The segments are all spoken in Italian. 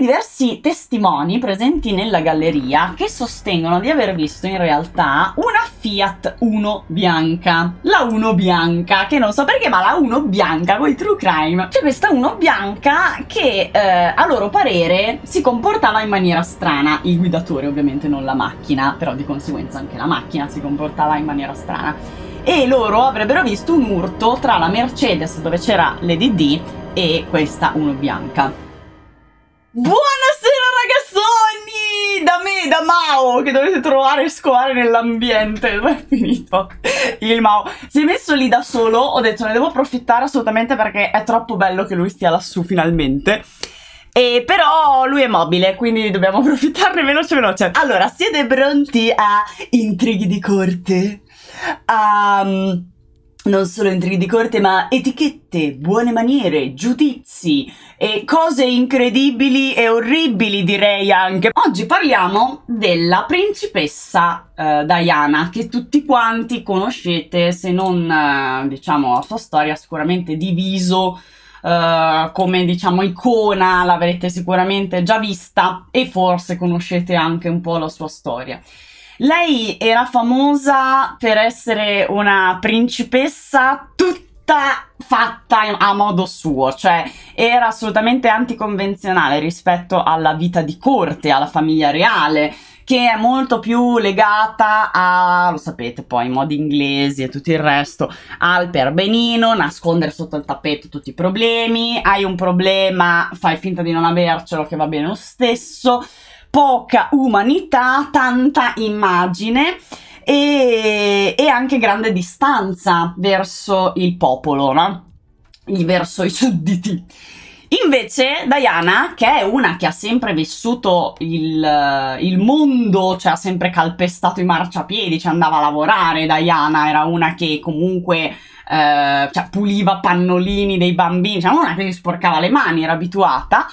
diversi testimoni presenti nella galleria che sostengono di aver visto in realtà una Fiat 1 bianca. La 1 bianca, che non so perché, ma la 1 bianca con i true crime. C'è questa 1 bianca che eh, a loro parere si comportava in maniera strana. Il guidatore, ovviamente, non la macchina, però di conseguenza anche la macchina si comportava in maniera strana e loro avrebbero visto un urto tra la Mercedes dove c'era l'EDD e questa 1 bianca. Buonasera ragazzoni! Da me, da Mao, che dovete trovare e scovare nell'ambiente. Dove è finito il Mao? Si è messo lì da solo, ho detto ne devo approfittare assolutamente perché è troppo bello che lui stia lassù finalmente. E però lui è mobile, quindi dobbiamo approfittarne veloce veloce. Allora, siete pronti a intrighi di corte? A... Um ehm, non solo intrighi di corte, ma etichette, buone maniere, giudizi e cose incredibili e orribili direi anche. Oggi parliamo della principessa eh, Diana, che tutti quanti conoscete, se non eh, diciamo la sua storia sicuramente diviso Uh, come diciamo icona l'avrete sicuramente già vista e forse conoscete anche un po' la sua storia. Lei era famosa per essere una principessa tutta fatta a modo suo, cioè era assolutamente anticonvenzionale rispetto alla vita di corte, alla famiglia reale che è molto più legata a, lo sapete poi, i modi inglesi e tutto il resto, al perbenino, nascondere sotto il tappeto tutti i problemi, hai un problema, fai finta di non avercelo che va bene lo stesso, poca umanità, tanta immagine e, e anche grande distanza verso il popolo, no? verso i sudditi. Invece Diana, che è una che ha sempre vissuto il, il, mondo, cioè ha sempre calpestato i marciapiedi, cioè andava a lavorare, Diana era una che comunque eh, cioè, puliva pannolini dei bambini, cioè una che si sporcava le mani, era abituata,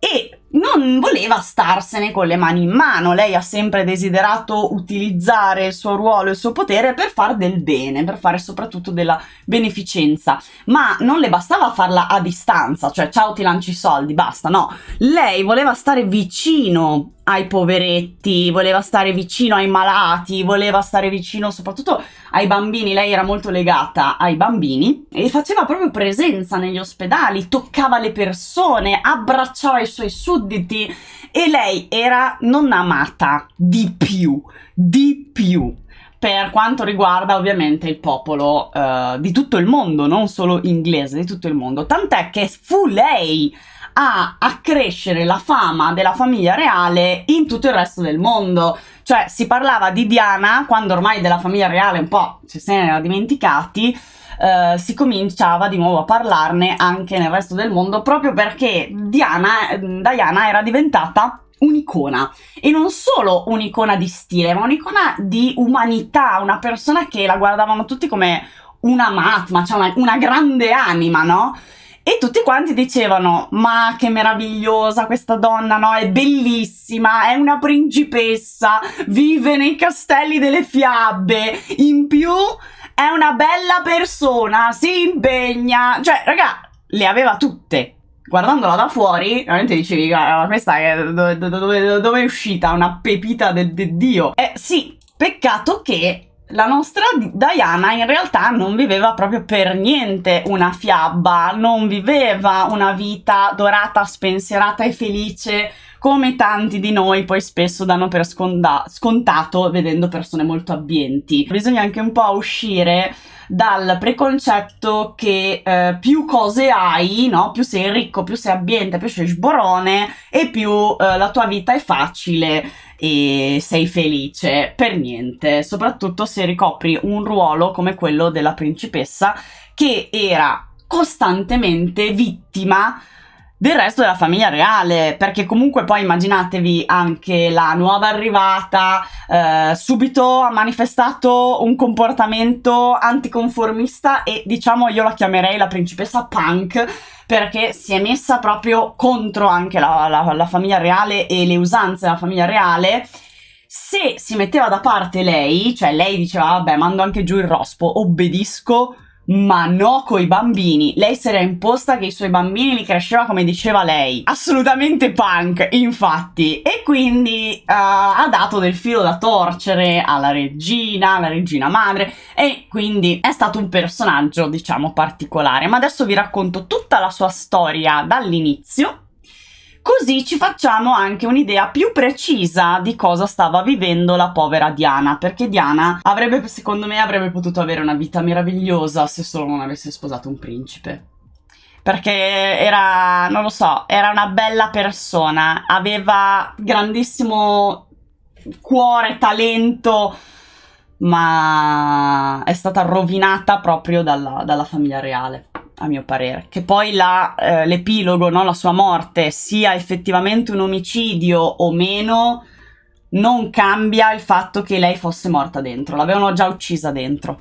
e non voleva starsene con le mani in mano, lei ha sempre desiderato utilizzare il suo ruolo e il suo potere per fare del bene, per fare soprattutto della beneficenza, ma non le bastava farla a distanza, cioè ciao ti lancio i soldi, basta, no, lei voleva stare vicino ai poveretti, voleva stare vicino ai malati, voleva stare vicino soprattutto ai bambini, lei era molto legata ai bambini e faceva proprio presenza negli ospedali, toccava le persone, abbracciava i suoi sud sudditi e lei era non amata di più, di più per quanto riguarda ovviamente il popolo uh, di tutto il mondo, non solo inglese, di tutto il mondo. Tant'è che fu lei a accrescere la fama della famiglia reale in tutto il resto del mondo. Cioè si parlava di Diana quando ormai della famiglia reale un po' ci se ne era dimenticati eh, si cominciava di nuovo a parlarne anche nel resto del mondo proprio perché mm. Diana, mm, Diana era diventata un'icona e non solo un'icona di stile, ma un'icona di umanità, una persona che la guardavano tutti come una matma, cioè una, una grande anima, no? E tutti quanti dicevano: Ma che meravigliosa questa donna, no? È bellissima, è una principessa, vive nei castelli delle fiabe. In più è una bella persona, si impegna. Cioè, raga, le aveva tutte. Guardandola da fuori, veramente dicevi, guarda, questa è, dove, dove, dove, è uscita? Una pepita del de Dio. Eh sì, peccato che la nostra Diana in realtà non viveva proprio per niente una fiabba, non viveva una vita dorata, spensierata e felice come tanti di noi poi spesso danno per sconda- scontato vedendo persone molto abbienti. Bisogna anche un po' uscire dal preconcetto che eh, più cose hai, no? più sei ricco, più sei abbiente, più sei sborone e più eh, la tua vita è facile e sei felice per niente, soprattutto se ricopri un ruolo come quello della principessa che era costantemente vittima del resto della famiglia reale, perché comunque poi immaginatevi anche la nuova arrivata, eh, subito ha manifestato un comportamento anticonformista e diciamo io la chiamerei la principessa punk perché si è messa proprio contro anche la, la, la famiglia reale e le usanze della famiglia reale se si metteva da parte lei, cioè lei diceva vabbè mando anche giù il rospo, obbedisco, ma no coi bambini. Lei si era imposta che i suoi bambini li cresceva come diceva lei. Assolutamente punk, infatti. E quindi uh, ha dato del filo da torcere alla regina, alla regina madre. E quindi è stato un personaggio, diciamo, particolare. Ma adesso vi racconto tutta la sua storia dall'inizio Così ci facciamo anche un'idea più precisa di cosa stava vivendo la povera Diana, perché Diana avrebbe, secondo me, avrebbe potuto avere una vita meravigliosa se solo non avesse sposato un principe perché era, non lo so, era una bella persona, aveva grandissimo cuore, talento, ma è stata rovinata proprio dalla, dalla famiglia reale a mio parere, che poi la, eh, l'epilogo, no? la sua morte, sia effettivamente un omicidio o meno, non cambia il fatto che lei fosse morta dentro, l'avevano già uccisa dentro.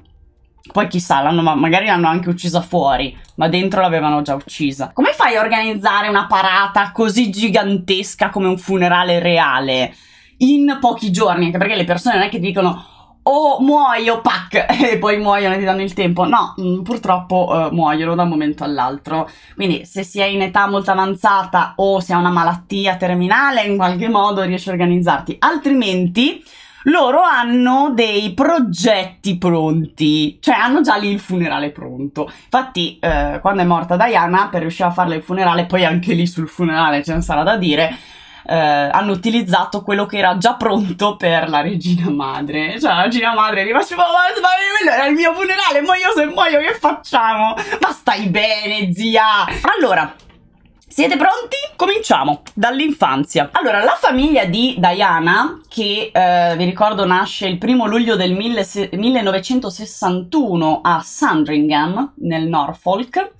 Poi chissà, l'hanno, magari l'hanno anche uccisa fuori, ma dentro l'avevano già uccisa. Come fai a organizzare una parata così gigantesca come un funerale reale in pochi giorni? Anche perché le persone non è che dicono o muoio, pac, e poi muoiono e ti danno il tempo. No, mh, mm, purtroppo uh, muoiono da un momento all'altro. Quindi se si è in età molto avanzata o se ha una malattia terminale, in qualche modo riesci a organizzarti. Altrimenti loro hanno dei progetti pronti, cioè hanno già lì il funerale pronto. Infatti, eh, quando è morta Diana, per riuscire a farle il funerale, poi anche lì sul funerale ce ne sarà da dire, eh, hanno utilizzato quello che era già pronto per la regina madre. Cioè, la regina madre arriva tipo, ma, ma quello era il mio funerale, ma io se muoio, che facciamo? Ma stai bene, zia! Allora, siete pronti? Cominciamo dall'infanzia. Allora, la famiglia di Diana, che eh, vi ricordo nasce il primo luglio del 1961 a Sandringham, nel Norfolk,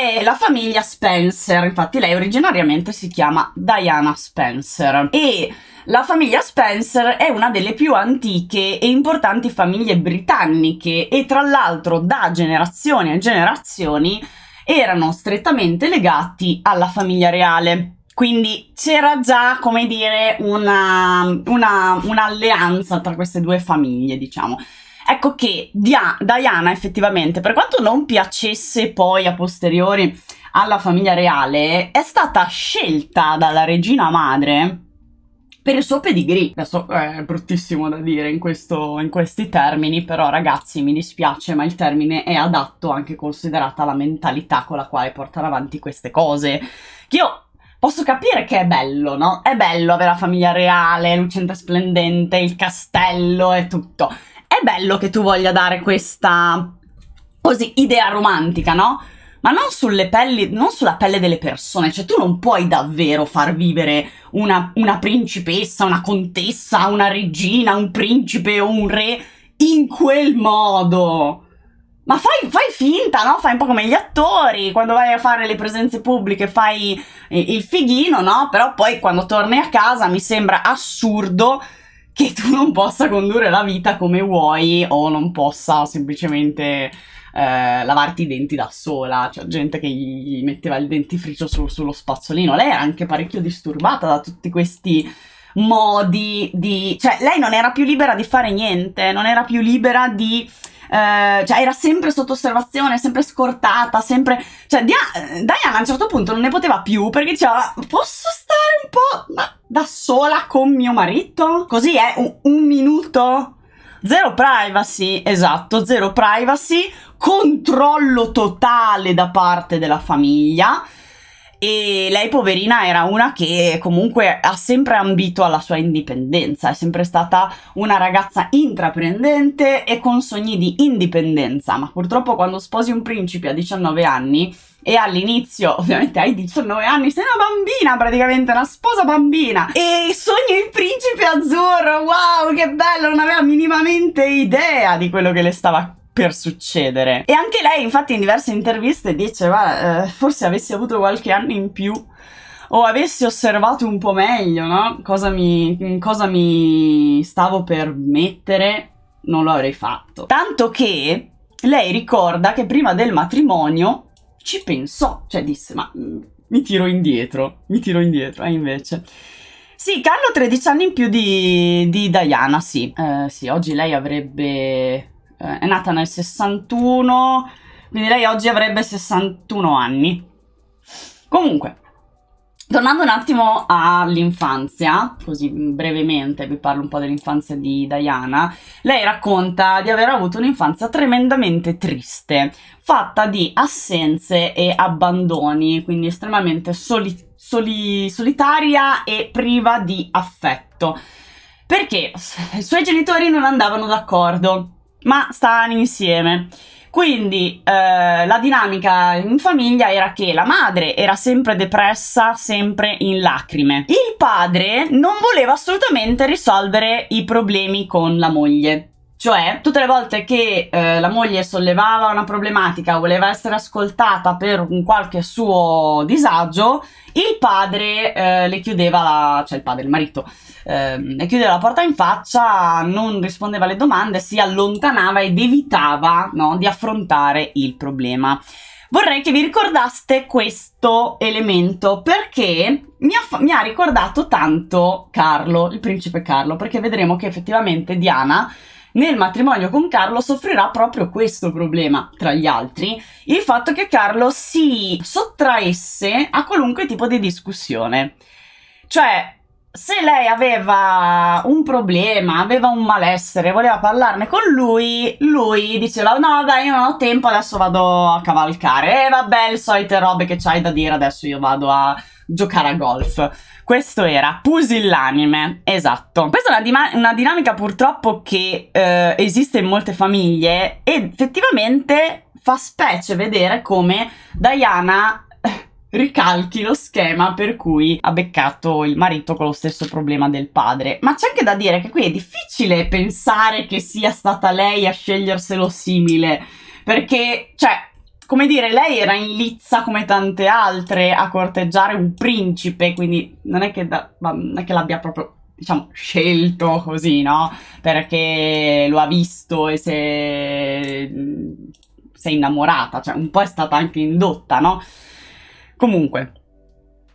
è la famiglia Spencer, infatti lei originariamente si chiama Diana Spencer e la famiglia Spencer è una delle più antiche e importanti famiglie britanniche e tra l'altro da generazioni a generazioni erano strettamente legati alla famiglia reale. Quindi c'era già, come dire, una, una, un'alleanza tra queste due famiglie, diciamo. Ecco che Dia- Diana effettivamente, per quanto non piacesse poi a posteriori alla famiglia reale, è stata scelta dalla regina madre per il suo pedigree. Adesso eh, è bruttissimo da dire in, questo, in, questi termini, però ragazzi mi dispiace, ma il termine è adatto anche considerata la mentalità con la quale portano avanti queste cose. Che io posso capire che è bello, no? È bello avere la famiglia reale, lucente splendente, il castello e tutto bello che tu voglia dare questa così idea romantica, no? ma non sulle pelli, non sulla pelle delle persone, cioè tu non puoi davvero far vivere una, una, principessa, una contessa, una regina, un principe o un re in quel modo. Ma fai, fai, finta, no? Fai un po' come gli attori, quando vai a fare le presenze pubbliche fai il fighino, no? Però poi quando torni a casa mi sembra assurdo che tu non possa condurre la vita come vuoi o non possa semplicemente eh, lavarti i denti da sola, cioè gente che gli metteva il dentifricio su, sullo spazzolino. Lei era anche parecchio disturbata da tutti questi modi di... cioè lei non era più libera di fare niente, non era più libera di eh, cioè era sempre sotto osservazione, sempre scortata, sempre... Cioè Diana, Diana a un certo punto non ne poteva più perché diceva posso stare un po' ma, da sola con mio marito? Così è eh? un, un minuto? Zero privacy, esatto, zero privacy, controllo totale da parte della famiglia. E lei, poverina, era una che comunque ha sempre ambito alla sua indipendenza, è sempre stata una ragazza intraprendente e con sogni di indipendenza. Ma purtroppo, quando sposi un principe a 19 anni, e all'inizio, ovviamente hai 19 anni, sei una bambina praticamente, una sposa bambina. E sogno il principe azzurro, wow, che bello, non aveva minimamente idea di quello che le stava accadendo per succedere. E anche lei, infatti, in diverse interviste dice: Ma eh, forse avessi avuto qualche anno in più o avessi osservato un po' meglio, no? Cosa mi, cosa mi stavo per mettere, non lo avrei fatto. Tanto che lei ricorda che prima del matrimonio ci pensò, cioè disse: Ma mm, mi tiro indietro, mi tiro indietro, e eh, invece. Sì, che hanno 13 anni in più di, di Diana, sì. Eh, sì, oggi lei avrebbe eh, è nata nel 61, quindi lei oggi avrebbe 61 anni. Comunque, tornando un attimo all'infanzia, così brevemente vi parlo un po' dell'infanzia di Diana, lei racconta di aver avuto un'infanzia tremendamente triste, fatta di assenze e abbandoni, quindi estremamente soli soli solitaria e priva di affetto, perché i suoi genitori non andavano d'accordo ma stavano insieme. Quindi eh, la dinamica in famiglia era che la madre era sempre depressa, sempre in lacrime. Il padre non voleva assolutamente risolvere i problemi con la moglie. Cioè, tutte le volte che eh, la moglie sollevava una problematica, voleva essere ascoltata per un qualche suo disagio, il padre eh, le chiudeva la, cioè il padre, il marito, eh, le chiudeva la porta in faccia, non rispondeva alle domande, si allontanava ed evitava no, di affrontare il problema. Vorrei che vi ricordaste questo elemento perché mi ha, mi ha ricordato tanto Carlo, il principe Carlo, perché vedremo che effettivamente Diana nel matrimonio con Carlo soffrirà proprio questo problema, tra gli altri, il fatto che Carlo si sottraesse a qualunque tipo di discussione. Cioè, se lei aveva un problema, aveva un malessere, voleva parlarne con lui, lui diceva no vabbè io non ho tempo, adesso vado a cavalcare, e eh, vabbè le solite robe che c'hai da dire, adesso io vado a giocare a golf. Questo era pusillanime, esatto. Questa è una, una dinamica purtroppo che eh, esiste in molte famiglie ed effettivamente fa specie vedere come Diana eh, ricalchi lo schema per cui ha beccato il marito con lo stesso problema del padre. Ma c'è anche da dire che qui è difficile pensare che sia stata lei a sceglierselo simile, perché, cioè, come dire, lei era in lizza come tante altre a corteggiare un principe, quindi non è che, da, non è che l'abbia proprio diciamo, scelto così, no? Perché lo ha visto e se è, mm, si è innamorata, cioè un po' è stata anche indotta, no? Comunque,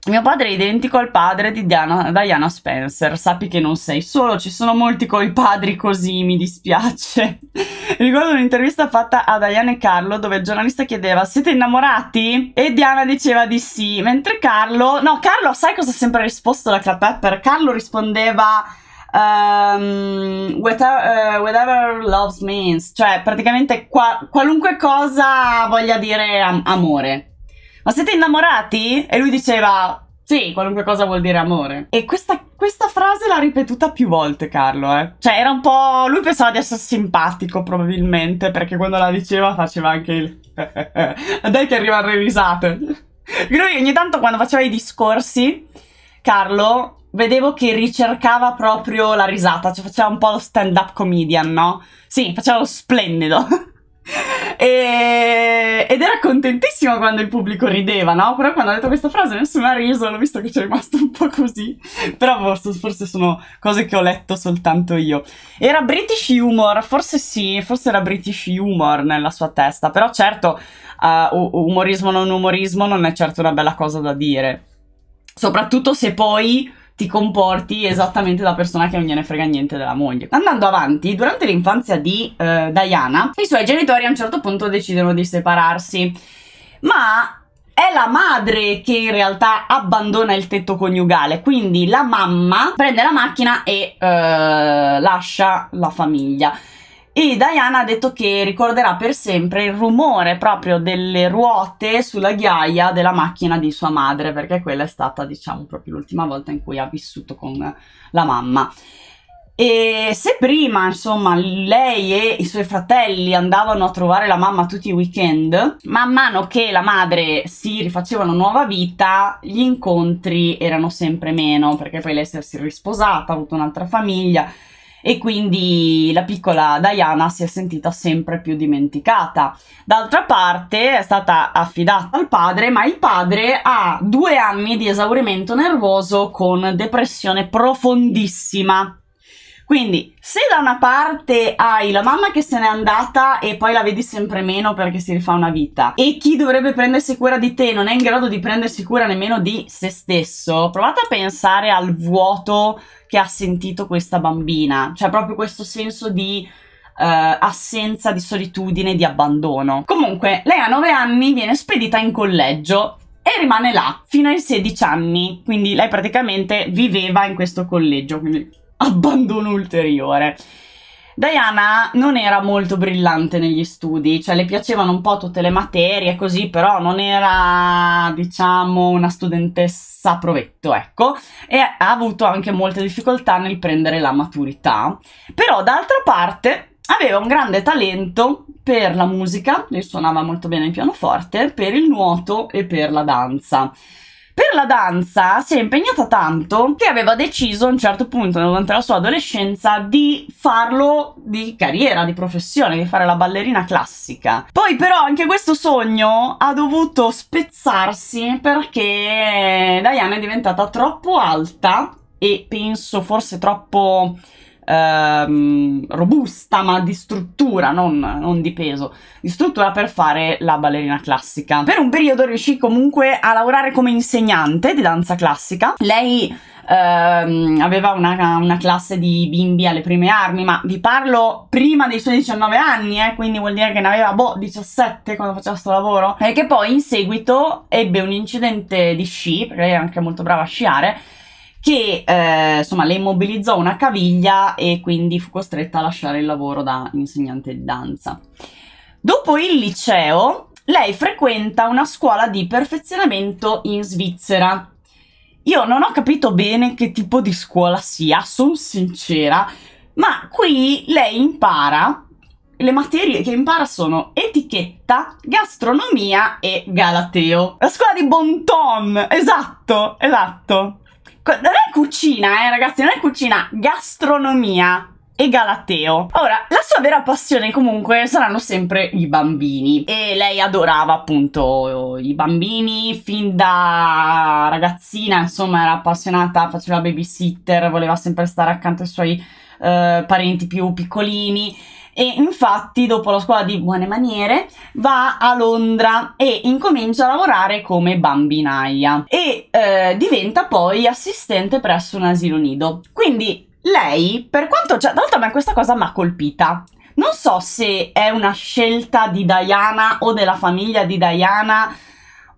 mio padre è identico al padre di Diana, Diana Spencer. Sappi che non sei solo, ci sono molti coi padri così, mi dispiace. Ricordo un'intervista fatta a Diana e Carlo dove il giornalista chiedeva siete innamorati? E Diana diceva di sì, mentre Carlo... No, Carlo, sai cosa ha sempre risposto la Clap Pepper? Carlo rispondeva... Um, ehm, whatever, uh, whatever loves means, cioè praticamente qua, qualunque cosa voglia dire am amore ma siete innamorati? E lui diceva, sì, qualunque cosa vuol dire amore. E questa, questa frase l'ha ripetuta più volte Carlo, eh. Cioè, era un po'... Lui pensava di essere simpatico, probabilmente, perché quando la diceva faceva anche il... Dai che arrivano le risate. Lui ogni tanto quando faceva i discorsi, Carlo, vedevo che ricercava proprio la risata. Cioè, faceva un po' lo stand-up comedian, no? Sì, faceva lo splendido. E... Ed era contentissima quando il pubblico rideva, no? Però quando ha detto questa frase nessuno ha riso, l'ho visto che c'è rimasto un po' così. Però forse, forse, sono cose che ho letto soltanto io. Era British humor, forse sì, forse era British humor nella sua testa. Però certo, uh, umorismo non umorismo non è certo una bella cosa da dire. Soprattutto se poi ti comporti esattamente da persona che non gliene frega niente della moglie. Andando avanti, durante l'infanzia di eh, Diana, i suoi genitori a un certo punto decidono di separarsi, ma è la madre che in realtà abbandona il tetto coniugale, quindi la mamma prende la macchina e eh, lascia la famiglia e Diana ha detto che ricorderà per sempre il rumore proprio delle ruote sulla ghiaia della macchina di sua madre, perché quella è stata, diciamo, proprio l'ultima volta in cui ha vissuto con la mamma. E se prima, insomma, lei e i suoi fratelli andavano a trovare la mamma tutti i weekend, man mano che la madre si rifaceva una nuova vita, gli incontri erano sempre meno, perché poi lei si è risposata, ha avuto un'altra famiglia e quindi la piccola Diana si è sentita sempre più dimenticata. D'altra parte è stata affidata al padre, ma il padre ha due anni di esaurimento nervoso con depressione profondissima quindi, se da una parte hai la mamma che se n'è andata e poi la vedi sempre meno perché si rifà una vita, e chi dovrebbe prendersi cura di te non è in grado di prendersi cura nemmeno di se stesso, provate a pensare al vuoto che ha sentito questa bambina, cioè proprio questo senso di Uh, assenza di solitudine, di abbandono. Comunque, lei a 9 anni viene spedita in collegio e rimane là fino ai 16 anni, quindi lei praticamente viveva in questo collegio, quindi abbandono ulteriore. Diana non era molto brillante negli studi, cioè le piacevano un po' tutte le materie, così, però non era, diciamo, una studentessa provetto, ecco, e ha avuto anche molte difficoltà nel prendere la maturità. Però, d'altra parte, aveva un grande talento per la musica, lei suonava molto bene il pianoforte, per il nuoto e per la danza per la danza si è impegnata tanto che aveva deciso a un certo punto durante la sua adolescenza di farlo di carriera, di professione, di fare la ballerina classica. Poi però anche questo sogno ha dovuto spezzarsi perché Diana è diventata troppo alta e penso forse troppo ehm, robusta ma di struttura, non, non di peso, di struttura per fare la ballerina classica. Per un periodo riuscì comunque a lavorare come insegnante di danza classica. Lei Uh, aveva una, una, classe di bimbi alle prime armi, ma vi parlo prima dei suoi 19 anni, eh, quindi vuol dire che ne aveva boh 17 quando faceva questo lavoro, e che poi in seguito ebbe un incidente di sci, perché lei era anche molto brava a sciare, che eh, insomma le immobilizzò una caviglia e quindi fu costretta a lasciare il lavoro da insegnante di danza. Dopo il liceo, lei frequenta una scuola di perfezionamento in Svizzera. Io non ho capito bene che tipo di scuola sia, sono sincera, ma qui lei impara le materie che impara sono etichetta, gastronomia e galateo. La scuola di Bonton, esatto, esatto non è cucina, eh, ragazzi, non è cucina, gastronomia e Galateo. Ora, la sua vera passione comunque saranno sempre i bambini e lei adorava appunto i bambini fin da ragazzina, insomma era appassionata, faceva babysitter, voleva sempre stare accanto ai suoi eh, parenti più piccolini e infatti dopo la scuola di buone maniere va a Londra e incomincia a lavorare come bambinaia e eh, diventa poi assistente presso un asilo nido. Quindi lei, per quanto cioè, d'altro a me questa cosa mi ha colpita. Non so se è una scelta di Diana o della famiglia di Diana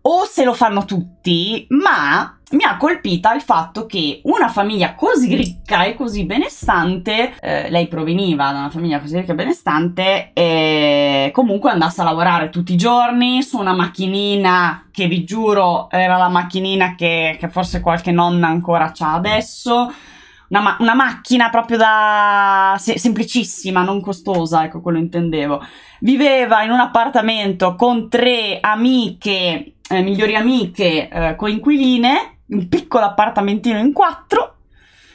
o se lo fanno tutti, ma mi ha colpita il fatto che una famiglia così ricca e così benestante, eh, lei proveniva da una famiglia così ricca e benestante, e eh, comunque andasse a lavorare tutti i giorni su una macchinina che vi giuro era la macchinina che, che forse qualche nonna ancora ha adesso. Una, ma- una, macchina proprio da se- semplicissima, non costosa, ecco quello intendevo. Viveva in un appartamento con tre amiche, eh, migliori amiche, eh, coinquiline un piccolo appartamentino in quattro.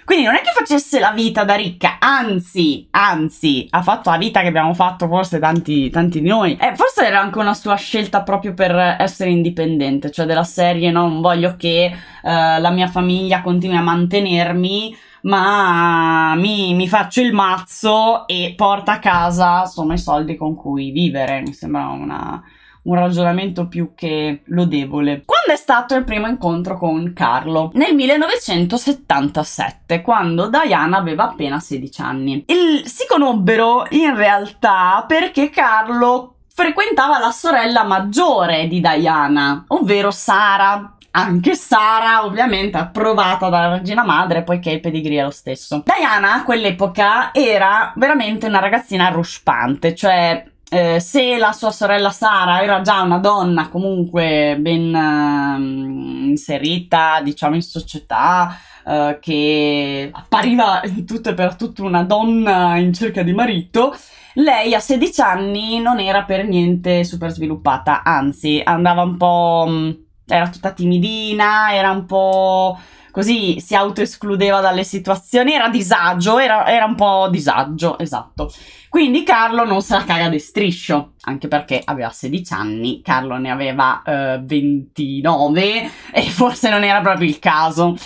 Quindi non è che facesse la vita da ricca, anzi, anzi, ha fatto la vita che abbiamo fatto forse tanti, tanti di noi. Eh, forse era anche una sua scelta proprio per essere indipendente, cioè della serie, no, non voglio che eh, la mia famiglia continui a mantenermi, ma mi, mi, faccio il mazzo e porta a casa, insomma, i soldi con cui vivere. Mi sembra una, un ragionamento più che lodevole. Quando è stato il primo incontro con Carlo? Nel 1977, quando Diana aveva appena 16 anni. Il, si conobbero in realtà perché Carlo frequentava la sorella maggiore di Diana, ovvero Sara, anche Sara, ovviamente approvata dalla regina madre, poiché il pedigree è lo stesso. Diana a quell'epoca era veramente una ragazzina ruspante, cioè eh, se la sua sorella Sara era già una donna comunque ben eh, inserita, diciamo, in società, eh, che appariva in tutto e per tutto una donna in cerca di marito, lei a 16 anni non era per niente super sviluppata, anzi andava un po'... Mm, era tutta timidina, era un po' così si autoescludeva dalle situazioni, era disagio, era, era un po' disagio, esatto. Quindi Carlo non se la caga di striscio, anche perché aveva 16 anni, Carlo ne aveva eh, 29 e forse non era proprio il caso.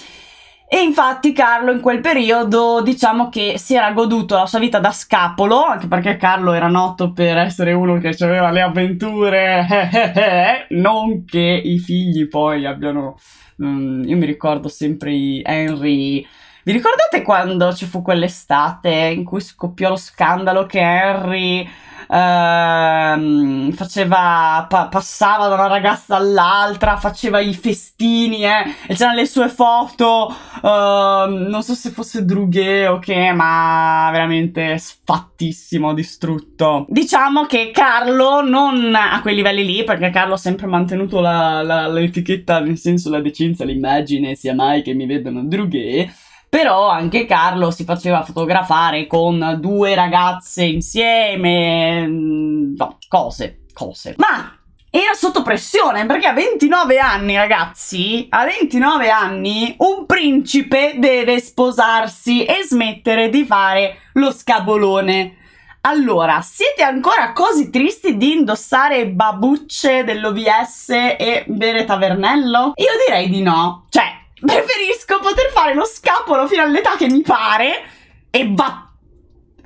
E infatti Carlo in quel periodo diciamo che si era goduto la sua vita da scapolo, anche perché Carlo era noto per essere uno che aveva le avventure, non che i figli poi abbiano... Mm, io mi ricordo sempre Henry vi ricordate quando ci fu quell'estate in cui scoppiò lo scandalo che Henry ehm, faceva, pa- passava da una ragazza all'altra, faceva i festini eh, e c'erano le sue foto, ehm, non so se fosse Drughe o che, ma veramente sfattissimo, distrutto. Diciamo che Carlo non a quei livelli lì, perché Carlo ha sempre mantenuto la, la, l'etichetta, nel senso la decenza, l'immagine, sia mai che mi vedano Drughe però anche Carlo si faceva fotografare con due ragazze insieme, mm, no, cose, cose. Ma era sotto pressione perché a 29 anni, ragazzi, a 29 anni un principe deve sposarsi e smettere di fare lo scabolone. Allora, siete ancora così tristi di indossare babucce dell'OVS e bere tavernello? Io direi di no. Cioè, Preferisco poter fare lo scapolo fino all'età che mi pare e va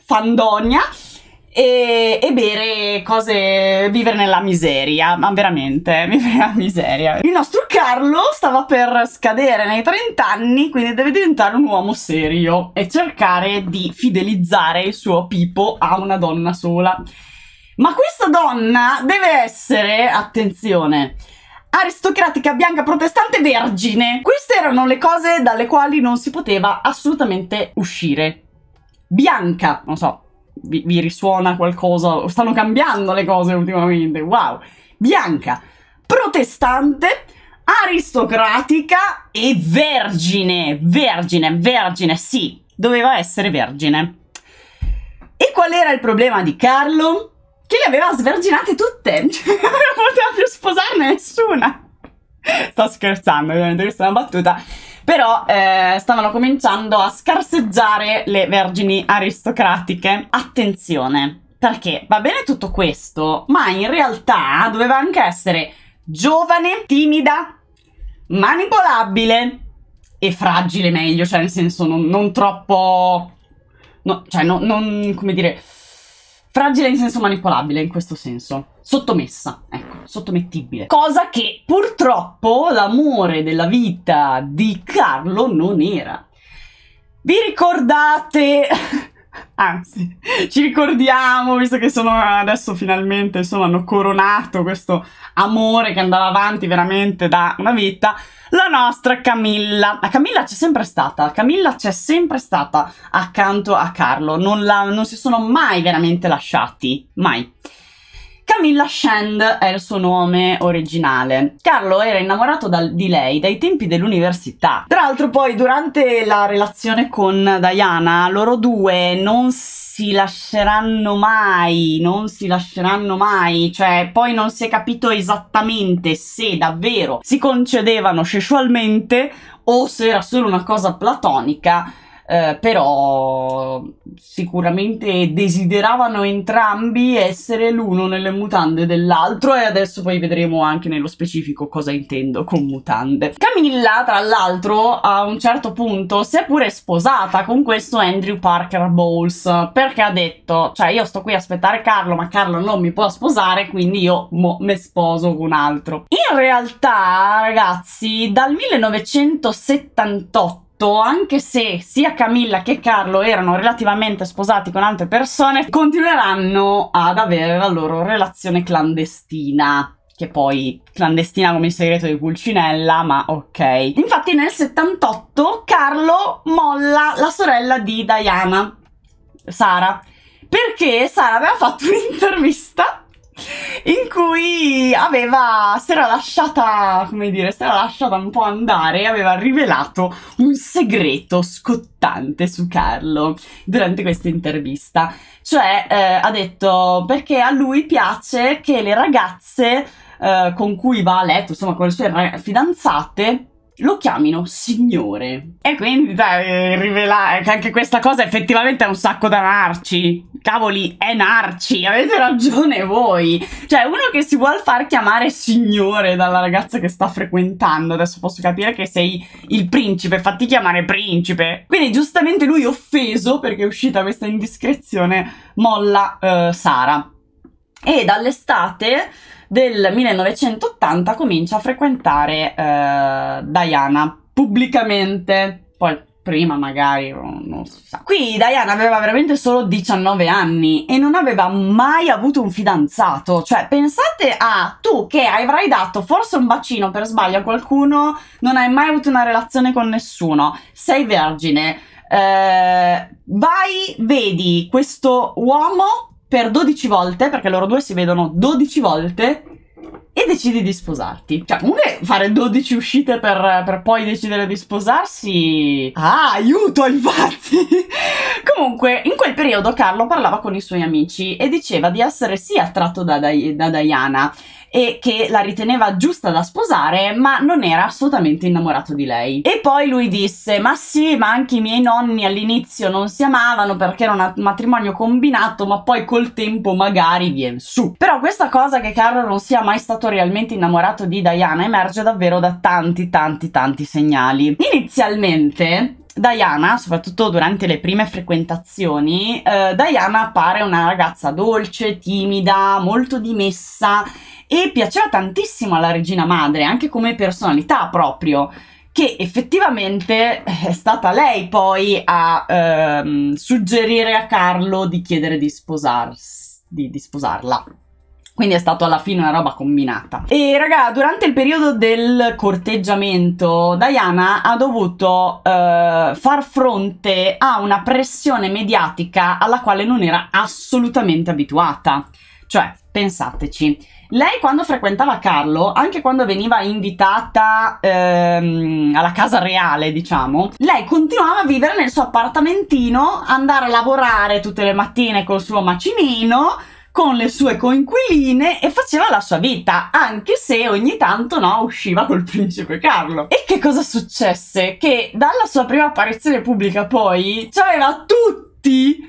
fandonia e, e, bere cose, vivere nella miseria, ma veramente, vivere nella miseria. Il nostro Carlo stava per scadere nei 30 anni, quindi deve diventare un uomo serio e cercare di fidelizzare il suo Pipo a una donna sola. Ma questa donna deve essere, attenzione, aristocratica bianca protestante vergine. Queste erano le cose dalle quali non si poteva assolutamente uscire. Bianca, non so, vi, vi risuona qualcosa? Stanno cambiando le cose ultimamente, wow. Bianca, protestante, aristocratica e vergine, vergine, vergine, sì, doveva essere vergine. E qual era il problema di Carlo? che le aveva sverginate tutte, non poteva più sposarne nessuna. Sto scherzando, ovviamente questa è una battuta. Però eh, stavano cominciando a scarseggiare le vergini aristocratiche. Attenzione, perché va bene tutto questo, ma in realtà doveva anche essere giovane, timida, manipolabile e fragile meglio, cioè nel senso non, non troppo... No, cioè no, non, come dire Fragile in senso manipolabile, in questo senso. Sottomessa, ecco, sottomettibile. Cosa che purtroppo l'amore della vita di Carlo non era. Vi ricordate anzi, ci ricordiamo, visto che sono adesso finalmente, insomma, hanno coronato questo amore che andava avanti veramente da una vita, la nostra Camilla. La Camilla c'è sempre stata, Camilla c'è sempre stata accanto a Carlo, non, la, non si sono mai veramente lasciati, mai. Camilla Shand è il suo nome originale. Carlo era innamorato dal, di lei dai tempi dell'università. Tra l'altro poi durante la relazione con Diana loro due non si lasceranno mai, non si lasceranno mai, cioè poi non si è capito esattamente se davvero si concedevano sessualmente o se era solo una cosa platonica eh, però sicuramente desideravano entrambi essere l'uno nelle mutande dell'altro e adesso poi vedremo anche nello specifico cosa intendo con mutande. Camilla, tra l'altro, a un certo punto si è pure sposata con questo Andrew Parker Bowles perché ha detto, cioè io sto qui a aspettare Carlo, ma Carlo non mi può sposare, quindi io me sposo con un altro. In realtà, ragazzi, dal 1978 tutto, anche se sia Camilla che Carlo erano relativamente sposati con altre persone, continueranno ad avere la loro relazione clandestina che poi clandestina come il segreto di Pulcinella, ma ok. Infatti nel 78 Carlo molla la sorella di Diana, Sara, perché Sara aveva fatto un'intervista in cui aveva, si era lasciata, come dire, si era lasciata un po' andare e aveva rivelato un segreto scottante su Carlo durante questa intervista. Cioè, eh, ha detto perché a lui piace che le ragazze eh, con cui va a letto, insomma, con le sue fidanzate, lo chiamino signore. E quindi dai, rivelare che anche questa cosa effettivamente è un sacco da narci. Cavoli, è narci, avete ragione voi. Cioè, uno che si vuole far chiamare signore dalla ragazza che sta frequentando, adesso posso capire che sei il principe, fatti chiamare principe. Quindi giustamente lui offeso perché è uscita questa indiscrezione, molla eh, Sara e dall'estate del 1980 comincia a frequentare eh, Diana pubblicamente. Poi prima magari oh, non si sa. Qui Diana aveva veramente solo 19 anni e non aveva mai avuto un fidanzato. Cioè, pensate a tu che avrai dato forse un bacino per sbaglio a qualcuno, non hai mai avuto una relazione con nessuno, sei vergine. Eh, vai, vedi questo uomo per 12 volte, perché loro due si vedono 12 volte e decidi di sposarti. Cioè, comunque fare 12 uscite per, per poi decidere di sposarsi. Ah, aiuto, infatti! comunque, in quel periodo Carlo parlava con i suoi amici e diceva di essere sì attratto da, da, da Diana, e che la riteneva giusta da sposare, ma non era assolutamente innamorato di lei. E poi lui disse: Ma sì, ma anche i miei nonni all'inizio non si amavano perché era un matrimonio combinato, ma poi col tempo magari viene su. Però questa cosa che Carlo non sia mai stato realmente innamorato di Diana emerge davvero da tanti, tanti, tanti segnali. Inizialmente, Diana, soprattutto durante le prime frequentazioni, eh, Diana appare una ragazza dolce, timida, molto dimessa e piaceva tantissimo alla regina madre, anche come personalità proprio, che effettivamente eh, è stata lei poi a ehm, suggerire a Carlo di chiedere di, sposars- di, di sposarla. Quindi è stata alla fine una roba combinata. E raga, durante il periodo del corteggiamento, Diana ha dovuto eh, far fronte a una pressione mediatica alla quale non era assolutamente abituata. Cioè, pensateci, lei quando frequentava Carlo, anche quando veniva invitata ehm, alla casa reale, diciamo, lei continuava a vivere nel suo appartamentino, andare a lavorare tutte le mattine col suo macinino con le sue coinquiline e faceva la sua vita, anche se ogni tanto no, usciva col principe Carlo. E che cosa successe? Che dalla sua prima apparizione pubblica poi aveva tutti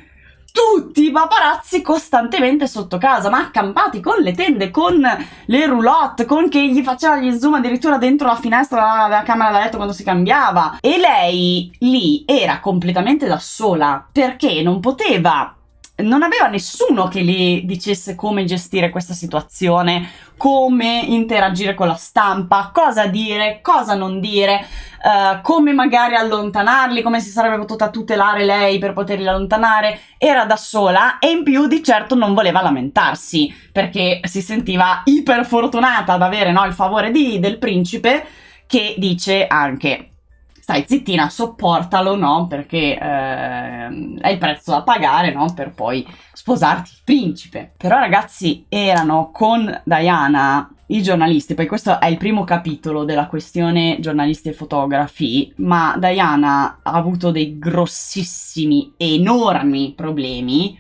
tutti i paparazzi costantemente sotto casa, ma accampati con le tende, con le roulotte, con che gli faceva gli zoom addirittura dentro la finestra della camera da letto quando si cambiava. E lei lì era completamente da sola perché non poteva non aveva nessuno che le dicesse come gestire questa situazione, come interagire con la stampa, cosa dire, cosa non dire, uh, come magari allontanarli, come si sarebbe potuta tutelare lei per poterli allontanare. Era da sola e in più di certo non voleva lamentarsi perché si sentiva iperfortunata ad avere no, il favore di, del principe che dice anche stai zittina, sopportalo, no? Perché eh, è il prezzo da pagare, no? Per poi sposarti il principe. Però ragazzi, erano con Diana i giornalisti, poi questo è il primo capitolo della questione giornalisti e fotografi, ma Diana ha avuto dei grossissimi, enormi problemi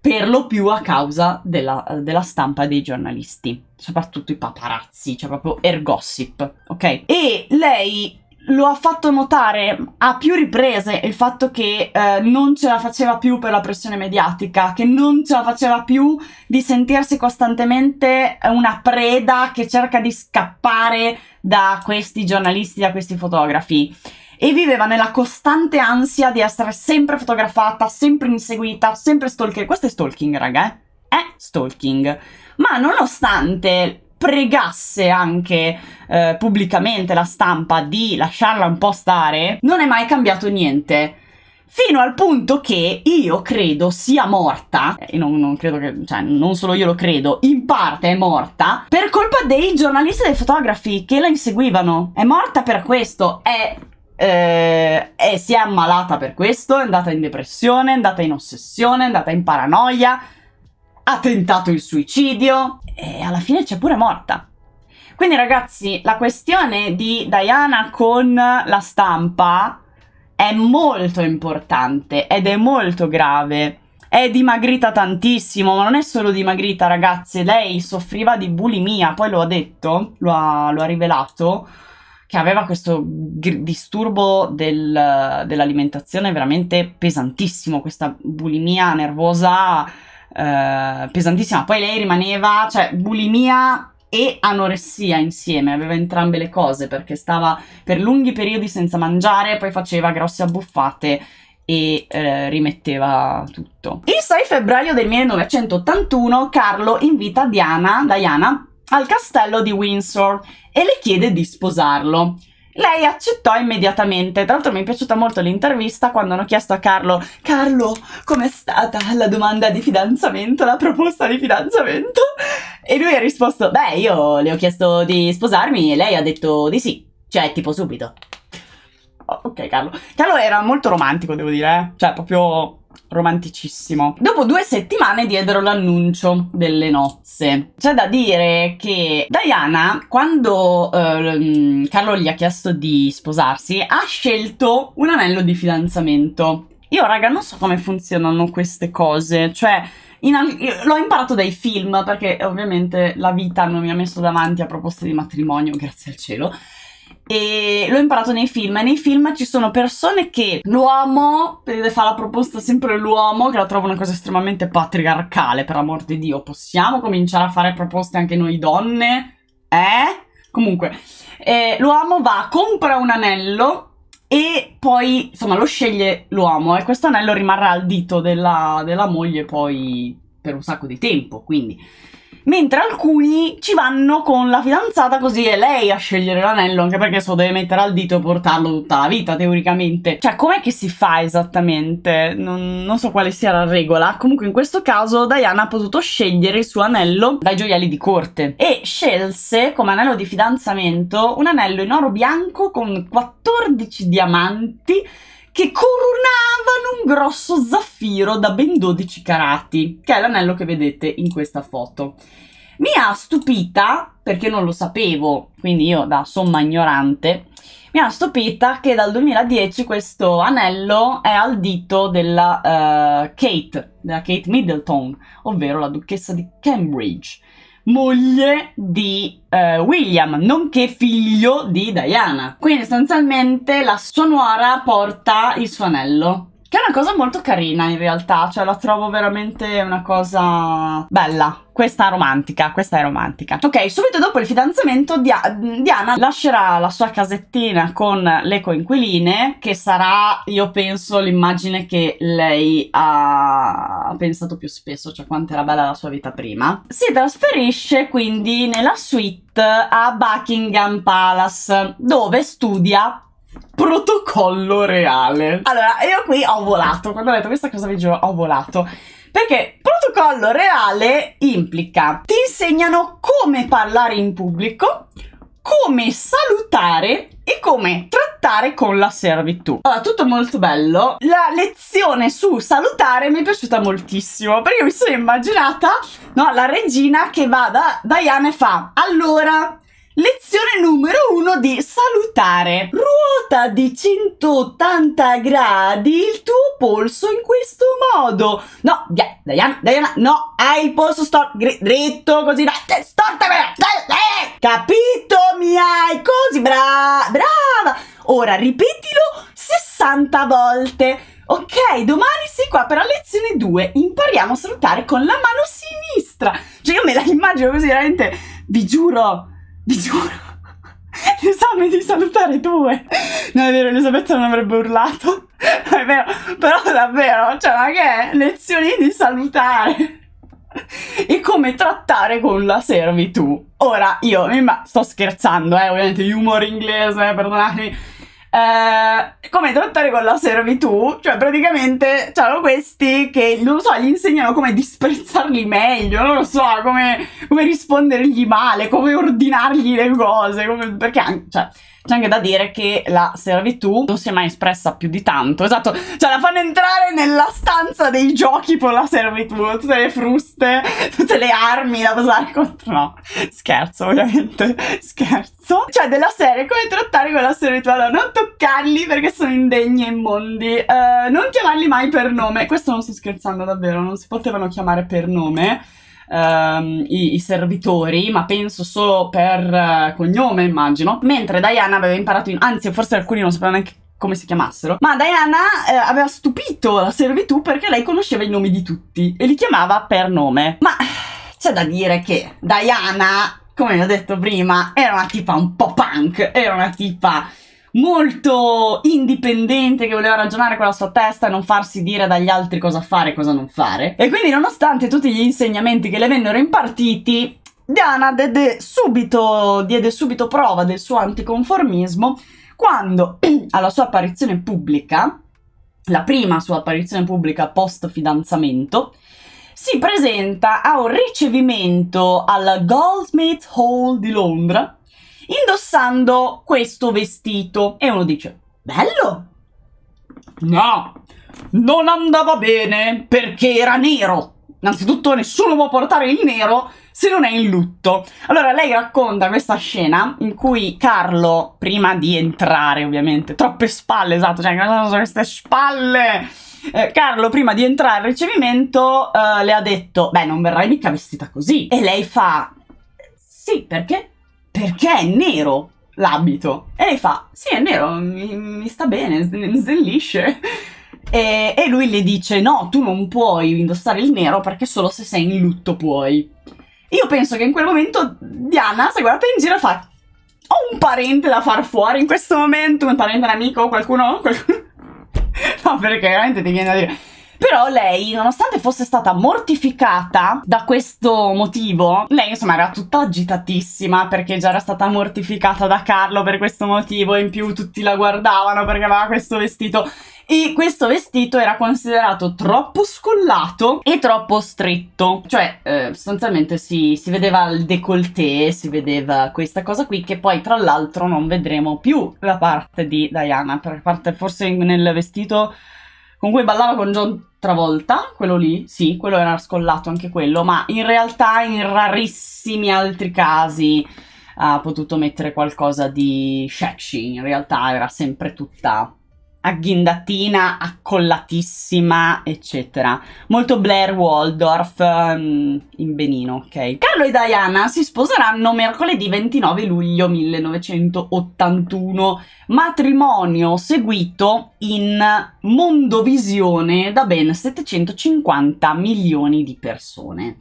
per lo più a causa della, della, stampa dei giornalisti, soprattutto i paparazzi, cioè proprio air gossip, ok? E lei lo ha fatto notare a più riprese il fatto che eh, non ce la faceva più per la pressione mediatica, che non ce la faceva più di sentirsi costantemente una preda che cerca di scappare da questi giornalisti, da questi fotografi. E viveva nella costante ansia di essere sempre fotografata, sempre inseguita, sempre stalker. Questo è stalking, raga, eh? È stalking. Ma nonostante pregasse anche eh, pubblicamente la stampa di lasciarla un po' stare, non è mai cambiato niente. Fino al punto che io credo sia morta, e non, non credo che, cioè, non solo io lo credo, in parte è morta, per colpa dei giornalisti e dei fotografi che la inseguivano. È morta per questo, è eh, e si è ammalata per questo, è andata in depressione, è andata in ossessione, è andata in paranoia, ha tentato il suicidio e alla fine c'è pure morta. Quindi ragazzi, la questione di Diana con la stampa è molto importante ed è molto grave. È dimagrita tantissimo, ma non è solo dimagrita ragazze, lei soffriva di bulimia, poi lo ha detto, lo ha, lo ha rivelato, che aveva questo disturbo del, dell'alimentazione veramente pesantissimo, questa bulimia nervosa eh, pesantissima. Poi lei rimaneva, cioè, bulimia e anoressia insieme, aveva entrambe le cose perché stava per lunghi periodi senza mangiare, poi faceva grosse abbuffate e eh, rimetteva tutto. Il 6 febbraio del 1981 Carlo invita Diana, Diana al castello di Windsor e le chiede di sposarlo. Lei accettò immediatamente, tra l'altro mi è piaciuta molto l'intervista quando hanno chiesto a Carlo Carlo, com'è stata la domanda di fidanzamento, la proposta di fidanzamento? E lui ha risposto, beh io le ho chiesto di sposarmi e lei ha detto di sì, cioè tipo subito. Oh, ok Carlo, Carlo era molto romantico devo dire, eh? cioè proprio romanticissimo. Dopo due settimane diedero l'annuncio delle nozze. C'è da dire che Diana, quando eh, Carlo gli ha chiesto di sposarsi, ha scelto un anello di fidanzamento. Io, raga, non so come funzionano queste cose, cioè. l'ho imparato dai film perché ovviamente la vita non mi ha messo davanti a proposte di matrimonio, grazie al cielo e l'ho imparato nei film. E nei film ci sono persone che l'uomo fa la proposta sempre l'uomo, che la trovo una cosa estremamente patriarcale, per amor di Dio. Possiamo cominciare a fare proposte anche noi donne? Eh? Comunque, eh, l'uomo va, compra un anello e poi, insomma, lo sceglie l'uomo e questo anello rimarrà al dito della, della moglie poi per un sacco di tempo, quindi mentre alcuni ci vanno con la fidanzata così è lei a scegliere l'anello, anche perché se lo deve mettere al dito e portarlo tutta la vita, teoricamente. Cioè, com'è che si fa esattamente? Non, non so quale sia la regola. Comunque, in questo caso, Diana ha potuto scegliere il suo anello dai gioielli di corte e scelse come anello di fidanzamento un anello in oro bianco con 14 diamanti che coronavano un grosso zaffiro da ben 12 carati, che è l'anello che vedete in questa foto. Mi ha stupita, perché non lo sapevo, quindi io da somma ignorante, mi ha stupita che dal 2010 questo anello è al dito della uh, Kate, della Kate Middleton, ovvero la duchessa di Cambridge moglie di eh, William, nonché figlio di Diana. Quindi sostanzialmente la sua nuora porta il suo anello che è una cosa molto carina in realtà, cioè la trovo veramente una cosa bella. Questa romantica, questa è romantica. Ok, subito dopo il fidanzamento Diana lascerà la sua casettina con le coinquiline, che sarà, io penso, l'immagine che lei ha pensato più spesso, cioè quanto era bella la sua vita prima. Si trasferisce quindi nella suite a Buckingham Palace, dove studia protocollo reale. Allora, io qui ho volato, quando ho letto questa cosa vi giuro, ho volato. Perché protocollo reale implica ti insegnano come parlare in pubblico, come salutare e come trattare con la servitù. Allora, tutto molto bello. La lezione su salutare mi è piaciuta moltissimo perché mi sono immaginata, no, la regina che va da Diana e fa allora Lezione numero 1 di salutare. Ruota di 180 gradi il tuo polso in questo modo. No, via, Diana, Diana, no, hai il polso storto, dritto così, no, stortamela, capito, mi hai, così, bra brava. Ora ripetilo 60 volte. Ok, domani sei qua per la lezione 2. Impariamo a salutare con la mano sinistra. Cioè io me la immagino così, veramente, vi giuro, vi giuro. L'esame di salutare due. Non è vero, Elisabetta non avrebbe urlato. Non è vero, però davvero, cioè, ma che è? Lezioni di salutare. E come trattare con la servitù. Ora, io, ma sto scherzando, eh, ovviamente, humor inglese, perdonatemi eh, come trattare con la servitù, cioè praticamente c'erano questi che, non lo so, gli insegnano come disprezzarli meglio, non lo so, come, come rispondergli male, come ordinargli le cose, come, perché anche, cioè, c'è anche da dire che la servitù non si è mai espressa più di tanto, esatto, cioè la fanno entrare nella stanza dei giochi con la servitù, tutte le fruste, tutte le armi da usare contro, no, scherzo ovviamente, scherzo. Cioè della serie, come trattare con la servitù? Allora, non toccarli perché sono indegni e immondi, eh, non chiamarli mai per nome, questo non sto scherzando davvero, non si potevano chiamare per nome, ehm, i, i, servitori, ma penso solo per eh, cognome, immagino. Mentre Diana aveva imparato, in... anzi, forse alcuni non sapevano neanche come si chiamassero. Ma Diana eh, aveva stupito la servitù perché lei conosceva i nomi di tutti e li chiamava per nome. Ma c'è da dire che Diana, come vi ho detto prima, era una tipa un po' punk, era una tipa molto indipendente che voleva ragionare con la sua testa e non farsi dire dagli altri cosa fare e cosa non fare. E quindi nonostante tutti gli insegnamenti che le vennero impartiti, Diana diede subito, diede subito prova del suo anticonformismo quando alla sua apparizione pubblica, la prima sua apparizione pubblica post fidanzamento, si presenta a un ricevimento al Goldsmith Hall di Londra indossando questo vestito. E uno dice, bello? No, non andava bene perché era nero. Innanzitutto nessuno può portare il nero se non è in lutto. Allora lei racconta questa scena in cui Carlo, prima di entrare ovviamente, troppe spalle, esatto, cioè queste spalle, eh, Carlo prima di entrare al ricevimento eh, le ha detto, beh non verrai mica vestita così. E lei fa, sì perché? perché è nero l'abito? E lei fa, sì è nero, mi, mi sta bene, snellisce. E, e, lui le dice, no, tu non puoi indossare il nero perché solo se sei in lutto puoi. Io penso che in quel momento Diana si è in giro e fa, ho un parente da far fuori in questo momento, un parente, un amico, qualcuno? qualcuno? no, perché veramente ti viene da dire però lei, nonostante fosse stata mortificata da questo motivo, lei insomma era tutta agitatissima perché già era stata mortificata da Carlo per questo motivo in più tutti la guardavano perché aveva questo vestito e questo vestito era considerato troppo scollato e troppo stretto, cioè eh, sostanzialmente si, si, vedeva il décolleté, si vedeva questa cosa qui che poi tra l'altro non vedremo più la parte di Diana, perché parte forse nel vestito con cui ballava con John Travolta, quello lì, sì, quello era scollato anche quello, ma in realtà in rarissimi altri casi ha potuto mettere qualcosa di sexy, in realtà era sempre tutta agghindatina, accollatissima, eccetera. Molto Blair Waldorf um, in benino, ok? Carlo e Diana si sposeranno mercoledì 29 luglio 1981, matrimonio seguito in mondovisione da ben 750 milioni di persone.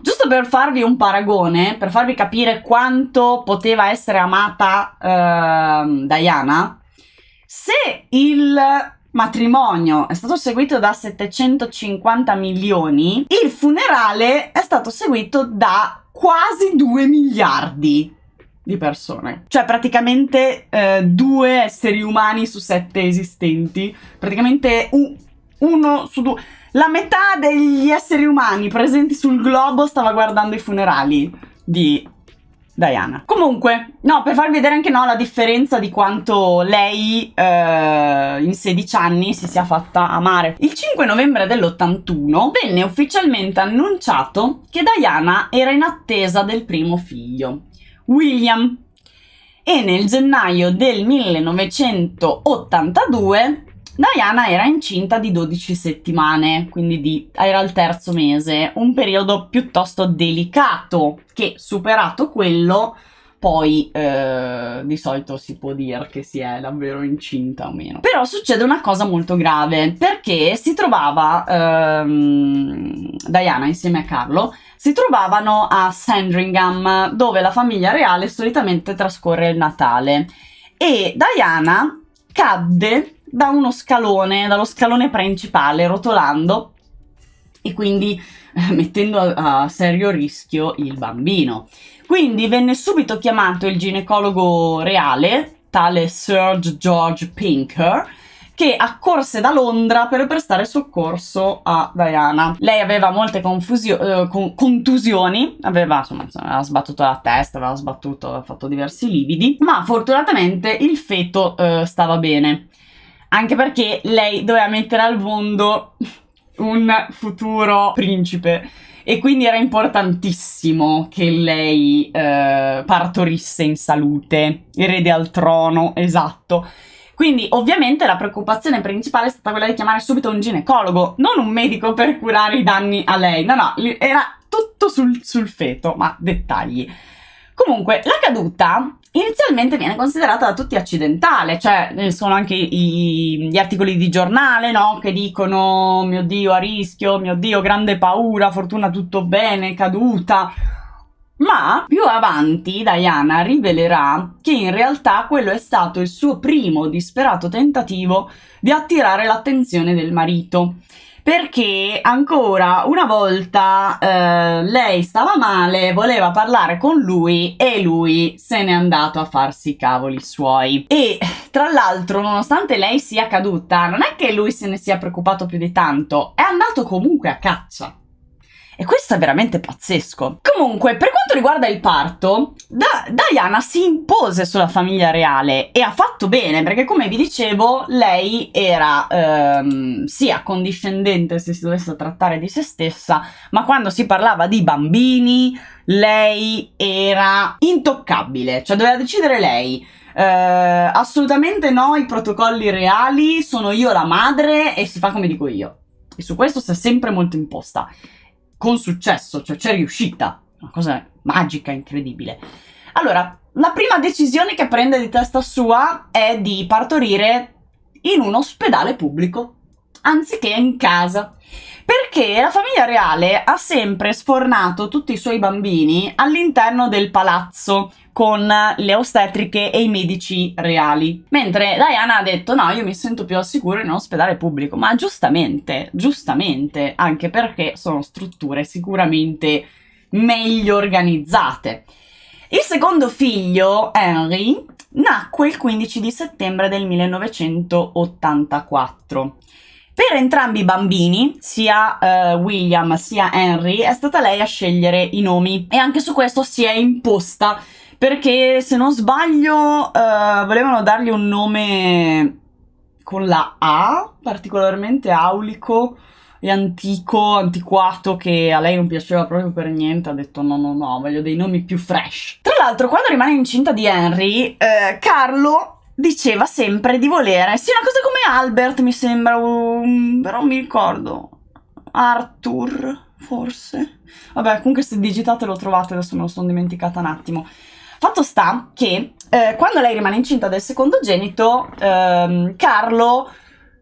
Giusto per farvi un paragone, per farvi capire quanto poteva essere amata uh, Diana, se il matrimonio è stato seguito da 750 milioni, il funerale è stato seguito da quasi 2 miliardi di persone. Cioè praticamente eh, due esseri umani su sette esistenti, praticamente un, uno su due. La metà degli esseri umani presenti sul globo stava guardando i funerali di Diana. Comunque, no, per farvi vedere anche no, la differenza di quanto lei eh, in 16 anni si sia fatta amare. Il 5 novembre dell'81 venne ufficialmente annunciato che Diana era in attesa del primo figlio, William. E nel gennaio del 1982 Diana era incinta di 12 settimane, quindi di, era il terzo mese, un periodo piuttosto delicato che superato quello poi eh, di solito si può dire che si è davvero incinta o meno. Però succede una cosa molto grave perché si trovava ehm, Diana insieme a Carlo si trovavano a Sandringham dove la famiglia reale solitamente trascorre il Natale e Diana cadde da uno scalone, dallo scalone principale, rotolando e quindi eh, mettendo a, a serio rischio il bambino. Quindi venne subito chiamato il ginecologo reale, tale Sir George Pinker, che accorse da Londra per prestare soccorso a Diana. Lei aveva molte confusio- eh, con- contusioni, aveva, insomma, aveva sbattuto la testa, aveva sbattuto, aveva fatto diversi lividi, ma fortunatamente il feto eh, stava bene anche perché lei doveva mettere al mondo un futuro principe e quindi era importantissimo che lei eh, partorisse in salute, erede al trono, esatto. Quindi ovviamente la preoccupazione principale è stata quella di chiamare subito un ginecologo, non un medico per curare i danni a lei, no no, era tutto sul, sul feto, ma dettagli. Comunque, la caduta inizialmente viene considerata da tutti accidentale, cioè eh, sono anche i, gli articoli di giornale no? che dicono mio Dio a rischio, mio Dio grande paura, fortuna tutto bene, caduta. Ma più avanti Diana rivelerà che in realtà quello è stato il suo primo disperato tentativo di attirare l'attenzione del marito perché ancora una volta eh, lei stava male, voleva parlare con lui e lui se n'è andato a farsi i cavoli suoi. E tra l'altro, nonostante lei sia caduta, non è che lui se ne sia preoccupato più di tanto, è andato comunque a caccia e questo è veramente pazzesco. Comunque, per quanto riguarda il parto, da- Diana si impose sulla famiglia reale e ha fatto bene perché, come vi dicevo, lei era ehm, sia condiscendente se si dovesse trattare di se stessa, ma quando si parlava di bambini, lei era intoccabile, cioè doveva decidere lei. Eh, assolutamente no, i protocolli reali, sono io la madre e si fa come dico io. E su questo si è sempre molto imposta con successo, cioè c'è riuscita, una cosa magica, incredibile. Allora, la prima decisione che prende di testa sua è di partorire in un ospedale pubblico, anziché in casa, perché la famiglia reale ha sempre sfornato tutti i suoi bambini all'interno del palazzo, con le ostetriche e i medici reali. Mentre Diana ha detto no, io mi sento più al sicuro in un ospedale pubblico, ma giustamente, giustamente, anche perché sono strutture sicuramente meglio organizzate. Il secondo figlio, Henry, nacque il 15 di settembre del 1984. Per entrambi i bambini, sia uh, William sia Henry, è stata lei a scegliere i nomi e anche su questo si è imposta perché se non sbaglio uh, volevano dargli un nome con la A, particolarmente aulico e antico, antiquato, che a lei non piaceva proprio per niente, ha detto no, no, no, voglio dei nomi più fresh. Tra l'altro, quando rimane incinta di Henry, eh, Carlo diceva sempre di volere, sì, una cosa come Albert, mi sembra, um, però mi ricordo, Arthur, forse. Vabbè, comunque se digitate lo trovate, adesso me lo sono dimenticata un attimo. Fatto sta che eh, quando lei rimane incinta del secondo genito, ehm, Carlo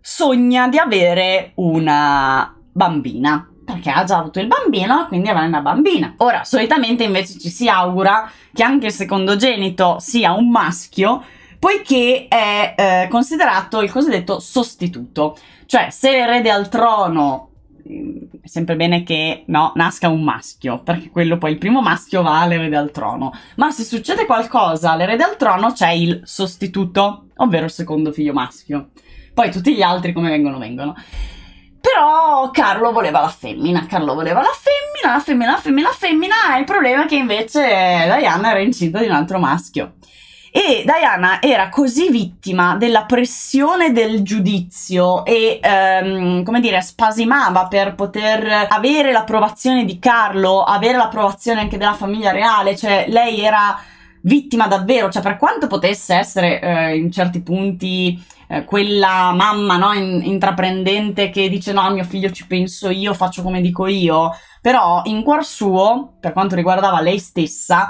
sogna di avere una bambina perché ha già avuto il bambino, quindi avrà una bambina. Ora, solitamente invece ci si augura che anche il secondogenito sia un maschio, poiché è eh, considerato il cosiddetto sostituto. Cioè, se l'erede al trono Ehm, è sempre bene che no, nasca un maschio, perché quello poi il primo maschio va all'erede al trono. Ma se succede qualcosa all'erede al trono c'è il sostituto, ovvero il secondo figlio maschio. Poi tutti gli altri come vengono vengono. Però Carlo voleva la femmina, Carlo voleva la femmina, la femmina, la femmina, la femmina, e il problema è che invece Diana era incinta di un altro maschio. E Diana era così vittima della pressione del giudizio e, ehm, come dire, spasimava per poter avere l'approvazione di Carlo, avere l'approvazione anche della famiglia reale, cioè lei era vittima davvero, cioè per quanto potesse essere eh, in certi punti eh, quella mamma no, in, intraprendente che dice no, mio figlio ci penso io, faccio come dico io, però in cuor suo, per quanto riguardava lei stessa,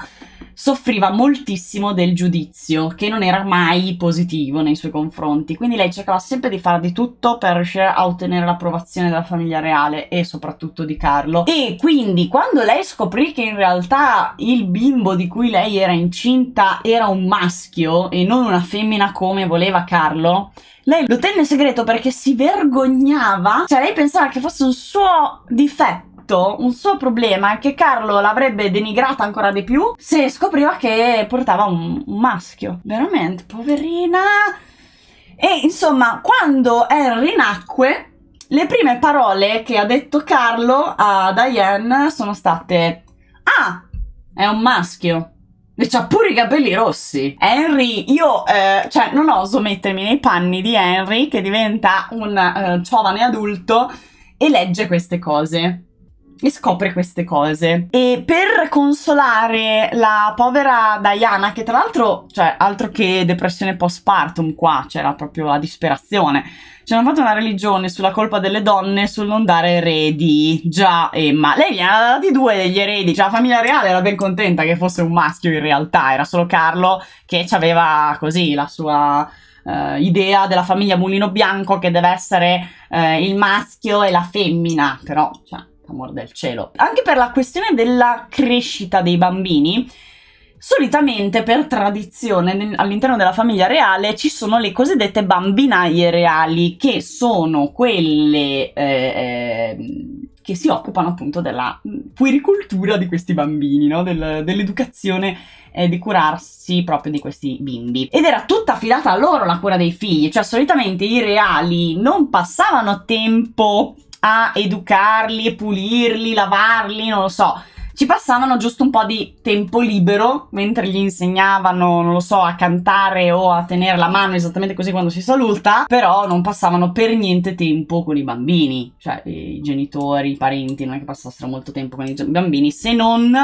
soffriva moltissimo del giudizio, che non era mai positivo nei suoi confronti, quindi lei cercava sempre di fare di tutto per riuscire a ottenere l'approvazione della famiglia reale e soprattutto di Carlo. E quindi quando lei scoprì che in realtà il bimbo di cui lei era incinta era un maschio e non una femmina come voleva Carlo, lei lo tenne segreto perché si vergognava, cioè lei pensava che fosse un suo difetto avuto un suo problema è che Carlo l'avrebbe denigrata ancora di più se scopriva che portava un, un maschio. Veramente, poverina. E insomma, quando Henry nacque, le prime parole che ha detto Carlo a Diane sono state: Ah, è un maschio. E c'ha pure i capelli rossi. Henry, io, eh, cioè, non oso mettermi nei panni di Henry che diventa un eh, giovane adulto e legge queste cose e scopre queste cose. E per consolare la povera Diana, che tra l'altro, cioè, altro che depressione postpartum qua, c'era proprio la disperazione, ci hanno fatto una religione sulla colpa delle donne sul non dare eredi. Già, Emma, lei gli ha dati due degli eredi, cioè la famiglia reale era ben contenta che fosse un maschio in realtà, era solo Carlo che aveva così la sua... Uh, idea della famiglia Mulino Bianco che deve essere uh, il maschio e la femmina, però cioè, amor del cielo. Anche per la questione della crescita dei bambini, solitamente per tradizione all'interno della famiglia reale ci sono le cosiddette bambinaie reali, che sono quelle eh, eh, che si occupano appunto della puericultura di questi bambini, no? Del, dell'educazione eh, di curarsi proprio di questi bimbi. Ed era tutta affidata a loro la cura dei figli, cioè solitamente i reali non passavano tempo a educarli, pulirli, lavarli, non lo so. Ci passavano giusto un po' di tempo libero mentre gli insegnavano, non lo so, a cantare o a tenere la mano esattamente così quando si saluta, però non passavano per niente tempo con i bambini, cioè i genitori, i parenti, non è che passassero molto tempo con i bambini, se non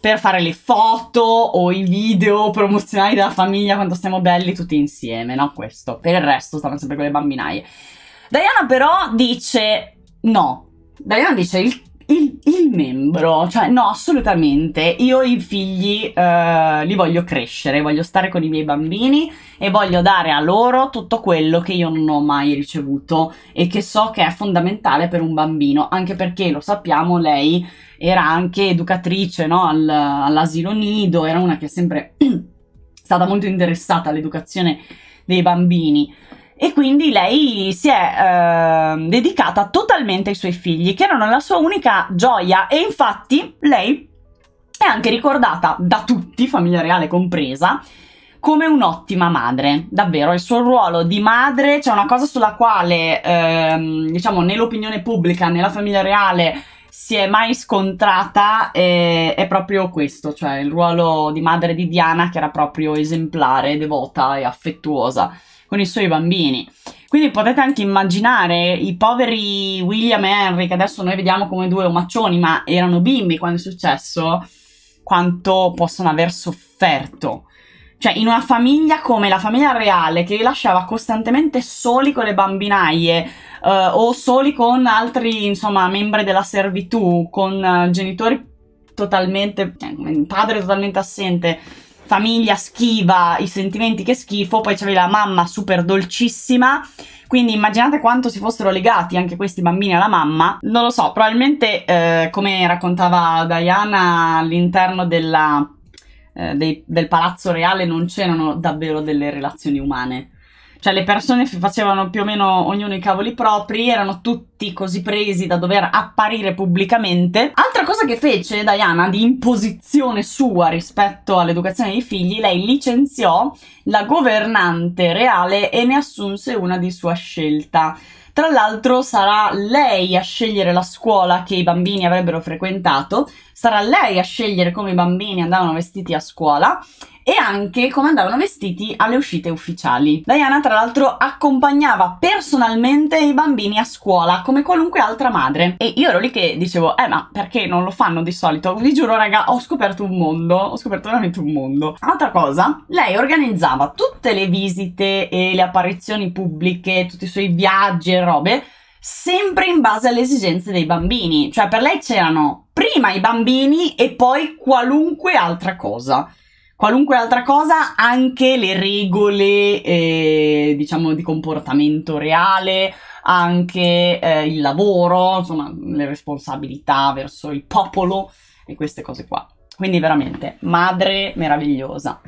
per fare le foto o i video promozionali della famiglia quando stiamo belli tutti insieme, no? Questo. Per il resto stavano sempre con le bambinaie. Diana però dice no. Diana dice il, il, il, membro, cioè no, assolutamente. Io i figli eh, li voglio crescere, voglio stare con i miei bambini e voglio dare a loro tutto quello che io non ho mai ricevuto e che so che è fondamentale per un bambino, anche perché lo sappiamo, lei era anche educatrice no? All, all'asilo nido, era una che è sempre stata molto interessata all'educazione dei bambini e quindi lei si è eh, dedicata totalmente ai suoi figli, che erano la sua unica gioia e infatti lei è anche ricordata da tutti, famiglia reale compresa, come un'ottima madre, davvero il suo ruolo di madre, c'è cioè una cosa sulla quale, ehm, diciamo, nell'opinione pubblica, nella famiglia reale si è mai scontrata, eh, è proprio questo, cioè il ruolo di madre di Diana che era proprio esemplare, devota e affettuosa con i suoi bambini. Quindi potete anche immaginare i poveri William e Henry, che adesso noi vediamo come due omaccioni, ma erano bimbi quando è successo, quanto possono aver sofferto. Cioè, in una famiglia come la famiglia reale, che li lasciava costantemente soli con le bambinaie, eh, o soli con altri, insomma, membri della servitù, con eh, genitori totalmente, cioè, padre totalmente assente, famiglia schiva, i sentimenti che schifo, poi c'avevi la mamma super dolcissima. Quindi immaginate quanto si fossero legati anche questi bambini alla mamma. Non lo so, probabilmente eh, come raccontava Diana all'interno della, eh, dei, del palazzo reale non c'erano davvero delle relazioni umane cioè le persone facevano più o meno ognuno i cavoli propri, erano tutti così presi da dover apparire pubblicamente. Altra cosa che fece Diana di imposizione sua rispetto all'educazione dei figli, lei licenziò la governante reale e ne assunse una di sua scelta. Tra l'altro sarà lei a scegliere la scuola che i bambini avrebbero frequentato, sarà lei a scegliere come i bambini andavano vestiti a scuola e anche come andavano vestiti alle uscite ufficiali. Diana tra l'altro accompagnava personalmente i bambini a scuola come qualunque altra madre e io ero lì che dicevo eh ma perché non lo fanno di solito? Vi giuro raga ho scoperto un mondo, ho scoperto veramente un mondo. Altra cosa, lei organizzava tutte le visite e le apparizioni pubbliche, tutti i suoi viaggi e robe sempre in base alle esigenze dei bambini, cioè per lei c'erano prima i bambini e poi qualunque altra cosa qualunque altra cosa, anche le regole, eh, diciamo, di comportamento reale, anche eh, il lavoro, insomma, le responsabilità verso il popolo e queste cose qua. Quindi veramente madre meravigliosa.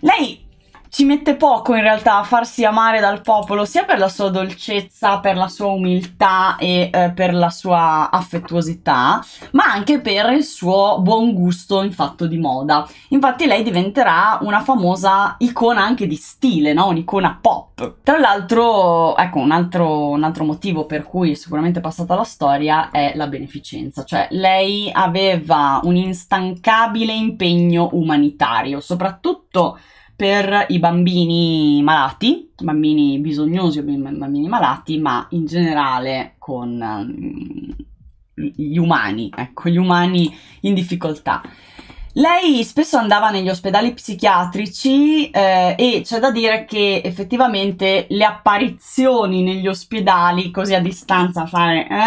Lei ci mette poco in realtà a farsi amare dal popolo, sia per la sua dolcezza, per la sua umiltà e eh, per la sua affettuosità, ma anche per il suo buon gusto in fatto di moda. Infatti lei diventerà una famosa icona anche di stile, no? un'icona pop. Tra l'altro, ecco, un altro, un altro motivo per cui è sicuramente passata la storia è la beneficenza, cioè lei aveva un instancabile impegno umanitario, soprattutto per i bambini malati, bambini bisognosi o bambini malati, ma in generale con ehm, gli umani, ecco, gli umani in difficoltà. Lei spesso andava negli ospedali psichiatrici eh, e c'è da dire che effettivamente le apparizioni negli ospedali, così a distanza, fare, eh,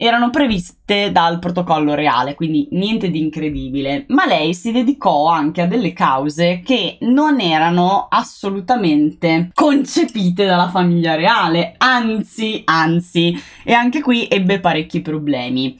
erano previste dal protocollo reale, quindi niente di incredibile, ma lei si dedicò anche a delle cause che non erano assolutamente concepite dalla famiglia reale, anzi, anzi, e anche qui ebbe parecchi problemi.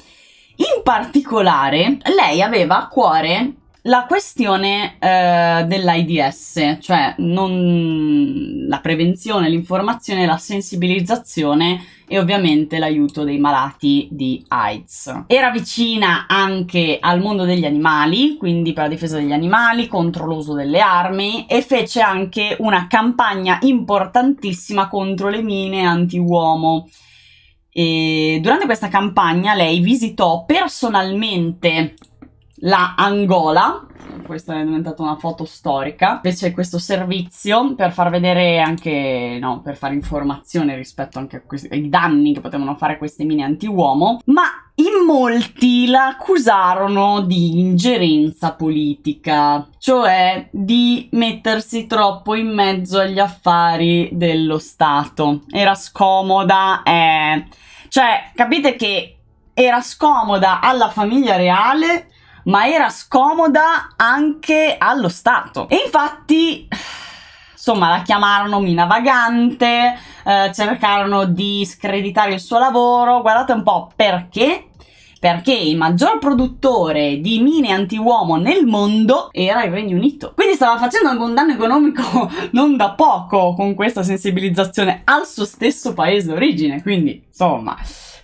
In particolare, lei aveva a cuore la questione eh, dell'AIDS, cioè non... la prevenzione, l'informazione, la sensibilizzazione e ovviamente l'aiuto dei malati di AIDS. Era vicina anche al mondo degli animali, quindi per la difesa degli animali, contro l'uso delle armi e fece anche una campagna importantissima contro le mine anti-uomo. E durante questa campagna lei visitò personalmente la Angola. Questa è diventata una foto storica. Invece questo servizio per far vedere anche, no, per fare informazione rispetto anche questi, ai danni che potevano fare queste mine anti-uomo. Ma in molti la accusarono di ingerenza politica, cioè di mettersi troppo in mezzo agli affari dello Stato. Era scomoda, eh. Cioè, capite che era scomoda alla famiglia reale ma era scomoda anche allo Stato. E infatti insomma la chiamarono mina vagante, eh, cercarono di screditare il suo lavoro, guardate un po' perché. Perché il maggior produttore di mine anti-uomo nel mondo era il Regno Unito. Quindi stava facendo anche un danno economico non da poco con questa sensibilizzazione al suo stesso paese d'origine. Quindi, insomma,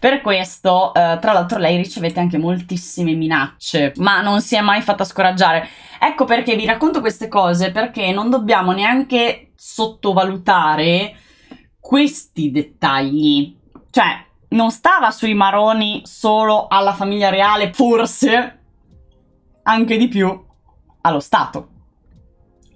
per questo, eh, tra l'altro, lei ricevette anche moltissime minacce, ma non si è mai fatta scoraggiare. Ecco perché vi racconto queste cose, perché non dobbiamo neanche sottovalutare questi dettagli. Cioè, non stava sui maroni solo alla famiglia reale, forse anche di più allo Stato.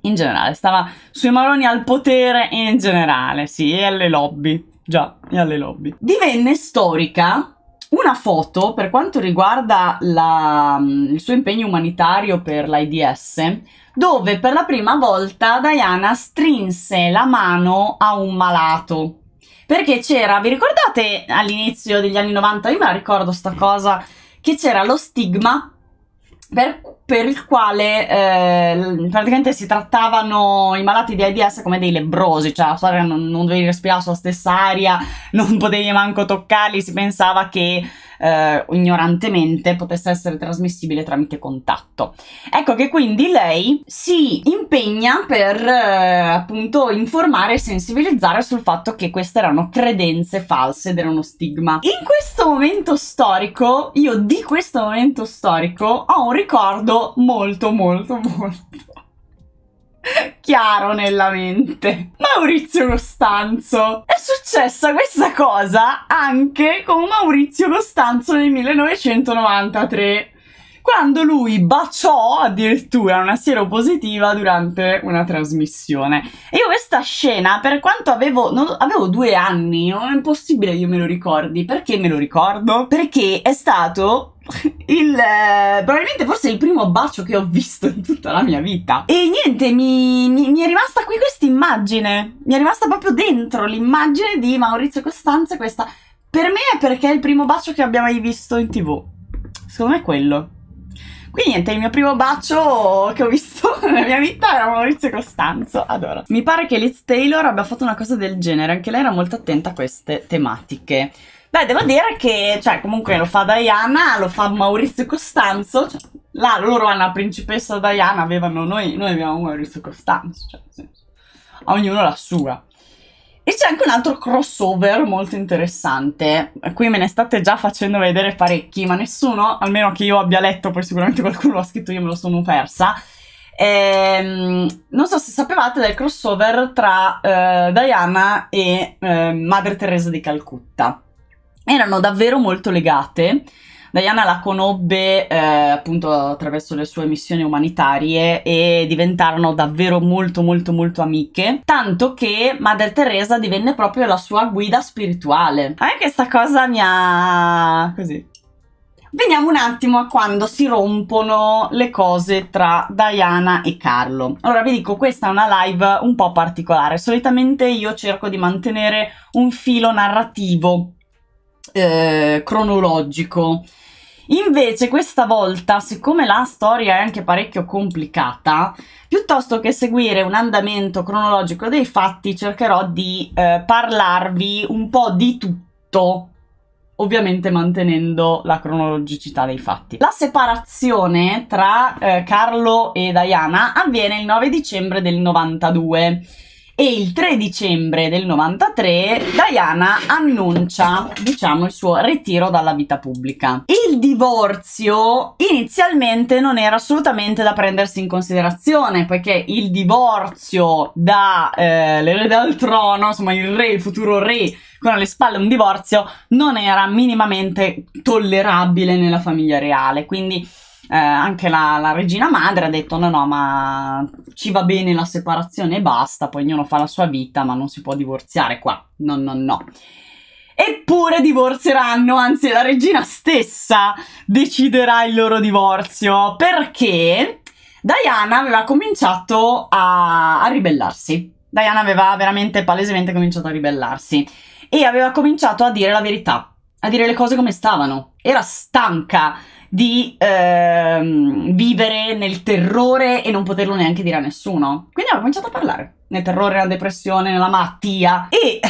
In generale, stava sui maroni al potere in generale, sì, e alle lobby. Già, e alle lobby. Divenne storica una foto per quanto riguarda la, mm, il suo impegno umanitario per l'AIDS, dove per la prima volta Diana strinse la mano a un malato. Perché c'era, vi ricordate all'inizio degli anni 90, io me la ricordo sta cosa, che c'era lo stigma per per il quale eh, praticamente si trattavano i malati di AIDS come dei lebrosi, cioè la non, non dovevi respirare sulla stessa aria, non potevi manco toccarli, si pensava che eh, ignorantemente potesse essere trasmissibile tramite contatto. Ecco che quindi lei si impegna per eh, appunto informare e sensibilizzare sul fatto che queste erano credenze false ed era uno stigma. In questo momento storico, io di questo momento storico ho un ricordo molto, molto, molto, chiaro nella mente. Maurizio Costanzo. È successa questa cosa anche con Maurizio Costanzo nel 1993 quando lui baciò addirittura una sieropositiva durante una trasmissione. E io questa scena, per quanto avevo, non, avevo due anni, non è impossibile che io me lo ricordi. Perché me lo ricordo? Perché è stato il, eh, probabilmente forse il primo bacio che ho visto in tutta la mia vita. E niente, mi, mi, mi è rimasta qui questa immagine, mi è rimasta proprio dentro l'immagine di Maurizio Costanza, questa per me è perché è il primo bacio che abbia mai visto in tv. Secondo me è quello. Quindi niente, il mio primo bacio che ho visto nella mia vita era Maurizio Costanzo, adoro. Mi pare che Liz Taylor abbia fatto una cosa del genere, anche lei era molto attenta a queste tematiche. Beh, devo dire che, cioè, comunque lo fa Diana, lo fa Maurizio Costanzo. Cioè, là, loro hanno la principessa Diana, avevano noi, noi abbiamo Maurizio Costanzo. Cioè, senso, ognuno la sua. E c'è anche un altro crossover molto interessante. Qui me ne state già facendo vedere parecchi, ma nessuno, almeno che io abbia letto, poi sicuramente qualcuno l'ha scritto, io me lo sono persa. Ehm, non so se sapevate del crossover tra eh, Diana e eh, Madre Teresa di Calcutta erano davvero molto legate. Diana la conobbe eh, appunto attraverso le sue missioni umanitarie e diventarono davvero molto molto molto amiche, tanto che Madre Teresa divenne proprio la sua guida spirituale. Anche questa cosa mi ha... così... Veniamo un attimo a quando si rompono le cose tra Diana e Carlo. Allora vi dico, questa è una live un po' particolare. Solitamente io cerco di mantenere un filo narrativo eh, cronologico. Invece questa volta, siccome la storia è anche parecchio complicata, piuttosto che seguire un andamento cronologico dei fatti, cercherò di eh, parlarvi un po' di tutto, ovviamente mantenendo la cronologicità dei fatti. La separazione tra eh, Carlo e Diana avviene il 9 dicembre del 92 e il 3 dicembre del 93 Diana annuncia, diciamo, il suo ritiro dalla vita pubblica. Il divorzio inizialmente non era assolutamente da prendersi in considerazione, poiché il divorzio da eh, l'erede al trono, insomma, il re, il futuro re con alle spalle un divorzio, non era minimamente tollerabile nella famiglia reale, quindi eh, anche la, la, regina madre ha detto no no ma ci va bene la separazione e basta, poi ognuno fa la sua vita ma non si può divorziare qua, no no no. Eppure divorzieranno, anzi la regina stessa deciderà il loro divorzio perché Diana aveva cominciato a, a ribellarsi. Diana aveva veramente palesemente cominciato a ribellarsi e aveva cominciato a dire la verità, a dire le cose come stavano. Era stanca di ehm, vivere nel terrore e non poterlo neanche dire a nessuno. Quindi avevo cominciato a parlare nel terrore, nella depressione, nella malattia e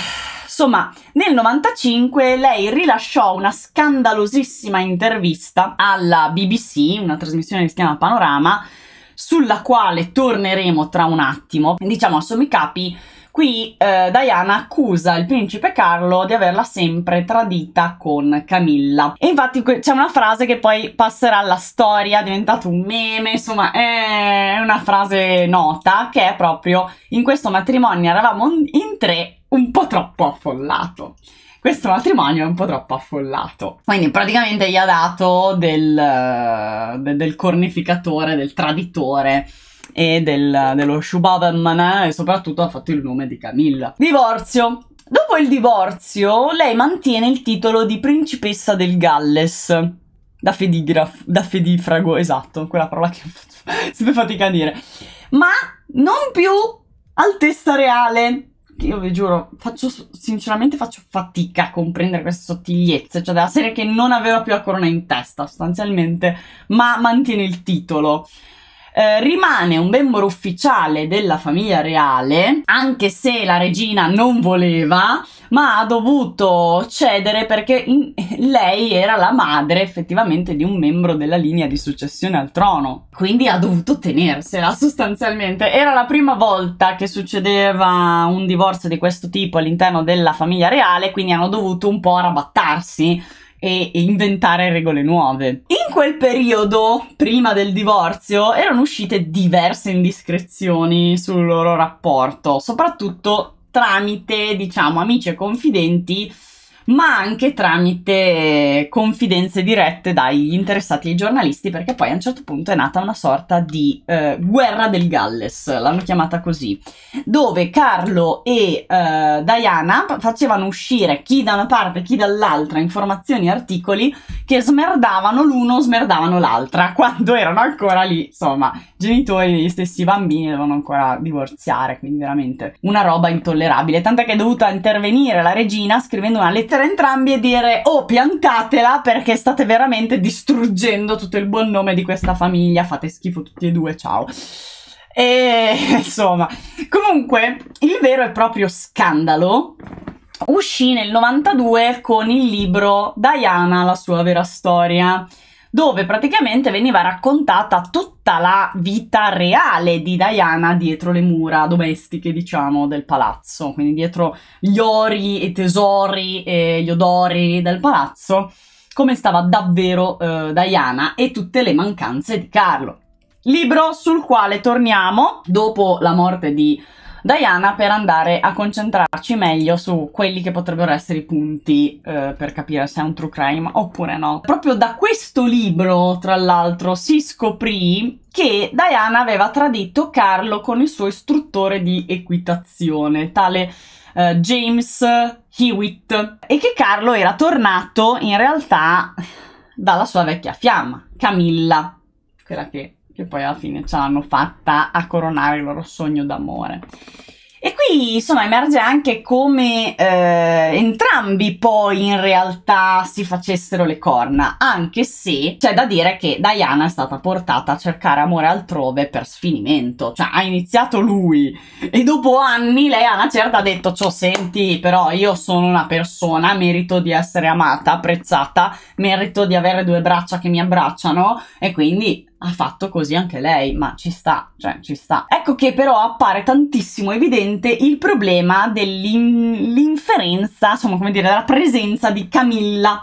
insomma, nel 95 lei rilasciò una scandalosissima intervista alla BBC, una trasmissione che si chiama Panorama, sulla quale torneremo tra un attimo. Diciamo a sommi capi Qui eh, Diana accusa il principe Carlo di averla sempre tradita con Camilla. E infatti c'è una frase che poi passerà alla storia, è diventato un meme, insomma è una frase nota che è proprio in questo matrimonio eravamo in tre un po' troppo affollato questo matrimonio è un po' troppo affollato. Quindi praticamente gli ha dato del, eh, del, del cornificatore, del traditore e del, dello Shubaba e soprattutto ha fatto il nome di Camilla. Divorzio. Dopo il divorzio, lei mantiene il titolo di principessa del Galles. Da fedigraf, da fedifrago, esatto, quella parola che si fa fatica a dire. Ma non più altezza reale. Io vi giuro, faccio, sinceramente faccio fatica a comprendere queste sottigliezze, cioè della serie che non aveva più la corona in testa sostanzialmente, ma mantiene il titolo. Eh, rimane un membro ufficiale della famiglia reale, anche se la regina non voleva, ma ha dovuto cedere perché in- lei era la madre effettivamente di un membro della linea di successione al trono. Quindi ha dovuto tenersela sostanzialmente. Era la prima volta che succedeva un divorzio di questo tipo all'interno della famiglia reale, quindi hanno dovuto un po' arrabattarsi e, e inventare regole nuove. In quel periodo, prima del divorzio, erano uscite diverse indiscrezioni sul loro rapporto, soprattutto tramite, diciamo, amici e confidenti ma anche tramite confidenze dirette dagli interessati ai giornalisti, perché poi a un certo punto è nata una sorta di eh, guerra del Galles, l'hanno chiamata così, dove Carlo e eh, Diana facevano uscire chi da una parte e chi dall'altra informazioni e articoli che smerdavano l'uno, o smerdavano l'altra, quando erano ancora lì, insomma, genitori degli stessi bambini devono ancora divorziare, quindi veramente una roba intollerabile, tanto che è dovuta intervenire la regina scrivendo una lettera combattere entrambi e dire oh piantatela perché state veramente distruggendo tutto il buon nome di questa famiglia, fate schifo tutti e due, ciao. E insomma, comunque il vero e proprio scandalo uscì nel 92 con il libro Diana, la sua vera storia dove praticamente veniva raccontata tutta la vita reale di Diana dietro le mura domestiche, diciamo, del palazzo, quindi dietro gli ori e tesori e gli odori del palazzo, come stava davvero eh, Diana e tutte le mancanze di Carlo. Libro sul quale torniamo dopo la morte di Diana per andare a concentrarci meglio su quelli che potrebbero essere i punti eh, per capire se è un true crime oppure no. Proprio da questo libro, tra l'altro, si scoprì che Diana aveva tradito Carlo con il suo istruttore di equitazione, tale eh, James Hewitt, e che Carlo era tornato in realtà dalla sua vecchia fiamma, Camilla, quella che che poi alla fine ce l'hanno fatta a coronare il loro sogno d'amore. E qui insomma emerge anche come eh, entrambi poi in realtà si facessero le corna, anche se c'è da dire che Diana è stata portata a cercare amore altrove per sfinimento, cioè ha iniziato lui e dopo anni lei a una certa ha detto ciò senti però io sono una persona, merito di essere amata, apprezzata, merito di avere due braccia che mi abbracciano e quindi ha fatto così anche lei, ma ci sta, cioè ci sta. Ecco che però appare tantissimo evidente il problema dell'inferenza, insomma come dire, della presenza di Camilla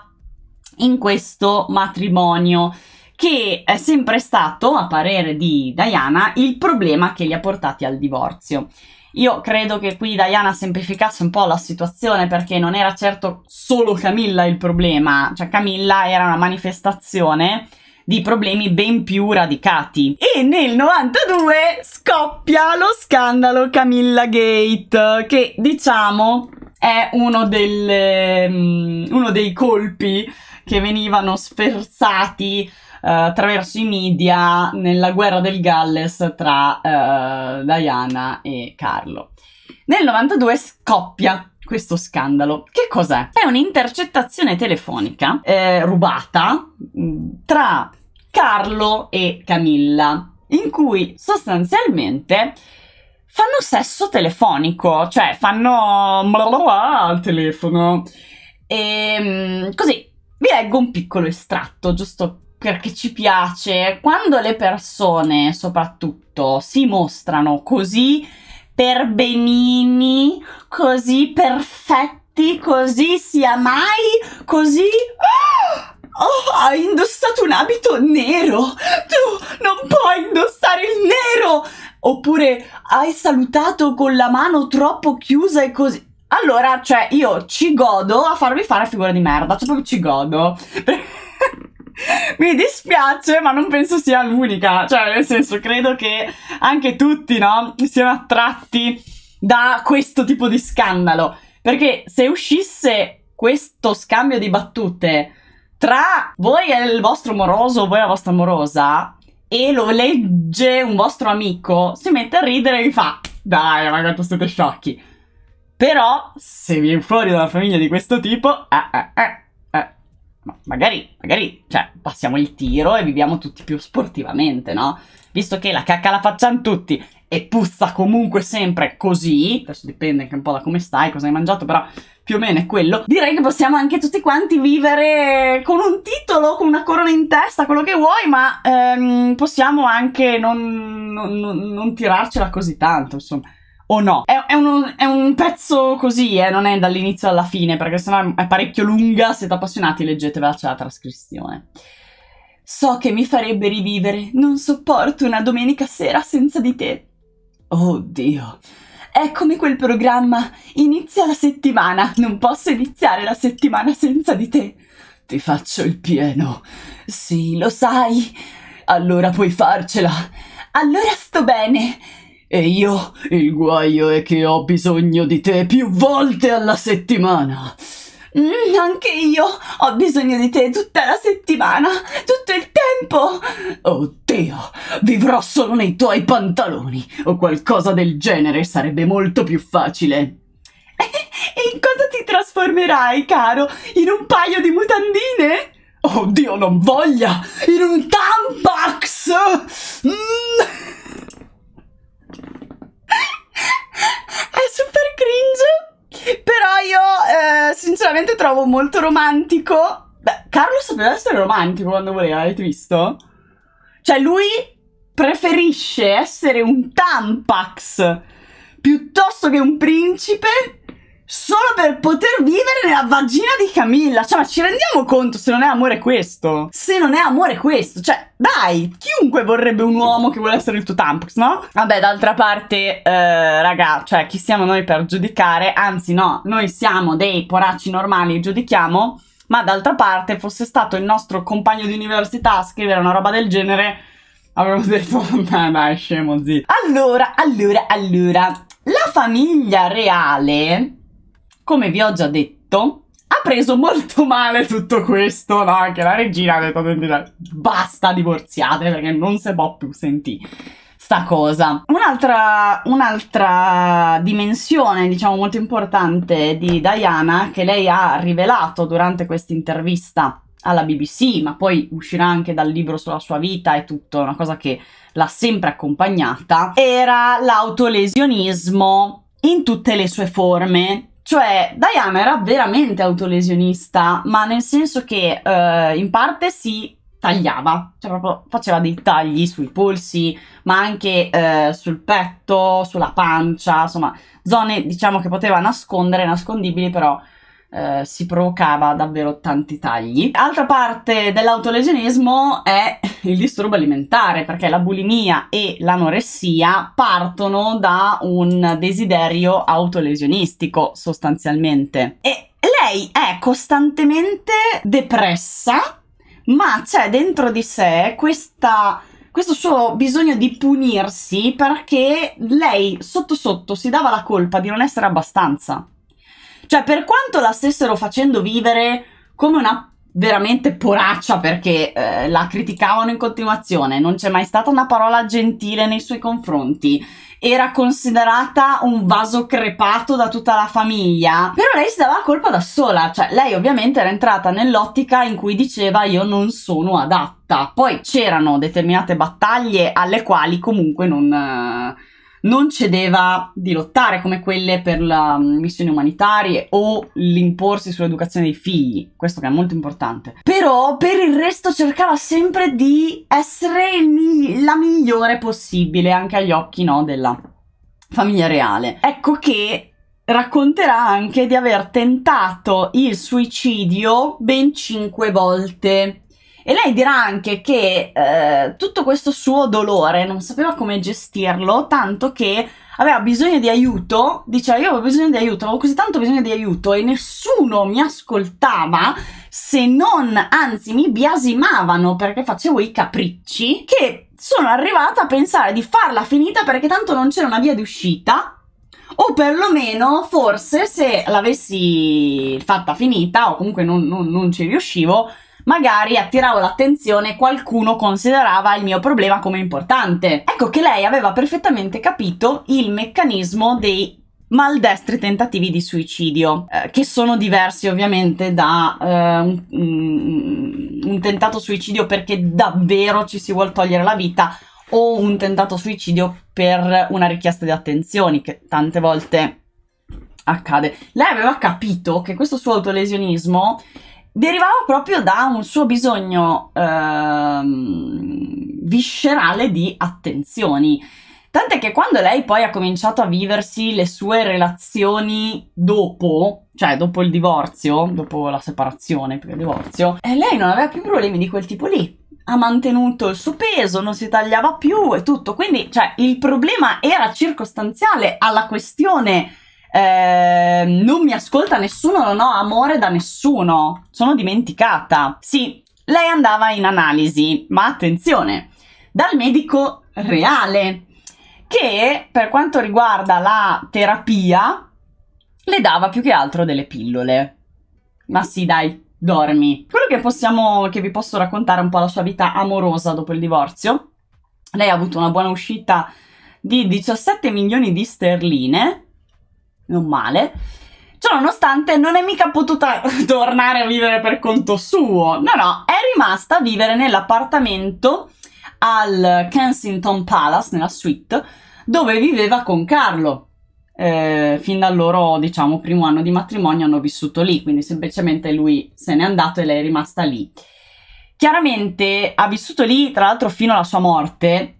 in questo matrimonio che è sempre stato, a parere di Diana, il problema che li ha portati al divorzio. Io credo che qui Diana semplificasse un po' la situazione perché non era certo solo Camilla il problema, cioè Camilla era una manifestazione di problemi ben più radicati. E nel 92 scoppia lo scandalo Camilla Gate, che diciamo è uno, delle, mm, uno dei colpi che venivano sferzati uh, attraverso i media nella guerra del Galles tra uh, Diana e Carlo. Nel 92 scoppia questo scandalo. Che cos'è? È un'intercettazione telefonica eh, rubata mm, tra Carlo e Camilla, in cui sostanzialmente fanno sesso telefonico, cioè fanno bla bla bla al telefono. E mm, così vi leggo un piccolo estratto, giusto perché ci piace. Quando le persone, soprattutto, si mostrano così per Benini, così perfetti, così sia mai, così... Ah, oh, hai indossato un abito nero! Tu non puoi indossare il nero! Oppure hai salutato con la mano troppo chiusa e così... Allora, cioè, io ci godo a farvi fare figura di merda, cioè proprio ci godo. Mm. mi dispiace, ma non penso sia l'unica. Cioè, nel senso, credo che anche tutti, no, siano attratti da questo tipo di scandalo. Perché se uscisse questo scambio di battute tra voi e il vostro moroso o voi e la vostra morosa e lo legge un vostro amico, si mette a ridere e vi fa dai, ma quanto siete sciocchi. Però, se vieni fuori da una famiglia di questo tipo, eh, eh, eh, ma magari, magari, cioè, passiamo il tiro e viviamo tutti più sportivamente, no? Visto che la cacca la facciamo tutti e puzza comunque sempre così, adesso dipende anche un po' da come stai, cosa hai mangiato, però più o meno è quello. Direi che possiamo anche tutti quanti vivere con un titolo, con una corona in testa, quello che vuoi, ma ehm, possiamo anche non, non, non tirarcela così tanto, insomma o no? È, è, uno, è un pezzo così, eh, non è dall'inizio alla fine, perché sennò è parecchio lunga. Siete appassionati, leggetevela, c'è la trascrizione. So che mi farebbe rivivere. Non sopporto una domenica sera senza di te. Oddio. È come quel programma. Inizia la settimana. Non posso iniziare la settimana senza di te. Ti faccio il pieno. Sì, lo sai. Allora puoi farcela. Allora sto bene. E io, il guaio è che ho bisogno di te più volte alla settimana. Mm, anche io ho bisogno di te tutta la settimana, tutto il tempo. Oddio, oh, vivrò solo nei tuoi pantaloni o qualcosa del genere sarebbe molto più facile. E in cosa ti trasformerai, caro? In un paio di mutandine? Oddio, oh, non voglia! In un tampax! Mm. sinceramente trovo molto romantico. Beh, Carlo sapeva essere romantico quando voleva, avete visto? Cioè, lui preferisce essere un Tampax piuttosto che un principe solo per poter vivere nella vagina di Camilla. Cioè, ma ci rendiamo conto se non è amore questo? Se non è amore questo, cioè, dai, chiunque vorrebbe un uomo che vuole essere il tuo Tampax, no? Vabbè, d'altra parte, eh, raga, cioè, chi siamo noi per giudicare? Anzi, no, noi siamo dei poracci normali, giudichiamo. Ma d'altra parte, fosse stato il nostro compagno di università a scrivere una roba del genere, avremmo detto, dai, dai, scemo zio. Allora, allora, allora, la famiglia reale come vi ho già detto, ha preso molto male tutto questo, no? Anche la regina ha detto, basta, divorziate, perché non se può più sentire sta cosa. Un'altra, un'altra, dimensione, diciamo, molto importante di Diana, che lei ha rivelato durante questa intervista alla BBC, ma poi uscirà anche dal libro sulla sua vita e tutto, una cosa che l'ha sempre accompagnata, era l'autolesionismo in tutte le sue forme cioè, Diana era veramente autolesionista, ma nel senso che eh, in parte si tagliava, cioè proprio faceva dei tagli sui polsi, ma anche eh, sul petto, sulla pancia, insomma, zone diciamo che poteva nascondere, nascondibili, però eh, si provocava davvero tanti tagli. Altra parte dell'autolesionismo è il disturbo alimentare, perché la bulimia e l'anoressia partono da un desiderio autolesionistico sostanzialmente. E lei è costantemente depressa, ma c'è dentro di sé questa questo suo bisogno di punirsi perché lei sotto sotto si dava la colpa di non essere abbastanza. Cioè, per quanto la stessero facendo vivere come una veramente poraccia perché eh, la criticavano in continuazione, non c'è mai stata una parola gentile nei suoi confronti, era considerata un vaso crepato da tutta la famiglia, però lei si dava la colpa da sola, cioè lei ovviamente era entrata nell'ottica in cui diceva io non sono adatta, poi c'erano determinate battaglie alle quali comunque non... Eh, non cedeva di lottare come quelle per le mm, missioni umanitarie o l'imporsi sull'educazione dei figli, questo che è molto importante. Però per il resto cercava sempre di essere mi- la migliore possibile anche agli occhi no, della famiglia reale. Ecco che racconterà anche di aver tentato il suicidio ben cinque volte e lei dirà anche che eh, tutto questo suo dolore non sapeva come gestirlo, tanto che aveva bisogno di aiuto, diceva io avevo bisogno di aiuto, avevo così tanto bisogno di aiuto e nessuno mi ascoltava se non, anzi mi biasimavano perché facevo i capricci, che sono arrivata a pensare di farla finita perché tanto non c'era una via di uscita o perlomeno forse se l'avessi fatta finita o comunque non, non, non, ci riuscivo magari attiravo l'attenzione e qualcuno considerava il mio problema come importante. Ecco che lei aveva perfettamente capito il meccanismo dei maldestri tentativi di suicidio, eh, che sono diversi ovviamente da eh, un, mm, un tentato suicidio perché davvero ci si vuole togliere la vita o un tentato suicidio per una richiesta di attenzioni, che tante volte accade. Lei aveva capito che questo suo autolesionismo derivava proprio da un suo bisogno ehm, viscerale di attenzioni. Tant'è che quando lei poi ha cominciato a viversi le sue relazioni dopo, cioè dopo il divorzio, dopo la separazione più il divorzio, lei non aveva più problemi di quel tipo lì. Ha mantenuto il suo peso, non si tagliava più e tutto. Quindi, cioè, il problema era circostanziale alla questione eh, non mi ascolta nessuno, non ho amore da nessuno, sono dimenticata. Sì, lei andava in analisi, ma attenzione, dal medico reale, che per quanto riguarda la terapia le dava più che altro delle pillole. Ma sì, dai, dormi. Quello che possiamo, che vi posso raccontare un po' la sua vita amorosa dopo il divorzio. Lei ha avuto una buona uscita di 17 milioni di sterline non male. Ciononostante non è mica potuta tornare a vivere per conto suo, no no, è rimasta a vivere nell'appartamento al Kensington Palace, nella suite, dove viveva con Carlo. Eh, fin dal loro, diciamo, primo anno di matrimonio hanno vissuto lì, quindi semplicemente lui se n'è andato e lei è rimasta lì. Chiaramente ha vissuto lì, tra l'altro, fino alla sua morte,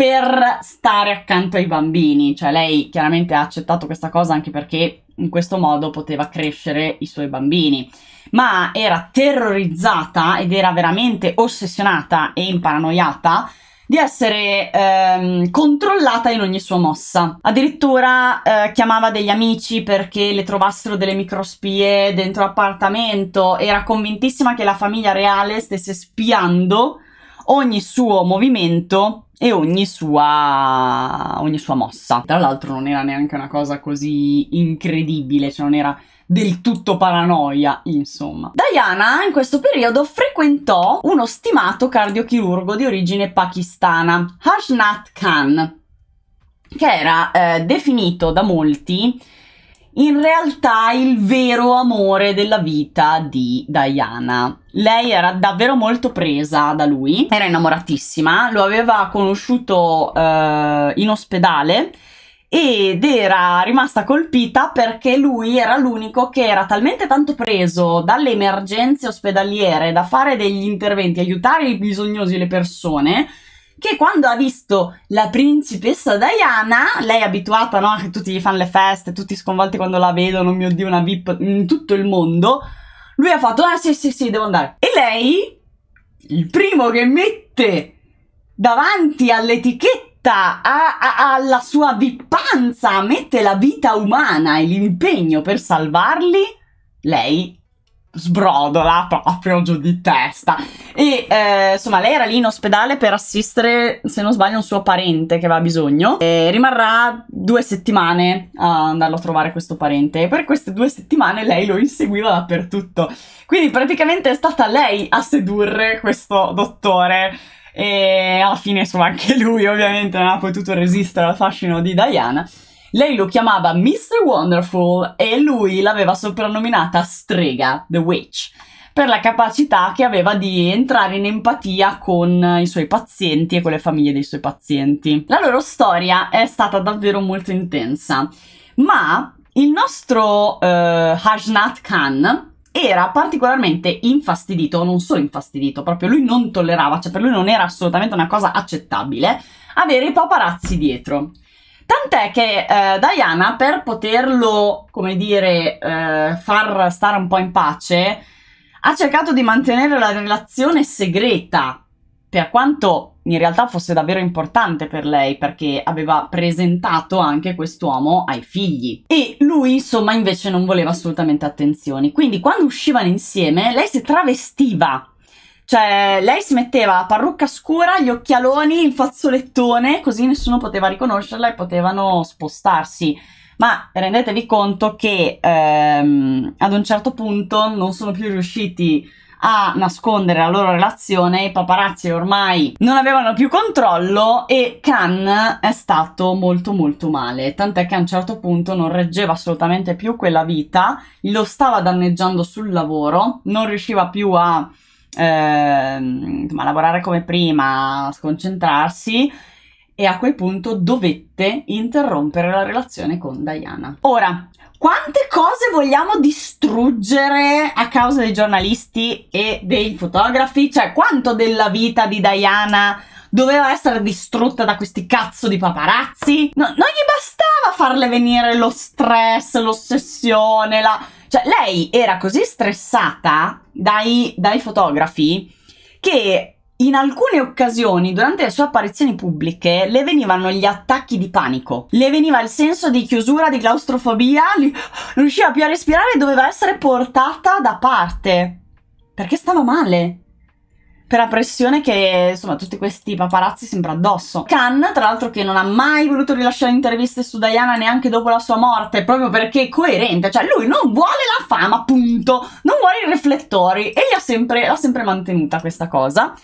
per stare accanto ai bambini, cioè lei chiaramente ha accettato questa cosa anche perché in questo modo poteva crescere i suoi bambini, ma era terrorizzata ed era veramente ossessionata e imparanoiata di essere ehm, controllata in ogni sua mossa. Addirittura eh, chiamava degli amici perché le trovassero delle microspie dentro l'appartamento, era convintissima che la famiglia reale stesse spiando ogni suo movimento e ogni sua, ogni sua mossa. Tra l'altro non era neanche una cosa così incredibile, cioè non era del tutto paranoia, insomma. Diana in questo periodo frequentò uno stimato cardiochirurgo di origine pakistana, Hashnat Khan, che era eh, definito da molti in realtà il vero amore della vita di Diana. Lei era davvero molto presa da lui, era innamoratissima, lo aveva conosciuto eh, in ospedale ed era rimasta colpita perché lui era l'unico che era talmente tanto preso dalle emergenze ospedaliere da fare degli interventi, aiutare i bisognosi, le persone, che quando ha visto la principessa Diana, lei è abituata, no? Che tutti gli fanno le feste, tutti sconvolti quando la vedono, mio Dio, una VIP in tutto il mondo. Lui ha fatto, ah sì sì sì, devo andare. E lei, il primo che mette davanti all'etichetta a, a, alla sua vippanza, mette la vita umana e l'impegno per salvarli, lei sbrodola proprio giù di testa. E eh, insomma, lei era lì in ospedale per assistere, se non sbaglio, un suo parente che aveva bisogno. E rimarrà due settimane a andarlo a trovare questo parente. E per queste due settimane lei lo inseguiva dappertutto. Quindi praticamente è stata lei a sedurre questo dottore. E alla fine, insomma, anche lui ovviamente non ha potuto resistere al fascino di Diana lei lo chiamava Mr. Wonderful e lui l'aveva soprannominata Strega, The Witch, per la capacità che aveva di entrare in empatia con i suoi pazienti e con le famiglie dei suoi pazienti. La loro storia è stata davvero molto intensa, ma il nostro eh, Hajnat Khan era particolarmente infastidito, non solo infastidito, proprio lui non tollerava, cioè per lui non era assolutamente una cosa accettabile avere i paparazzi dietro. Tant'è che eh, Diana, per poterlo, come dire, eh, far stare un po' in pace, ha cercato di mantenere la relazione segreta, per quanto in realtà fosse davvero importante per lei perché aveva presentato anche quest'uomo ai figli e lui insomma invece non voleva assolutamente attenzioni quindi quando uscivano insieme lei si travestiva cioè, lei si metteva parrucca scura, gli occhialoni, il fazzolettone, così nessuno poteva riconoscerla e potevano spostarsi. Ma rendetevi conto che ehm, ad un certo punto non sono più riusciti a nascondere la loro relazione, i paparazzi ormai non avevano più controllo e Khan è stato molto molto male, tant'è che a un certo punto non reggeva assolutamente più quella vita, lo stava danneggiando sul lavoro, non riusciva più a Ehm, insomma, lavorare come prima, sconcentrarsi e a quel punto dovette interrompere la relazione con Diana. Ora, quante cose vogliamo distruggere a causa dei giornalisti e dei fotografi? Cioè, quanto della vita di Diana doveva essere distrutta da questi cazzo di paparazzi? No, non gli bastava farle venire lo stress, l'ossessione, la cioè, lei era così stressata dai, dai fotografi che in alcune occasioni, durante le sue apparizioni pubbliche, le venivano gli attacchi di panico, le veniva il senso di chiusura, di claustrofobia, non riusciva più a respirare e doveva essere portata da parte perché stava male per la pressione che insomma tutti questi paparazzi sempre addosso. Khan, tra l'altro che non ha mai voluto rilasciare interviste su Diana neanche dopo la sua morte, proprio perché è coerente, cioè lui non vuole la fama, punto, non vuole i riflettori e l'ha sempre, sempre mantenuta questa cosa.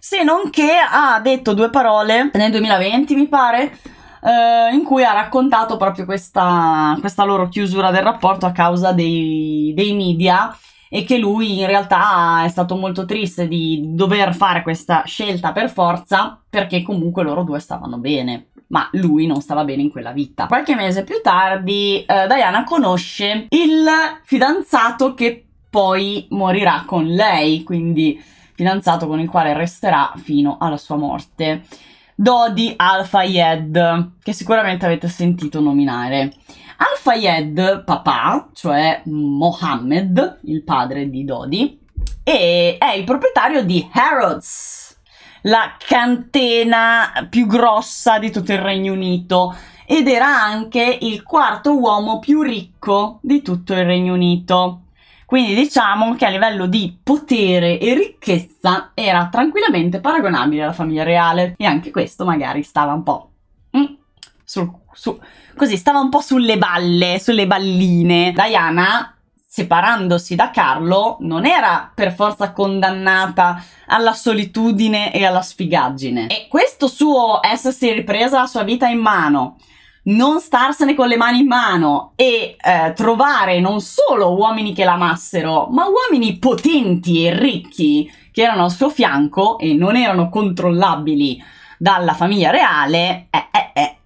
Se non che ha detto due parole nel 2020, mi pare, Uh, in cui ha raccontato proprio questa, questa, loro chiusura del rapporto a causa dei, dei media e che lui in realtà è stato molto triste di dover fare questa scelta per forza perché comunque loro due stavano bene ma lui non stava bene in quella vita. Qualche mese più tardi eh, Diana conosce il fidanzato che poi morirà con lei, quindi fidanzato con il quale resterà fino alla sua morte. Dodi Al-Fayed, che sicuramente avete sentito nominare. Al-Fayed, papà, cioè Mohammed, il padre di Dodi, è il proprietario di Harrods, la cantena più grossa di tutto il Regno Unito ed era anche il quarto uomo più ricco di tutto il Regno Unito. Quindi diciamo che a livello di potere e ricchezza era tranquillamente paragonabile alla famiglia reale e anche questo magari stava un po' mm, sul su, così stava un po' sulle balle, sulle balline. Diana, separandosi da Carlo, non era per forza condannata alla solitudine e alla sfigaggine. E questo suo essersi ripresa la sua vita in mano, non starsene con le mani in mano e eh, trovare non solo uomini che l'amassero, ma uomini potenti e ricchi che erano al suo fianco e non erano controllabili dalla famiglia reale, eh, eh, eh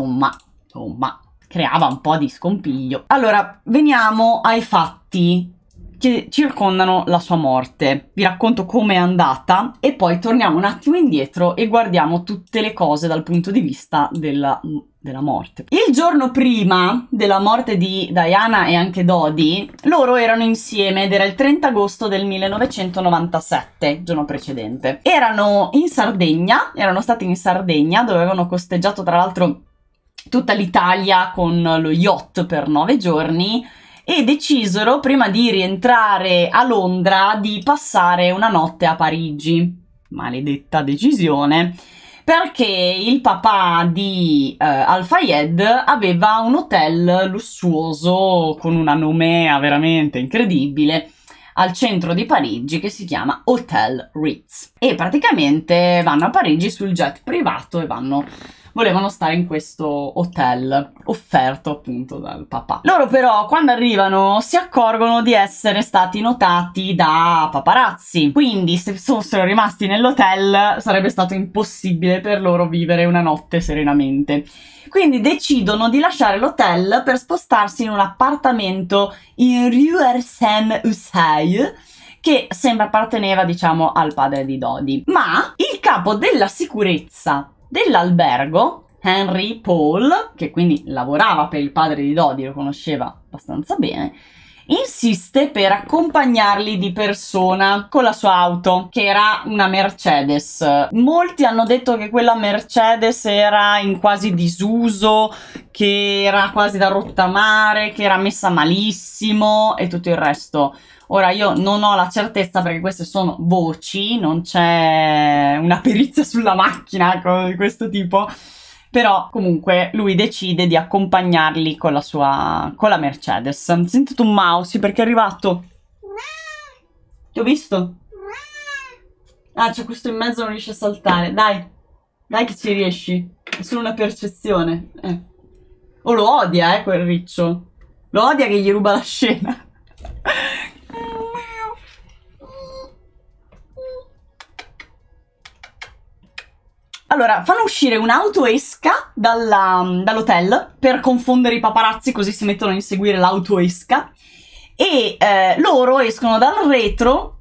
insomma, insomma, creava un po' di scompiglio. Allora, veniamo ai fatti che circondano la sua morte. Vi racconto come è andata e poi torniamo un attimo indietro e guardiamo tutte le cose dal punto di vista della, della morte. Il giorno prima della morte di Diana e anche Dodi, loro erano insieme ed era il 30 agosto del 1997, giorno precedente. Erano in Sardegna, erano stati in Sardegna dove avevano costeggiato tra l'altro tutta l'Italia con lo yacht per nove giorni e decisero prima di rientrare a Londra di passare una notte a Parigi. Maledetta decisione. Perché il papà di eh, Al-Fayed aveva un hotel lussuoso con una nomea ah, veramente incredibile al centro di Parigi che si chiama Hotel Ritz. E praticamente vanno a Parigi sul jet privato e vanno volevano stare in questo hotel offerto appunto dal papà. Loro però quando arrivano si accorgono di essere stati notati da paparazzi, quindi se fossero rimasti nell'hotel sarebbe stato impossibile per loro vivere una notte serenamente. Quindi decidono di lasciare l'hotel per spostarsi in un appartamento in Rue Arsène Usai che sembra apparteneva, diciamo, al padre di Dodi. Ma il capo della sicurezza dell'albergo, Henry Paul, che quindi lavorava per il padre di Dodi, lo conosceva abbastanza bene, insiste per accompagnarli di persona con la sua auto, che era una Mercedes. Molti hanno detto che quella Mercedes era in quasi disuso, che era quasi da rottamare, che era messa malissimo e tutto il resto. Ora io non ho la certezza perché queste sono voci, non c'è una perizia sulla macchina di questo tipo, però comunque lui decide di accompagnarli con la sua con la Mercedes. Ho sentito un mouse perché è arrivato. Ti ho visto? Ah, c'è questo in mezzo, non riesce a saltare. Dai, dai che ci riesci. È solo una percezione. Eh. Oh, lo odia, eh, quel riccio. Lo odia che gli ruba la scena. Allora, fanno uscire un'autoesca dalla, dall'hotel per confondere i paparazzi così si mettono a inseguire esca e eh, loro escono dal retro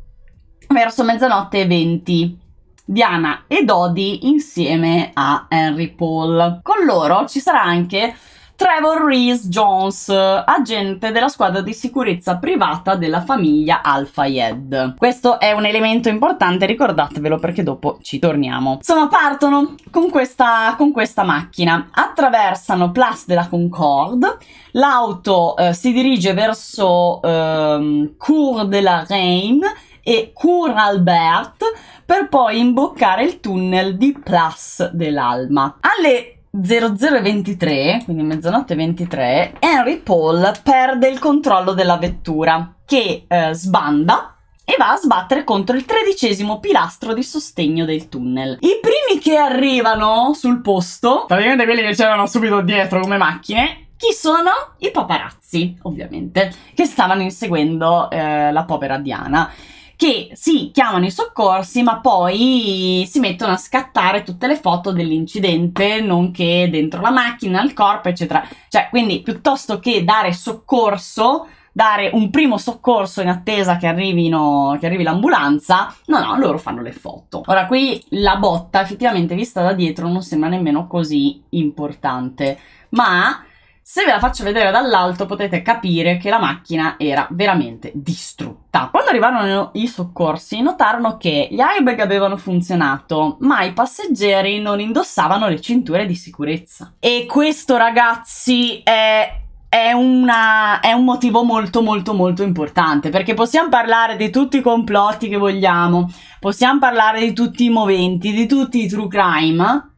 verso mezzanotte e 20. Diana e Dodi insieme a Henry Paul. Con loro ci sarà anche Trevor Reese Jones, agente della squadra di sicurezza privata della famiglia al Yed. Questo è un elemento importante, ricordatevelo perché dopo ci torniamo. Insomma, partono con questa, con questa macchina, attraversano Place de la Concorde, l'auto eh, si dirige verso eh, Cour de la Reine e Cour Albert per poi imboccare il tunnel di Place de l'Alma. Alle 0023, quindi mezzanotte 23, Henry Paul perde il controllo della vettura che eh, sbanda e va a sbattere contro il tredicesimo pilastro di sostegno del tunnel. I primi che arrivano sul posto, praticamente quelli che c'erano subito dietro come macchine, chi sono? I paparazzi, ovviamente, che stavano inseguendo eh, la povera Diana che sì, chiamano i soccorsi, ma poi si mettono a scattare tutte le foto dell'incidente, nonché dentro la macchina, il corpo, eccetera. Cioè, quindi piuttosto che dare soccorso, dare un primo soccorso in attesa che, arrivino, che arrivi l'ambulanza, no, no, loro fanno le foto. Ora, qui la botta, effettivamente vista da dietro, non sembra nemmeno così importante, ma se ve la faccio vedere dall'alto potete capire che la macchina era veramente distrutta. Quando arrivarono i soccorsi notarono che gli airbag avevano funzionato, ma i passeggeri non indossavano le cinture di sicurezza. E questo ragazzi è una, è, un motivo molto molto molto importante perché possiamo parlare di tutti i complotti che vogliamo, possiamo parlare di tutti i moventi, di tutti i true crime,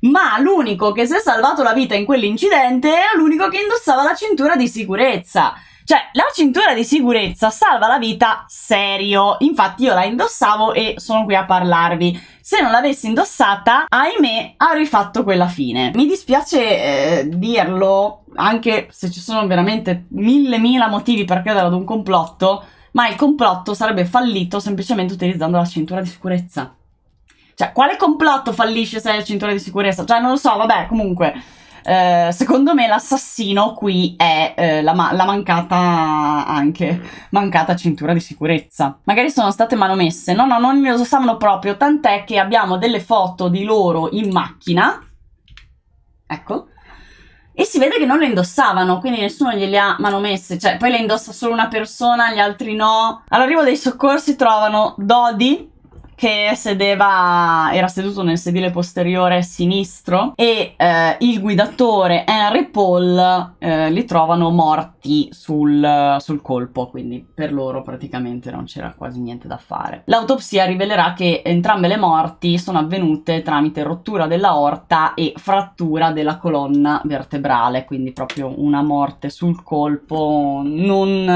ma l'unico che si è salvato la vita in quell'incidente era l'unico che indossava la cintura di sicurezza. Cioè, la cintura di sicurezza salva la vita serio. Infatti io la indossavo e sono qui a parlarvi. Se non l'avessi indossata, ahimè, avrei fatto quella fine. Mi dispiace eh, dirlo, anche se ci sono veramente mille mila motivi per credere ad un complotto, ma il complotto sarebbe fallito semplicemente utilizzando la cintura di sicurezza. Cioè, quale complotto fallisce se hai il cinturone di sicurezza? Cioè, non lo so, vabbè, comunque. Eh, secondo me l'assassino qui è eh, la, ma- la, mancata anche mancata cintura di sicurezza. Magari sono state manomesse. No, no, non lo sanno proprio. Tant'è che abbiamo delle foto di loro in macchina. Ecco. E si vede che non le indossavano, quindi nessuno gliele ha manomesse. Cioè, poi le indossa solo una persona, gli altri no. All'arrivo dei soccorsi trovano Dodi, che sedeva, era seduto nel sedile posteriore sinistro e eh, il guidatore Henry Paul eh, li trovano morti sul, sul, colpo, quindi per loro praticamente non c'era quasi niente da fare. L'autopsia rivelerà che entrambe le morti sono avvenute tramite rottura dell'aorta e frattura della colonna vertebrale, quindi proprio una morte sul colpo non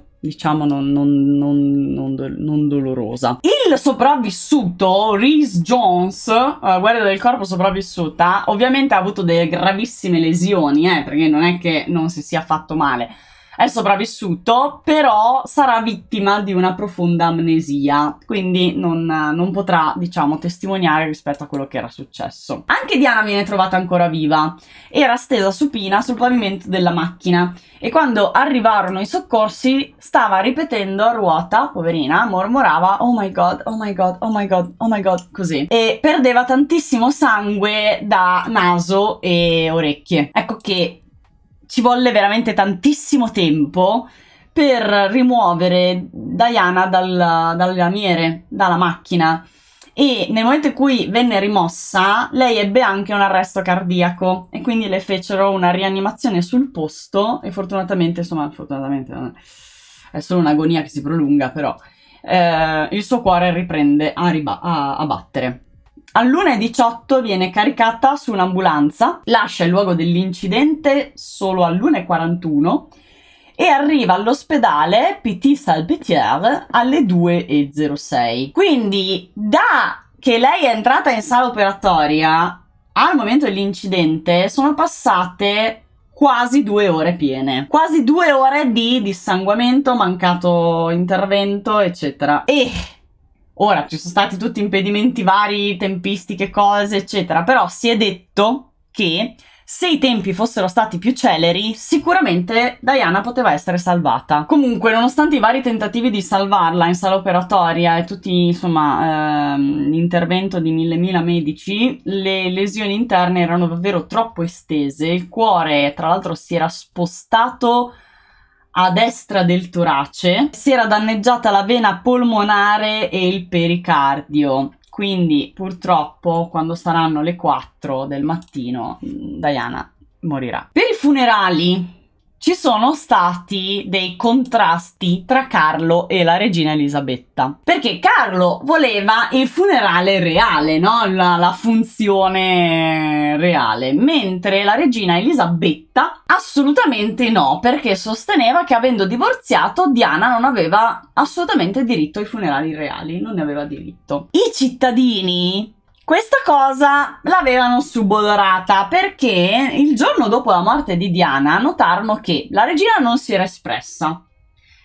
eh, diciamo non, non, non, non, dolorosa. Il sopravvissuto, Reese Jones, alla eh, guerra del corpo sopravvissuta, ovviamente ha avuto delle gravissime lesioni, eh, perché non è che non si sia fatto male è sopravvissuto, però sarà vittima di una profonda amnesia, quindi non, non, potrà, diciamo, testimoniare rispetto a quello che era successo. Anche Diana viene trovata ancora viva, era stesa supina sul pavimento della macchina e quando arrivarono i soccorsi stava ripetendo a ruota, poverina, mormorava oh my god, oh my god, oh my god, oh my god, così, e perdeva tantissimo sangue da naso e orecchie. Ecco che ci volle veramente tantissimo tempo per rimuovere Diana dal, dalle lamiere, dalla macchina. E nel momento in cui venne rimossa, lei ebbe anche un arresto cardiaco e quindi le fecero una rianimazione sul posto. E fortunatamente, insomma, fortunatamente è, eh, è solo un'agonia che si prolunga, però eh, il suo cuore riprende a, riba- a, a battere all'1.18 viene caricata su un'ambulanza, lascia il luogo dell'incidente solo all'1.41 e arriva all'ospedale Petit Salpêtière alle 2.06. Quindi da che lei è entrata in sala operatoria al momento dell'incidente sono passate quasi due ore piene, quasi due ore di dissanguamento, mancato intervento, eccetera. E Ora ci sono stati tutti impedimenti vari, tempistiche, cose, eccetera, però si è detto che se i tempi fossero stati più celeri, sicuramente Diana poteva essere salvata. Comunque, nonostante i vari tentativi di salvarla in sala operatoria e tutti, insomma, ehm, l'intervento di mille mila medici, le lesioni interne erano davvero troppo estese. Il cuore, tra l'altro, si era spostato a destra del torace si era danneggiata la vena polmonare e il pericardio. Quindi purtroppo quando saranno le 4 del mattino mm, Diana morirà. Per i funerali ci sono stati dei contrasti tra Carlo e la regina Elisabetta. Perché Carlo voleva il funerale reale, no? la, la funzione reale, mentre la regina Elisabetta assolutamente no, perché sosteneva che avendo divorziato Diana non aveva assolutamente diritto ai funerali reali, non ne aveva diritto. I cittadini questa cosa l'avevano subodorata perché il giorno dopo la morte di Diana notarono che la regina non si era espressa.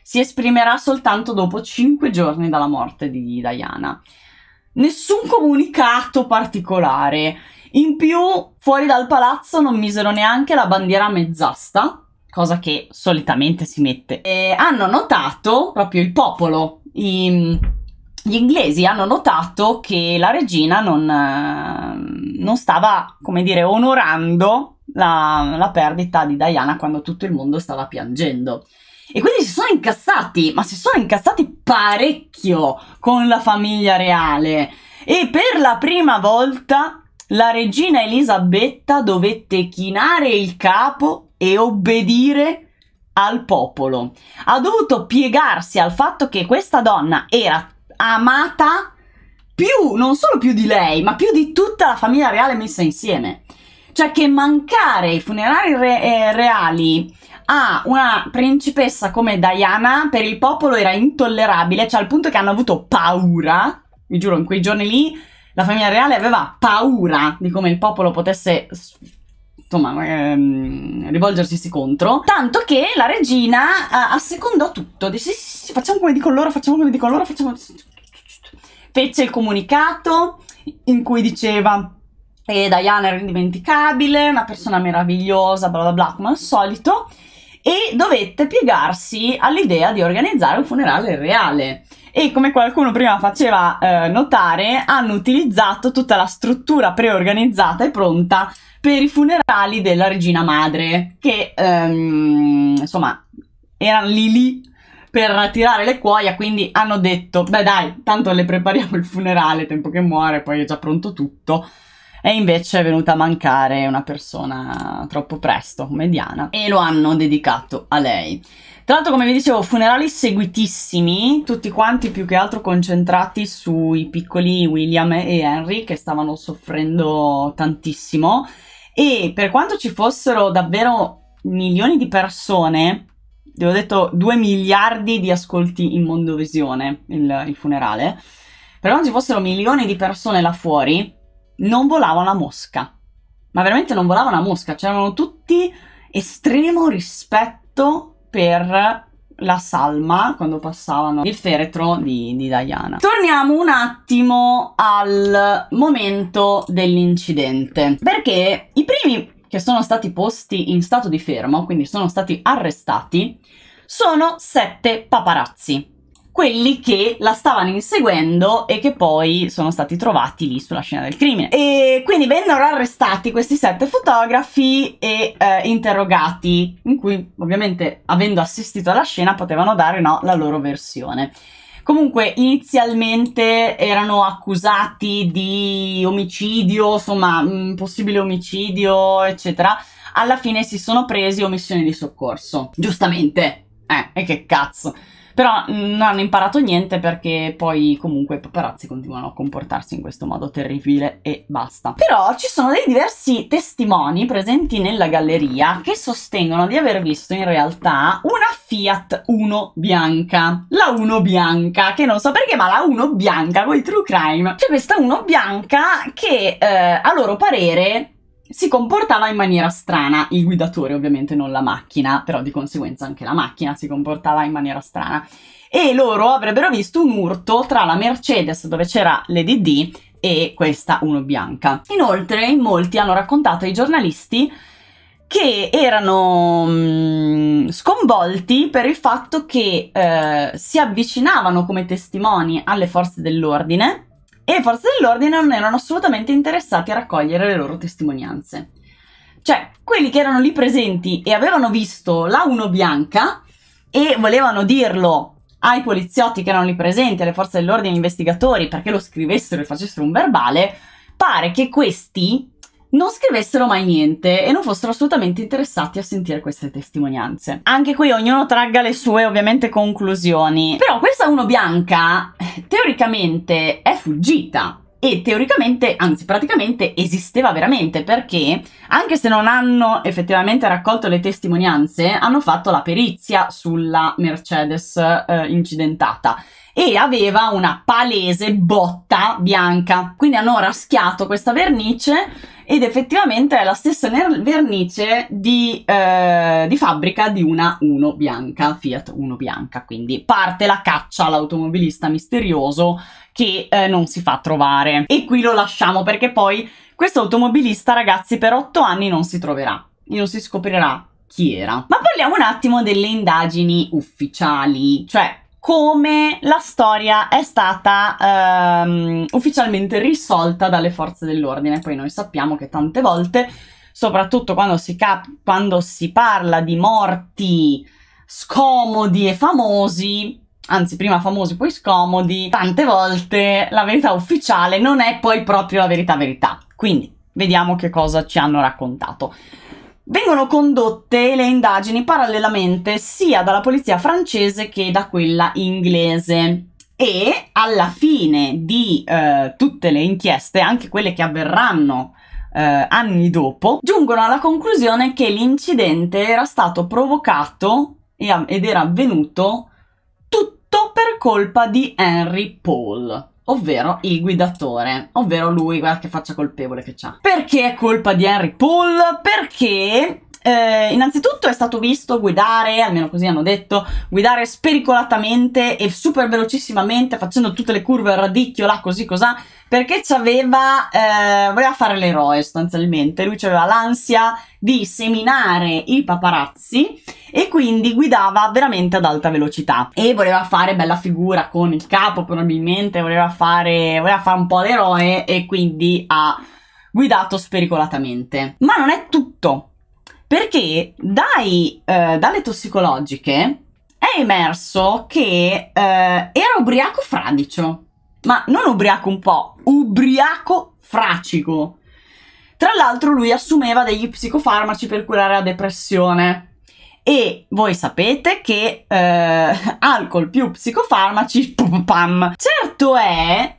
Si esprimerà soltanto dopo cinque giorni dalla morte di Diana. Nessun comunicato particolare. In più, fuori dal palazzo non misero neanche la bandiera mezz'asta, cosa che solitamente si mette. E hanno notato proprio il popolo, i gli inglesi hanno notato che la regina non, eh, non stava, come dire, onorando la, la, perdita di Diana quando tutto il mondo stava piangendo. E quindi si sono incassati, ma si sono incassati parecchio con la famiglia reale. E per la prima volta la regina Elisabetta dovette chinare il capo e obbedire al popolo. Ha dovuto piegarsi al fatto che questa donna era amata più, non solo più di lei, ma più di tutta la famiglia reale messa insieme. Cioè che mancare i funerali re- eh, reali a una principessa come Diana per il popolo era intollerabile, cioè al punto che hanno avuto paura, vi giuro, in quei giorni lì la famiglia reale aveva paura di come il popolo potesse insomma, ehm, rivolgersi contro. Tanto che la regina eh, assecondò tutto, disse sì, sì, sì, facciamo come dicono loro, facciamo come dicono loro, facciamo... Fece il comunicato in cui diceva e Diana era indimenticabile, una persona meravigliosa, bla bla bla, come al solito, e dovette piegarsi all'idea di organizzare un funerale reale. E come qualcuno prima faceva eh, notare, hanno utilizzato tutta la struttura preorganizzata e pronta per i funerali della regina madre, che ehm, insomma erano lì lì per tirare le cuoia, quindi hanno detto, beh dai, tanto le prepariamo il funerale, tempo che muore, poi è già pronto tutto. E invece è venuta a mancare una persona troppo presto, come Diana, e lo hanno dedicato a lei. Tra l'altro, come vi dicevo, funerali seguitissimi, tutti quanti più che altro concentrati sui piccoli William e Henry che stavano soffrendo tantissimo e per quanto ci fossero davvero milioni di persone, vi ho detto 2 miliardi di ascolti in Mondovisione, il, il funerale, per quanto ci fossero milioni di persone là fuori, non volava una mosca. Ma veramente non volava una mosca, c'erano tutti estremo rispetto per la salma quando passavano il feretro di, di Diana. Torniamo un attimo al momento dell'incidente, perché i primi che sono stati posti in stato di fermo, quindi sono stati arrestati, sono sette paparazzi quelli che la stavano inseguendo e che poi sono stati trovati lì sulla scena del crimine. E quindi vennero arrestati questi sette fotografi e eh, interrogati, in cui ovviamente avendo assistito alla scena potevano dare no, la loro versione. Comunque, inizialmente erano accusati di omicidio, insomma, mh, mm, possibile omicidio, eccetera. Alla fine si sono presi omissioni di soccorso. Giustamente. Eh, e che cazzo. Però non hanno imparato niente perché poi comunque i paparazzi continuano a comportarsi in questo modo terribile e basta. Però ci sono dei diversi testimoni presenti nella galleria che sostengono di aver visto in realtà una Fiat 1 bianca. La 1 bianca, che non so perché, ma la 1 bianca con i true crime. C'è questa 1 bianca che eh, a loro parere si comportava in maniera strana, il guidatore ovviamente non la macchina, però di conseguenza anche la macchina si comportava in maniera strana. E loro avrebbero visto un urto tra la Mercedes dove c'era Lady e questa uno bianca. Inoltre molti hanno raccontato ai giornalisti che erano mh, mm, sconvolti per il fatto che eh, si avvicinavano come testimoni alle forze dell'ordine e le forze dell'ordine non erano assolutamente interessate a raccogliere le loro testimonianze. Cioè, quelli che erano lì presenti e avevano visto la 1 bianca e volevano dirlo ai poliziotti che erano lì presenti, alle forze dell'ordine, agli investigatori, perché lo scrivessero e facessero un verbale, pare che questi non scrivessero mai niente e non fossero assolutamente interessati a sentire queste testimonianze. Anche qui ognuno tragga le sue ovviamente conclusioni, però questa uno bianca teoricamente è fuggita e teoricamente, anzi praticamente esisteva veramente perché anche se non hanno effettivamente raccolto le testimonianze, hanno fatto la perizia sulla Mercedes eh, incidentata e aveva una palese botta bianca. Quindi hanno raschiato questa vernice ed effettivamente è la stessa vernice di, eh, di fabbrica di una 1 bianca, Fiat 1 bianca, quindi parte la caccia all'automobilista misterioso che eh, non si fa trovare. E qui lo lasciamo perché poi questo automobilista, ragazzi, per 8 anni non si troverà, e non si scoprirà chi era. Ma parliamo un attimo delle indagini ufficiali, cioè come la storia è stata ehm, ufficialmente risolta dalle forze dell'ordine. Poi noi sappiamo che tante volte, soprattutto quando si, cap- quando si parla di morti scomodi e famosi, anzi prima famosi poi scomodi, tante volte la verità ufficiale non è poi proprio la verità verità. Quindi vediamo che cosa ci hanno raccontato. Vengono condotte le indagini parallelamente sia dalla polizia francese che da quella inglese e alla fine di eh, tutte le inchieste, anche quelle che avverranno eh, anni dopo, giungono alla conclusione che l'incidente era stato provocato ed era avvenuto tutto per colpa di Henry Paul ovvero il guidatore, ovvero lui, guarda che faccia colpevole che c'ha. Perché è colpa di Henry Poole? Perché eh, innanzitutto è stato visto guidare, almeno così hanno detto, guidare spericolatamente e super velocissimamente facendo tutte le curve a radicchio là così cos'ha perché aveva, eh, voleva fare l'eroe sostanzialmente, lui aveva l'ansia di seminare i paparazzi e quindi guidava veramente ad alta velocità e voleva fare bella figura con il capo probabilmente, voleva fare, voleva fare un po' l'eroe e quindi ha guidato spericolatamente. Ma non è tutto perché dai, eh, dalle tossicologiche è emerso che eh, era ubriaco fradicio, ma non ubriaco un po', ubriaco fracico. Tra l'altro lui assumeva degli psicofarmaci per curare la depressione. E voi sapete che eh, alcol più psicofarmaci, pum pam. Certo è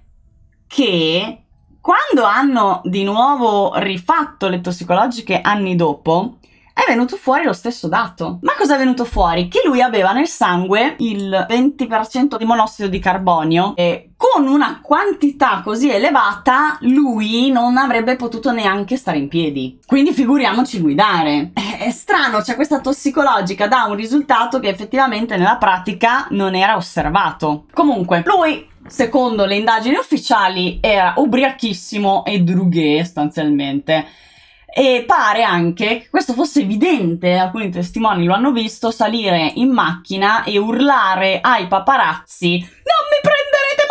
che quando hanno di nuovo rifatto le tossicologiche anni dopo, è venuto fuori lo stesso dato. Ma cosa è venuto fuori? Che lui aveva nel sangue il 20% di monossido di carbonio e con una quantità così elevata lui non avrebbe potuto neanche stare in piedi. Quindi figuriamoci guidare. È strano, cioè questa tossicologica da un risultato che effettivamente nella pratica non era osservato. Comunque, lui secondo le indagini ufficiali era ubriachissimo e drughe sostanzialmente. E pare anche che questo fosse evidente, alcuni testimoni lo hanno visto salire in macchina e urlare ai paparazzi: Non mi prenderete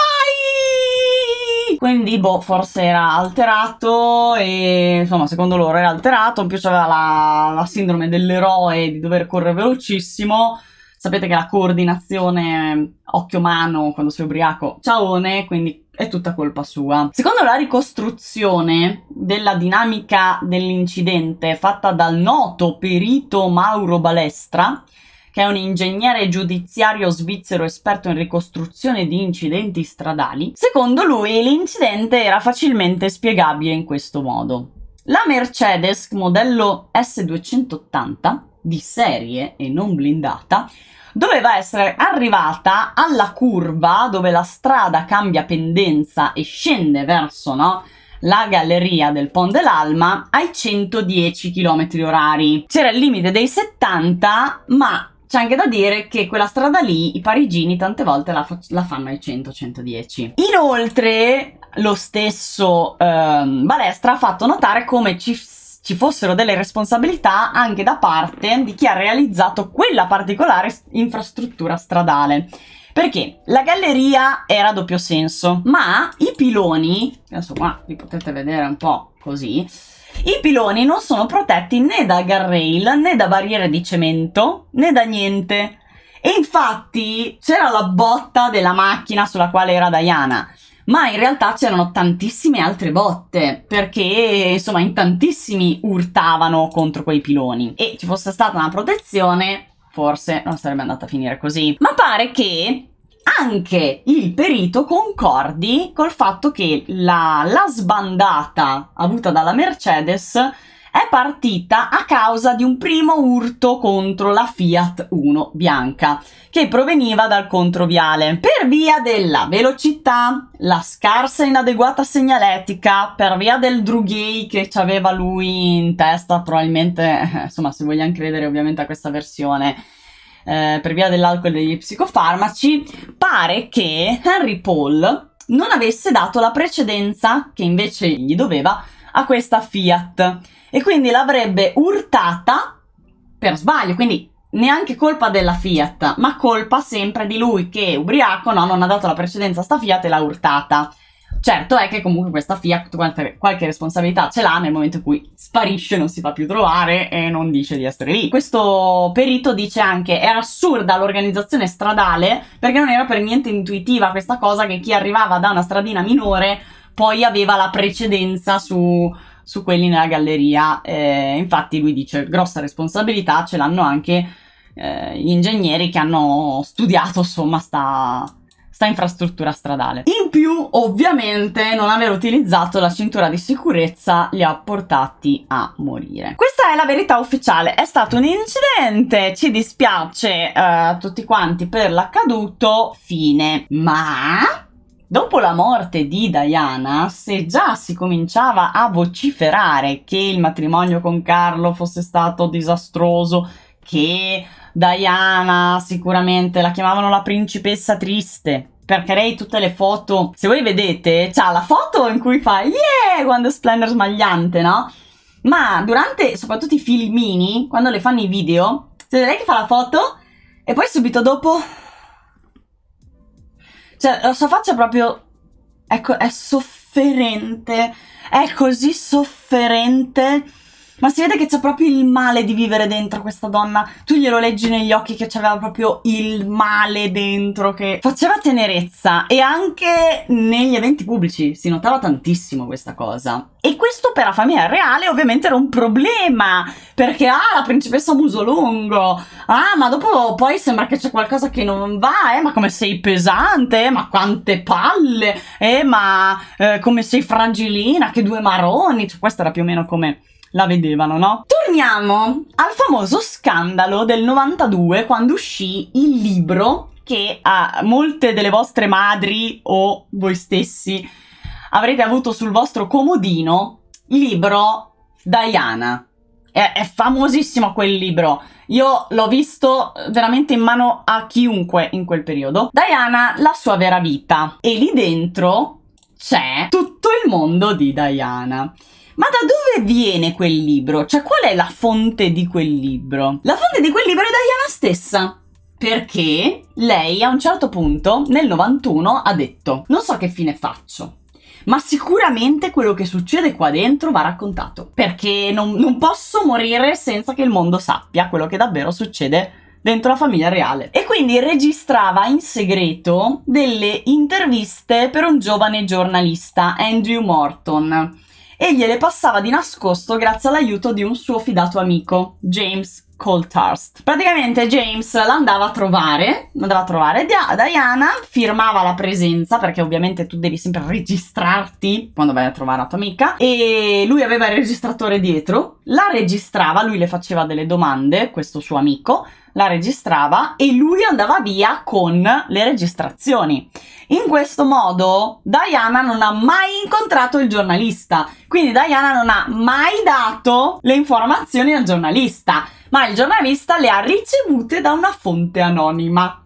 mai! Quindi, boh, forse era alterato e insomma, secondo loro era alterato. In più c'era la, la sindrome dell'eroe di dover correre velocissimo. Sapete che la coordinazione occhio-mano quando sei ubriaco, ciaone, quindi è tutta colpa sua. Secondo la ricostruzione della dinamica dell'incidente fatta dal noto perito Mauro Balestra, che è un ingegnere giudiziario svizzero esperto in ricostruzione di incidenti stradali, secondo lui l'incidente era facilmente spiegabile in questo modo. La Mercedes modello S280 di serie e non blindata doveva essere arrivata alla curva dove la strada cambia pendenza e scende verso no, la galleria del Pont dell'Alma ai 110 km orari. C'era il limite dei 70, ma c'è anche da dire che quella strada lì i parigini tante volte la, la fanno ai 100-110. Inoltre, lo stesso ehm, Balestra ha fatto notare come ci ci fossero delle responsabilità anche da parte di chi ha realizzato quella particolare infrastruttura stradale. Perché la galleria era a doppio senso, ma i piloni, adesso qua li potete vedere un po' così, i piloni non sono protetti né da guardrail, né da barriere di cemento, né da niente. E infatti c'era la botta della macchina sulla quale era Diana ma in realtà c'erano tantissime altre botte perché insomma in tantissimi urtavano contro quei piloni e ci fosse stata una protezione forse non sarebbe andata a finire così ma pare che anche il perito concordi col fatto che la, la sbandata avuta dalla Mercedes è partita a causa di un primo urto contro la Fiat 1 bianca che proveniva dal controviale per via della velocità, la scarsa e inadeguata segnaletica, per via del drughei che aveva lui in testa, probabilmente, eh, insomma, se vogliamo credere ovviamente a questa versione. Eh, per via dell'alcol e degli psicofarmaci, pare che Henry Paul non avesse dato la precedenza che invece gli doveva a questa Fiat e quindi l'avrebbe urtata per sbaglio, quindi neanche colpa della Fiat, ma colpa sempre di lui che ubriaco no, non ha dato la precedenza a sta Fiat e l'ha urtata. Certo è che comunque questa Fiat qualche, qualche responsabilità ce l'ha nel momento in cui sparisce, non si fa più trovare e non dice di essere lì. Questo perito dice anche era assurda l'organizzazione stradale perché non era per niente intuitiva questa cosa che chi arrivava da una stradina minore poi aveva la precedenza su su quelli nella galleria. Eh, infatti lui dice grossa responsabilità ce l'hanno anche eh, gli ingegneri che hanno studiato insomma sta, sta infrastruttura stradale. In più, ovviamente, non aver utilizzato la cintura di sicurezza li ha portati a morire. Questa è la verità ufficiale, è stato un incidente, ci dispiace eh, a tutti quanti per l'accaduto, fine. Ma Dopo la morte di Diana, se già si cominciava a vociferare che il matrimonio con Carlo fosse stato disastroso, che Diana sicuramente la chiamavano la principessa triste, perché lei tutte le foto, se voi vedete, c'ha la foto in cui fa yeah quando è splendor smagliante, no? Ma durante soprattutto i filmini, quando le fanno i video, se lei che fa la foto e poi subito dopo cioè, la sua faccia è proprio... Ecco, è sofferente. È così sofferente ma si vede che c'è proprio il male di vivere dentro questa donna. Tu glielo leggi negli occhi che c'aveva proprio il male dentro, che faceva tenerezza e anche negli eventi pubblici si notava tantissimo questa cosa. E questo per la famiglia reale ovviamente era un problema, perché ah, la principessa Musolongo, ah, ma dopo poi sembra che c'è qualcosa che non va, eh, ma come sei pesante, eh, ma quante palle, eh, ma eh, come sei fragilina, che due maroni, cioè, questo era più o meno come la vedevano, no? Torniamo al famoso scandalo del 92 quando uscì il libro che a molte delle vostre madri o voi stessi avrete avuto sul vostro comodino, il libro Diana. È, è famosissimo quel libro. Io l'ho visto veramente in mano a chiunque in quel periodo. Diana, la sua vera vita. E lì dentro c'è tutto il mondo di Diana. Ma da dove viene quel libro? Cioè, qual è la fonte di quel libro? La fonte di quel libro è Diana stessa perché lei a un certo punto nel 91 ha detto non so che fine faccio ma sicuramente quello che succede qua dentro va raccontato perché non, non, posso morire senza che il mondo sappia quello che davvero succede dentro la famiglia reale e quindi registrava in segreto delle interviste per un giovane giornalista Andrew Morton e gliele passava di nascosto grazie all'aiuto di un suo fidato amico, James Coltarst. Praticamente James l'andava a trovare, andava a trovare Diana, firmava la presenza perché ovviamente tu devi sempre registrarti quando vai a trovare la tua amica e lui aveva il registratore dietro, la registrava, lui le faceva delle domande, questo suo amico, la registrava e lui andava via con le registrazioni. In questo modo Diana non ha mai incontrato il giornalista, quindi Diana non ha mai dato le informazioni al giornalista, ma il giornalista le ha ricevute da una fonte anonima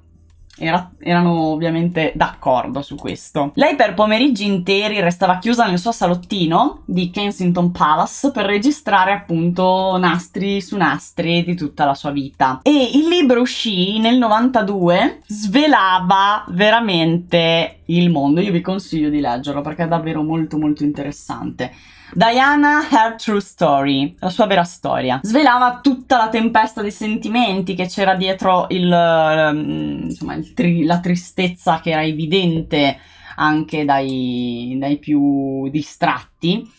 era, erano ovviamente d'accordo su questo. Lei per pomeriggi interi restava chiusa nel suo salottino di Kensington Palace per registrare appunto nastri su nastri di tutta la sua vita. E il libro uscì nel 92, svelava veramente il mondo. Io vi consiglio di leggerlo perché è davvero molto molto interessante. Diana Her True Story, la sua vera storia, svelava tutta la tempesta dei sentimenti che c'era dietro il, ehm, insomma, il tri- la tristezza che era evidente anche dai, dai più distratti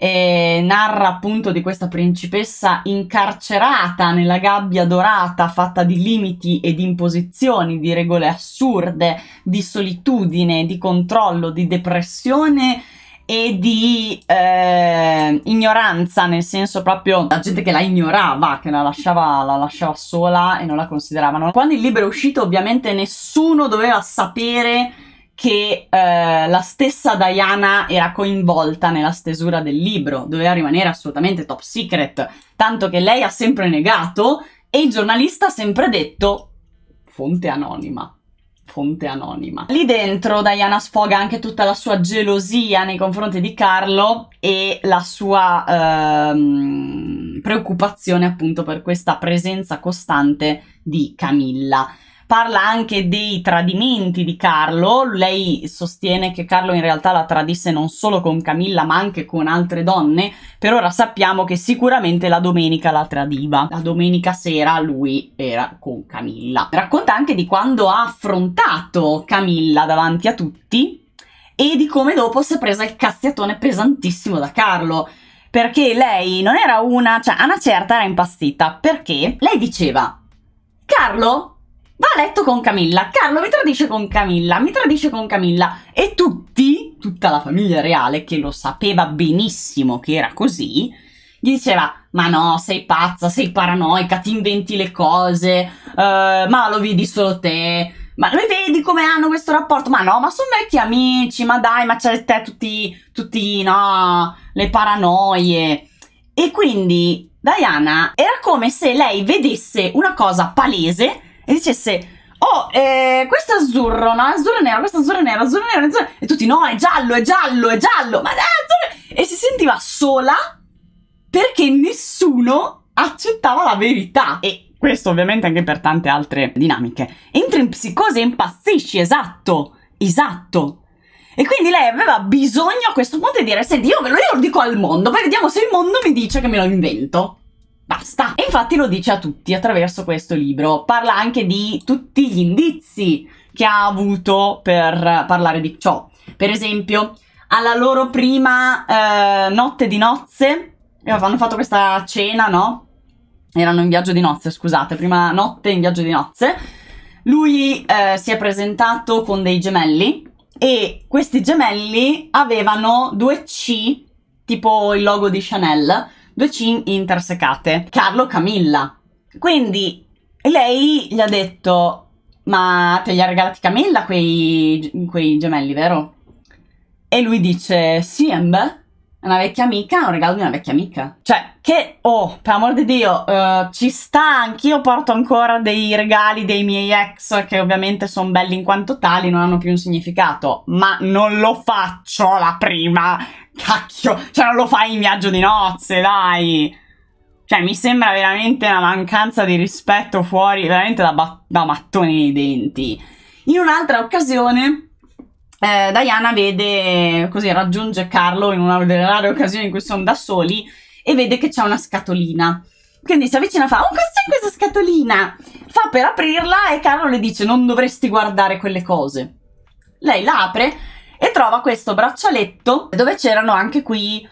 e narra appunto di questa principessa incarcerata nella gabbia dorata fatta di limiti e di imposizioni, di regole assurde, di solitudine, di controllo, di depressione e di eh, ignoranza, nel senso proprio la gente che la ignorava, che la lasciava, la lasciava sola e non la consideravano. Quando il libro è uscito ovviamente nessuno doveva sapere che eh, la stessa Diana era coinvolta nella stesura del libro, doveva rimanere assolutamente top secret, tanto che lei ha sempre negato e il giornalista ha sempre detto fonte anonima fonte anonima. Lì dentro Diana sfoga anche tutta la sua gelosia nei confronti di Carlo e la sua ehm, preoccupazione appunto per questa presenza costante di Camilla parla anche dei tradimenti di Carlo, lei sostiene che Carlo in realtà la tradisse non solo con Camilla ma anche con altre donne, per ora sappiamo che sicuramente la domenica la tradiva, la domenica sera lui era con Camilla. Racconta anche di quando ha affrontato Camilla davanti a tutti e di come dopo si è presa il cazziatone pesantissimo da Carlo perché lei non era una, cioè a una certa era impastita, perché lei diceva Carlo Va a letto con Camilla. Carlo mi tradisce con Camilla, mi tradisce con Camilla. E tutti, tutta la famiglia reale che lo sapeva benissimo che era così, gli diceva: Ma no, sei pazza, sei paranoica, ti inventi le cose, uh, ma lo vedi solo te. Ma lo vedi come hanno questo rapporto? Ma no, ma sono vecchi amici, ma dai, ma c'è te tutti, tutti, no, le paranoie. E quindi Diana era come se lei vedesse una cosa palese e dicesse Oh, eh, questo è azzurro, no? Azzurro e nero, questo è azzurro e nero, azzurro e nero, azzurro. E tutti, no, è giallo, è giallo, è giallo. Ma è azzurro. E si sentiva sola perché nessuno accettava la verità. E questo ovviamente anche per tante altre dinamiche. Entra in psicosi e impazzisci, esatto, esatto. E quindi lei aveva bisogno a questo punto di dire, senti, io ve lo dico al mondo, poi vediamo se il mondo mi dice che me lo invento. Basta! E infatti lo dice a tutti attraverso questo libro. Parla anche di tutti gli indizi che ha avuto per parlare di ciò. Per esempio, alla loro prima eh, notte di nozze, eh, avevano fatto questa cena, no? Erano in viaggio di nozze, scusate, prima notte in viaggio di nozze. Lui eh, si è presentato con dei gemelli e questi gemelli avevano due C, tipo il logo di Chanel, due cin intersecate, Carlo Camilla. Quindi lei gli ha detto, ma te li ha regalati Camilla quei, quei gemelli, vero? E lui dice, sì, beh una vecchia amica, un regalo di una vecchia amica. Cioè, che, oh, per amor di Dio, uh, ci sta, anch'io porto ancora dei regali dei miei ex, che ovviamente sono belli in quanto tali, non hanno più un significato, ma non lo faccio la prima Cacchio, cioè non lo fai in viaggio di nozze, dai! Cioè, mi sembra veramente una mancanza di rispetto fuori, veramente da, da mattone nei denti. In un'altra occasione, eh, Diana vede, così raggiunge Carlo in una delle rare occasioni in cui sono da soli e vede che c'è una scatolina. Quindi si avvicina e fa: Oh, cosa c'è in questa scatolina? Fa per aprirla e Carlo le dice: Non dovresti guardare quelle cose. Lei la e trova questo braccialetto dove c'erano anche qui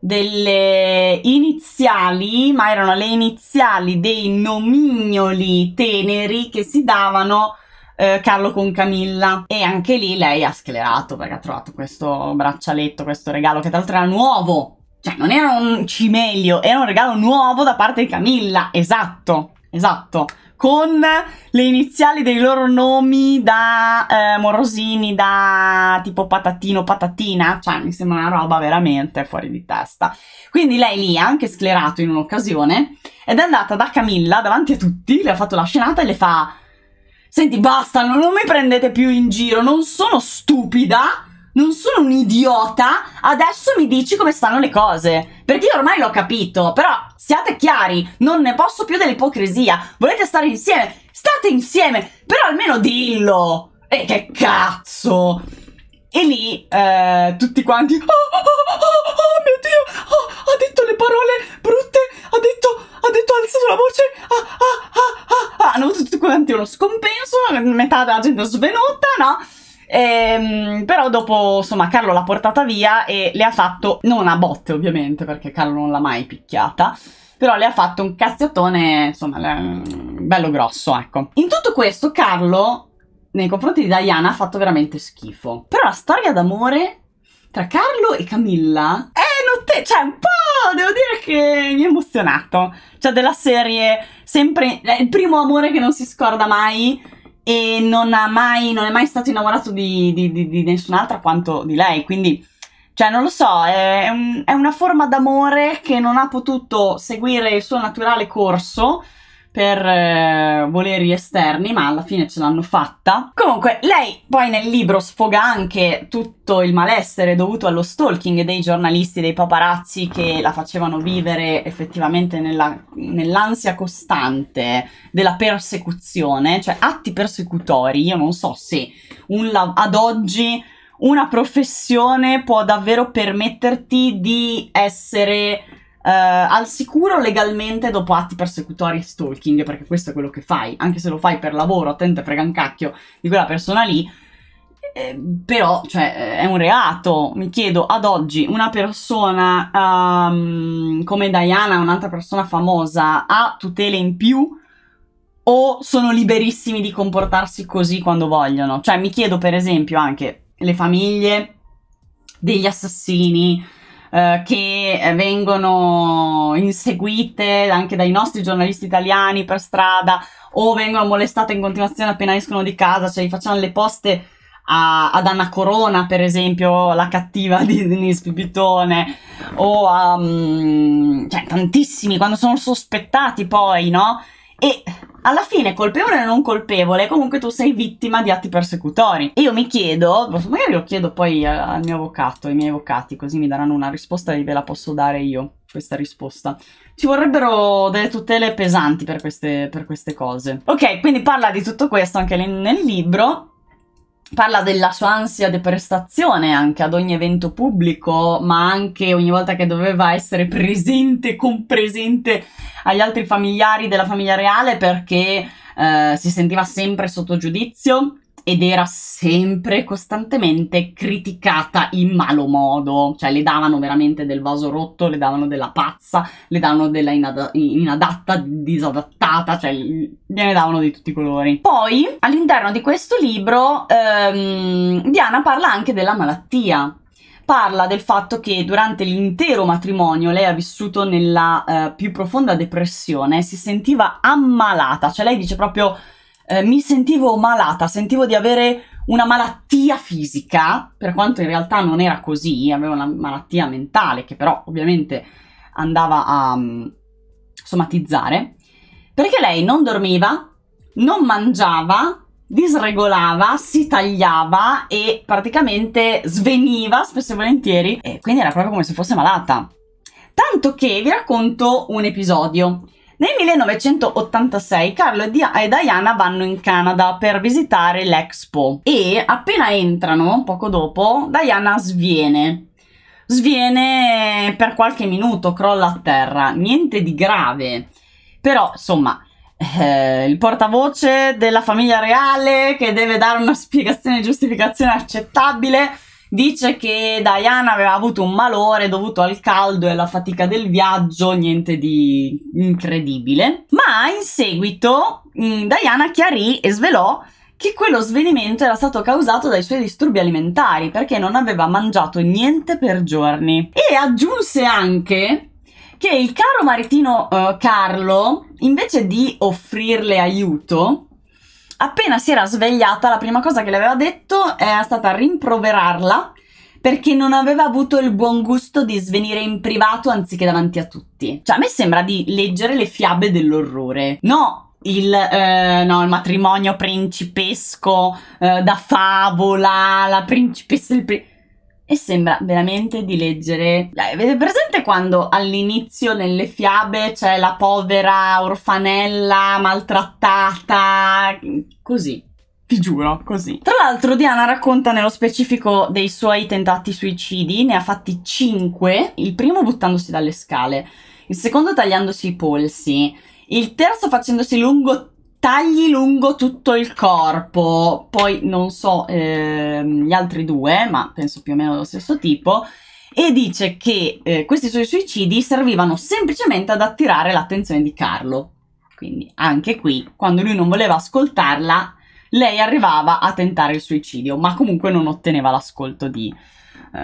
delle iniziali, ma erano le iniziali dei nomignoli teneri che si davano eh, Carlo con Camilla e anche lì lei ha sclerato perché ha trovato questo braccialetto, questo regalo che tra l'altro era nuovo, cioè non era un cimelio, era un regalo nuovo da parte di Camilla, esatto, esatto con le iniziali dei loro nomi da eh, Morosini, da tipo patatino, patatina, cioè mi sembra una roba veramente fuori di testa. Quindi lei lì ha anche sclerato in un'occasione ed è andata da Camilla davanti a tutti, le ha fatto la scenata e le fa... Senti, basta, non mi prendete più in giro, non sono stupida, non sono un idiota, adesso mi dici come stanno le cose. Perché io ormai l'ho capito, però siate chiari, non ne posso più dell'ipocrisia. Volete stare insieme? State insieme, però almeno dillo. E eh, che cazzo! E lì eh, tutti quanti. Oh, oh, oh, oh mio dio! ha detto le parole brutte! Ha detto. Ha detto ha alzato la voce! Ah, ah, ah, ah, ah. Hanno avuto tutti quanti uno scompenso, metà della gente svenuta, no? Ehm, però dopo, insomma, Carlo l'ha portata via e le ha fatto, non a botte ovviamente, perché Carlo non l'ha mai picchiata, però le ha fatto un cazziatone, insomma, mm, bello grosso, ecco. In tutto questo Carlo, nei confronti di Diana, ha fatto veramente schifo. Però la storia d'amore tra Carlo e Camilla è notte- cioè un po' devo dire che mi è emozionato cioè della serie sempre è il primo amore che non si scorda mai e non ha mai, non è mai stato innamorato di, di, di, di nessun'altra quanto di lei, quindi cioè non lo so, è, un, è, una forma d'amore che non ha potuto seguire il suo naturale corso per eh, voleri esterni, ma alla fine ce l'hanno fatta. Comunque, lei poi nel libro sfoga anche tutto il malessere dovuto allo stalking dei giornalisti, dei paparazzi che la facevano vivere effettivamente nella, nell'ansia costante della persecuzione, cioè atti persecutori. Io non so se la- ad oggi una professione può davvero permetterti di essere Uh, al sicuro legalmente dopo atti persecutori e stalking, perché questo è quello che fai, anche se lo fai per lavoro, attento e frega un cacchio di quella persona lì. Eh, però, cioè, eh, è un reato. Mi chiedo ad oggi una persona um, come Diana, un'altra persona famosa, ha tutele in più o sono liberissimi di comportarsi così quando vogliono? Cioè, mi chiedo, per esempio, anche le famiglie degli assassini, eh, che eh, vengono inseguite anche dai nostri giornalisti italiani per strada o vengono molestate in continuazione appena escono di casa, cioè gli facciamo le poste a, ad Anna Corona, per esempio, la cattiva di Denise Pipitone, o a um, cioè, tantissimi, quando sono sospettati poi, no? e alla fine colpevole o non colpevole, comunque tu sei vittima di atti persecutori. E io mi chiedo, boh, magari lo chiedo poi al mio avvocato, ai miei avvocati, così mi daranno una risposta e ve la posso dare io, questa risposta. Ci vorrebbero delle tutele pesanti per queste, per queste cose. Ok, quindi parla di tutto questo anche nel libro parla della sua ansia di prestazione anche ad ogni evento pubblico, ma anche ogni volta che doveva essere presente, compresente agli altri familiari della famiglia reale perché eh, si sentiva sempre sotto giudizio ed era sempre costantemente criticata in malo modo, cioè le davano veramente del vaso rotto, le davano della pazza, le davano della inad- inadatta, disadattata, cioè gliene davano di tutti i colori. Poi all'interno di questo libro ehm, Diana parla anche della malattia, parla del fatto che durante l'intero matrimonio lei ha vissuto nella eh, più profonda depressione, si sentiva ammalata, cioè lei dice proprio eh, mi sentivo malata, sentivo di avere una malattia fisica, per quanto in realtà non era così, avevo una malattia mentale che però ovviamente andava a um, somatizzare, perché lei non dormiva, non mangiava, disregolava, si tagliava e praticamente sveniva spesso e volentieri e quindi era proprio come se fosse malata. Tanto che vi racconto un episodio. Nel 1986 Carlo e, Diana vanno in Canada per visitare l'Expo e appena entrano, poco dopo, Diana sviene sviene per qualche minuto, crolla a terra, niente di grave. Però, insomma, eh, il portavoce della famiglia reale che deve dare una spiegazione e giustificazione accettabile Dice che Diana aveva avuto un malore dovuto al caldo e alla fatica del viaggio, niente di incredibile. Ma in seguito mm, Diana chiarì e svelò che quello svenimento era stato causato dai suoi disturbi alimentari perché non aveva mangiato niente per giorni. E aggiunse anche che il caro maritino uh, Carlo, invece di offrirle aiuto, appena si era svegliata, la prima cosa che le aveva detto è stata rimproverarla perché non aveva avuto il buon gusto di svenire in privato anziché davanti a tutti. Cioè, a me sembra di leggere le fiabe dell'orrore. No, il, eh, no, il, matrimonio principesco eh, da favola, la principessa. Il pri- e sembra veramente di leggere. Avete presente quando all'inizio nelle fiabe c'è la povera orfanella maltrattata? Così. Ti giuro, così. Tra l'altro Diana racconta nello specifico dei suoi tentati suicidi, ne ha fatti cinque. il primo buttandosi dalle scale, il secondo tagliandosi i polsi, il terzo facendosi lungo tagli lungo tutto il corpo, poi non so eh, gli altri due, ma penso più o meno dello stesso tipo, e dice che eh, questi suoi suicidi servivano semplicemente ad attirare l'attenzione di Carlo. Quindi anche qui, quando lui non voleva ascoltarla, lei arrivava a tentare il suicidio, ma comunque non otteneva l'ascolto di,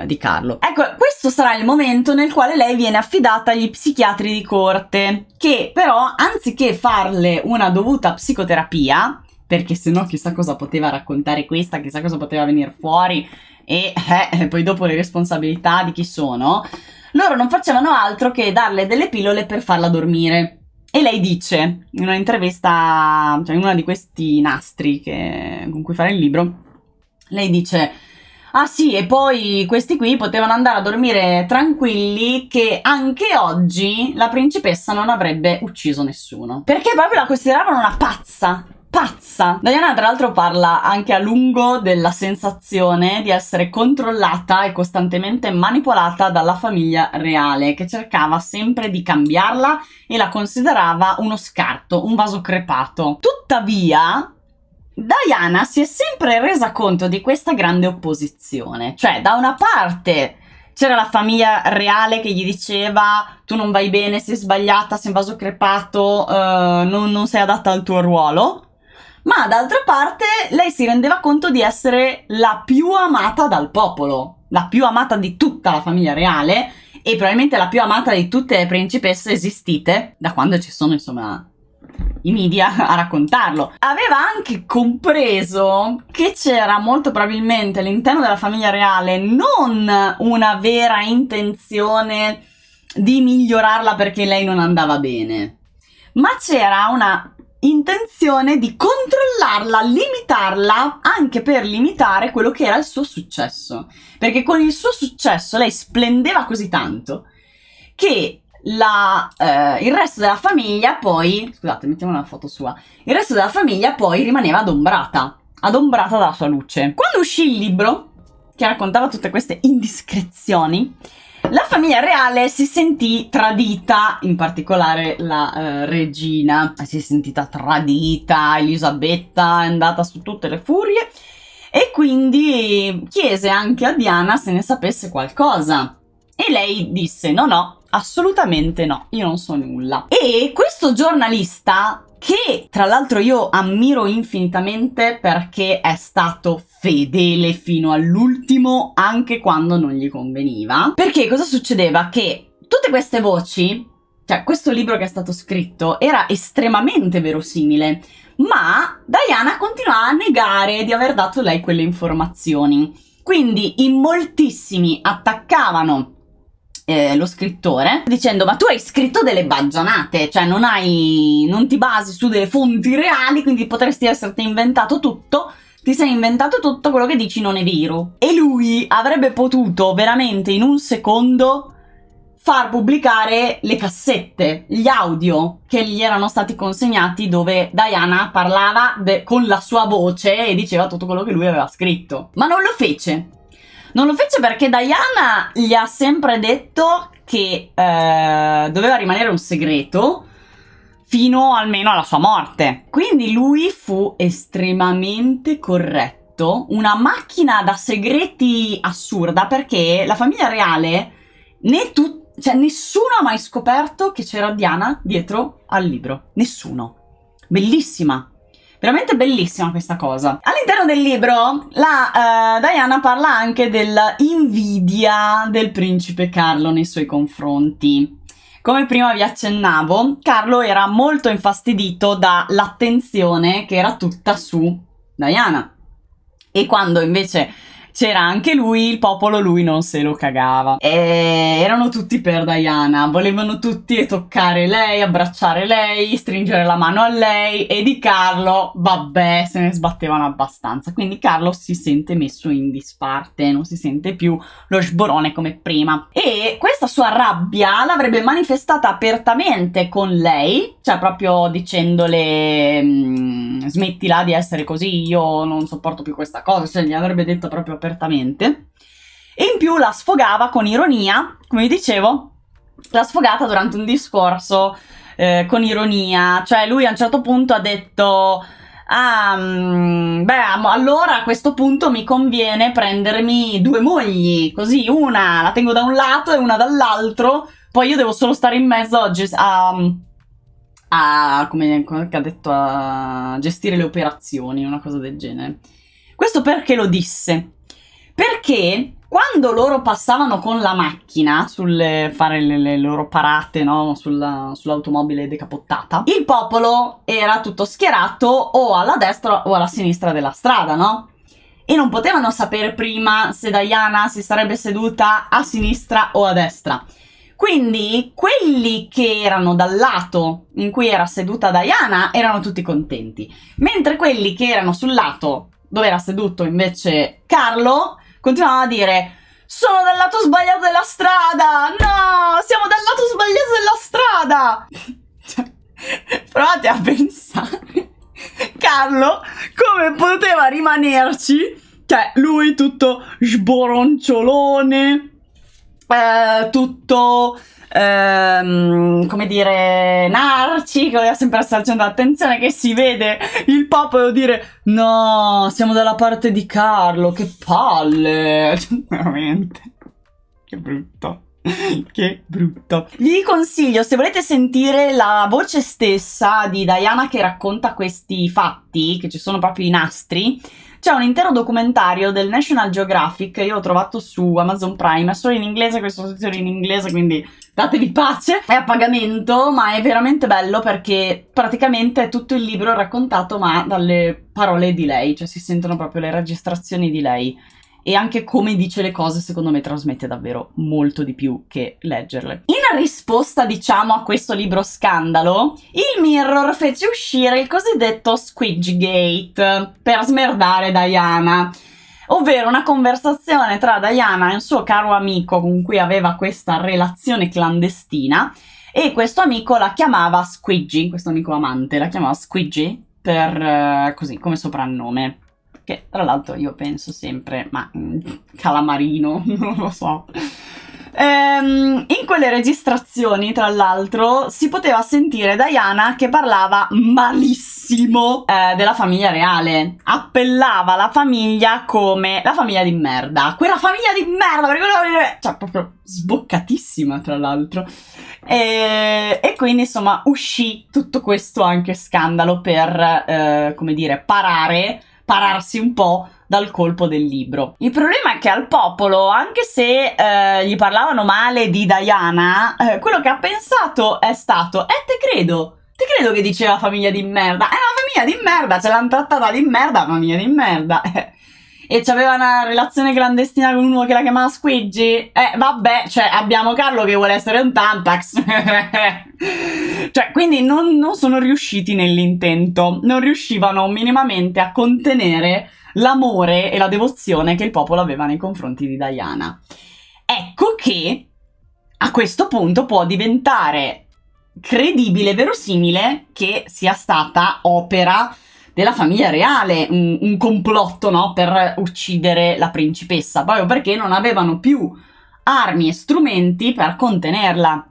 eh, di Carlo. Ecco, questo sarà il momento nel quale lei viene affidata agli psichiatri di corte, che però anziché farle una dovuta psicoterapia, perché sennò chissà cosa poteva raccontare questa, chissà cosa poteva venire fuori e eh, poi dopo le responsabilità di chi sono, loro non facevano altro che darle delle pillole per farla dormire. E lei dice, in un'intervista, cioè in uno di questi nastri che, con cui fare il libro, lei dice Ah sì, e poi questi qui potevano andare a dormire tranquilli che anche oggi la principessa non avrebbe ucciso nessuno. Perché proprio la consideravano una pazza pazza. Diana tra l'altro parla anche a lungo della sensazione di essere controllata e costantemente manipolata dalla famiglia reale che cercava sempre di cambiarla e la considerava uno scarto, un vaso crepato. Tuttavia, Diana si è sempre resa conto di questa grande opposizione, cioè da una parte c'era la famiglia reale che gli diceva tu non vai bene, sei sbagliata, sei un vaso crepato, uh, non, non sei adatta al tuo ruolo, ma d'altra parte lei si rendeva conto di essere la più amata dal popolo, la più amata di tutta la famiglia reale e probabilmente la più amata di tutte le principesse esistite da quando ci sono insomma i media a raccontarlo. Aveva anche compreso che c'era molto probabilmente all'interno della famiglia reale non una vera intenzione di migliorarla perché lei non andava bene, ma c'era una intenzione di controllarla, limitarla anche per limitare quello che era il suo successo, perché con il suo successo lei splendeva così tanto che la, eh, il resto della famiglia poi, scusate, mettiamo una foto sua, il resto della famiglia poi rimaneva adombrata, adombrata dalla sua luce. Quando uscì il libro, che raccontava tutte queste indiscrezioni, la famiglia reale si sentì tradita, in particolare la eh, regina si è sentita tradita, Elisabetta è andata su tutte le furie e quindi chiese anche a Diana se ne sapesse qualcosa. E lei disse no no, Assolutamente no, io non so nulla. E questo giornalista che tra l'altro io ammiro infinitamente perché è stato fedele fino all'ultimo anche quando non gli conveniva. Perché cosa succedeva? Che tutte queste voci, cioè questo libro che è stato scritto, era estremamente verosimile, ma Diana continuava a negare di aver dato lei quelle informazioni. Quindi in moltissimi attaccavano eh, lo scrittore dicendo ma tu hai scritto delle baggianate, cioè non hai, non ti basi su delle fonti reali, quindi potresti esserti inventato tutto ti sei inventato tutto quello che dici non è vero. E lui avrebbe potuto veramente in un secondo far pubblicare le cassette, gli audio che gli erano stati consegnati dove Diana parlava de- con la sua voce e diceva tutto quello che lui aveva scritto. Ma non lo fece non lo fece perché Diana gli ha sempre detto che eh, doveva rimanere un segreto fino almeno alla sua morte. Quindi lui fu estremamente corretto, una macchina da segreti assurda perché la famiglia reale né tutti cioè nessuno ha mai scoperto che c'era Diana dietro al libro, nessuno. Bellissima, Veramente bellissima questa cosa. All'interno del libro la uh, Diana parla anche dell'invidia del principe Carlo nei suoi confronti. Come prima vi accennavo, Carlo era molto infastidito dall'attenzione che era tutta su Diana. E quando invece c'era anche lui, il popolo lui non se lo cagava. E erano tutti per Diana, volevano tutti toccare lei, abbracciare lei, stringere la mano a lei e di Carlo, vabbè, se ne sbattevano abbastanza. Quindi Carlo si sente messo in disparte, non si sente più lo sborone come prima. E questa sua rabbia l'avrebbe manifestata apertamente con lei, cioè proprio dicendole mm, smettila di essere così, io non sopporto più questa cosa, cioè gli avrebbe detto proprio apertamente. E in più la sfogava con ironia, come dicevo, l'ha sfogata durante un discorso eh, con ironia. Cioè lui a un certo punto ha detto... Ah, mm, beh, allora a questo punto mi conviene prendermi due mogli, così una la tengo da un lato e una dall'altro, poi io devo solo stare in mezzo oggi a, a, come, come ha detto, a gestire le operazioni, una cosa del genere. Questo perché lo disse? Perché quando loro passavano con la macchina sul eh, fare le, le loro parate no? Sulla, sull'automobile decapottata, il popolo era tutto schierato o alla destra o alla sinistra della strada, no? E non potevano sapere prima se Diana si sarebbe seduta a sinistra o a destra. Quindi quelli che erano dal lato in cui era seduta Diana erano tutti contenti, mentre quelli che erano sul lato dove era seduto invece Carlo continuava a dire sono dal lato sbagliato della strada! No! Siamo dal lato sbagliato della strada! Cioè, provate a pensare. Carlo, come poteva rimanerci? Cioè, lui tutto sboronciolone, eh, tutto ehm, come dire, narci, che deve sempre stare al centro attenzione, che si vede il popolo dire no, siamo dalla parte di Carlo, che palle, cioè, veramente, che brutto. che brutto. Vi consiglio, se volete sentire la voce stessa di Diana che racconta questi fatti, che ci sono proprio i nastri, c'è un intero documentario del National Geographic, io l'ho trovato su Amazon Prime, è solo in inglese, questo titolo in inglese, quindi datevi pace. È a pagamento, ma è veramente bello perché praticamente è tutto il libro raccontato, ma dalle parole di lei, cioè si sentono proprio le registrazioni di lei. E anche come dice le cose, secondo me, trasmette davvero molto di più che leggerle. In risposta, diciamo, a questo libro scandalo, il Mirror fece uscire il cosiddetto Squidgate per smerdare Diana ovvero una conversazione tra Diana e un suo caro amico con cui aveva questa relazione clandestina e questo amico la chiamava Squidgy, questo amico amante la chiamava Squidgy per uh, così come soprannome. Che tra l'altro io penso sempre, ma mm, calamarino, non lo so. Ehm, in quelle registrazioni, tra l'altro, si poteva sentire Diana che parlava malissimo eh, della famiglia reale. Appellava la famiglia come la famiglia di merda. Quella famiglia di merda, perché quella... Cioè, proprio sboccatissima, tra l'altro. E, e, quindi, insomma, uscì tutto questo anche scandalo per, eh, come dire, parare, pararsi un po' dal colpo del libro. Il problema è che al popolo, anche se eh, gli parlavano male di Diana, eh, quello che ha pensato è stato: Eh, te credo! Te credo che diceva famiglia di merda! È eh, una famiglia di merda! Ce l'hanno trattata di merda, famiglia di merda! e c'aveva una relazione clandestina con uno che la chiamava Squidgy. Eh, vabbè, cioè, abbiamo Carlo che vuole essere un Tantax. cioè, quindi non, non sono riusciti nell'intento. Non riuscivano minimamente a contenere l'amore e la devozione che il popolo aveva nei confronti di Diana. Ecco che a questo punto può diventare credibile verosimile che sia stata opera della famiglia reale, un, un complotto no, per uccidere la principessa, proprio perché non avevano più armi e strumenti per contenerla.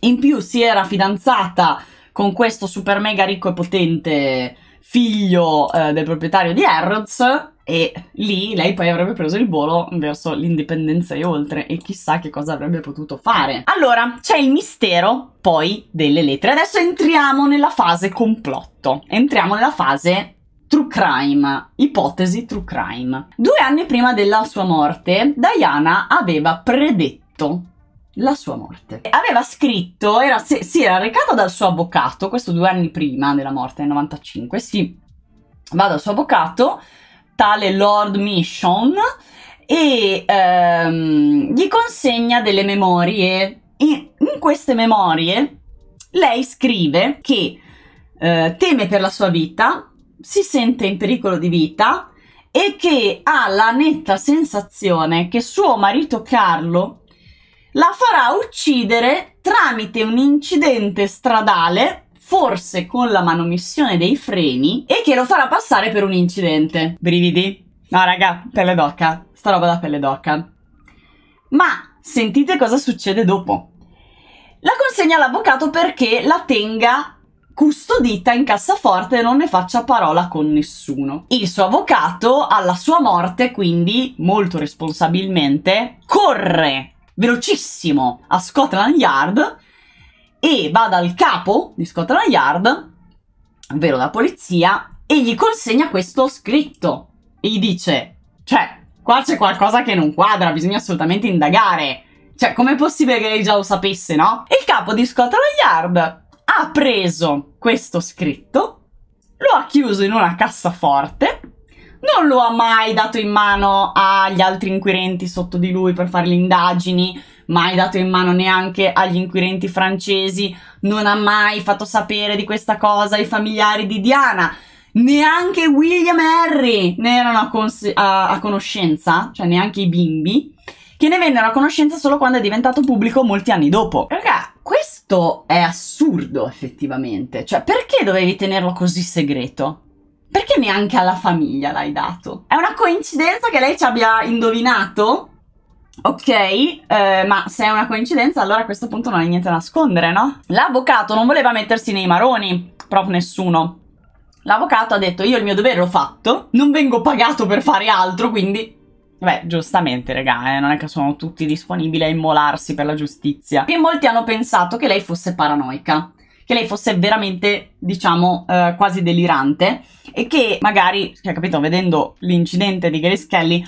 In più si era fidanzata con questo super mega ricco e potente figlio eh, del proprietario di Harrods e lì lei poi avrebbe preso il volo verso l'indipendenza e oltre e chissà che cosa avrebbe potuto fare. Allora, c'è il mistero poi delle lettere. Adesso entriamo nella fase complotto. Entriamo nella fase True Crime, ipotesi True Crime. Due anni prima della sua morte, Diana aveva predetto la sua morte. Aveva scritto, era, si, si era recato dal suo avvocato, questo due anni prima della morte, nel 95, si va dal suo avvocato, tale Lord Mission, e ehm, gli consegna delle memorie. In, in, queste memorie lei scrive che eh, teme per la sua vita, si sente in pericolo di vita e che ha la netta sensazione che suo marito Carlo la farà uccidere tramite un incidente stradale forse con la manomissione dei freni e che lo farà passare per un incidente. Brividi? No raga, pelle d'occa, sta roba da pelle d'occa. Ma sentite cosa succede dopo. La consegna all'avvocato perché la tenga custodita in cassaforte e non ne faccia parola con nessuno. Il suo avvocato, alla sua morte, quindi molto responsabilmente, corre velocissimo a Scotland Yard e va dal capo di Scotland Yard, ovvero la polizia, e gli consegna questo scritto e gli dice, cioè, qua c'è qualcosa che non quadra, bisogna assolutamente indagare. Cioè, com'è possibile che lei già lo sapesse, no? Il capo di Scotland Yard ha preso questo scritto, lo ha chiuso in una cassaforte non lo ha mai dato in mano agli altri inquirenti sotto di lui per fare le indagini, mai dato in mano neanche agli inquirenti francesi, non ha mai fatto sapere di questa cosa ai familiari di Diana. Neanche William e Harry ne erano a, cons- a-, a conoscenza, cioè neanche i bimbi, che ne vennero a conoscenza solo quando è diventato pubblico molti anni dopo. Raga, questo è assurdo effettivamente, cioè perché dovevi tenerlo così segreto? Perché neanche alla famiglia l'hai dato? È una coincidenza che lei ci abbia indovinato? Ok, eh, ma se è una coincidenza allora a questo punto non hai niente da nascondere, no? L'avvocato non voleva mettersi nei maroni, proprio nessuno. L'avvocato ha detto io il mio dovere l'ho fatto, non vengo pagato per fare altro, quindi... Beh, giustamente, regà, eh, non è che sono tutti disponibili a immolarsi per la giustizia. E molti hanno pensato che lei fosse paranoica che lei fosse veramente, diciamo, eh, quasi delirante e che magari, cioè, capito, vedendo l'incidente di Grace Kelly,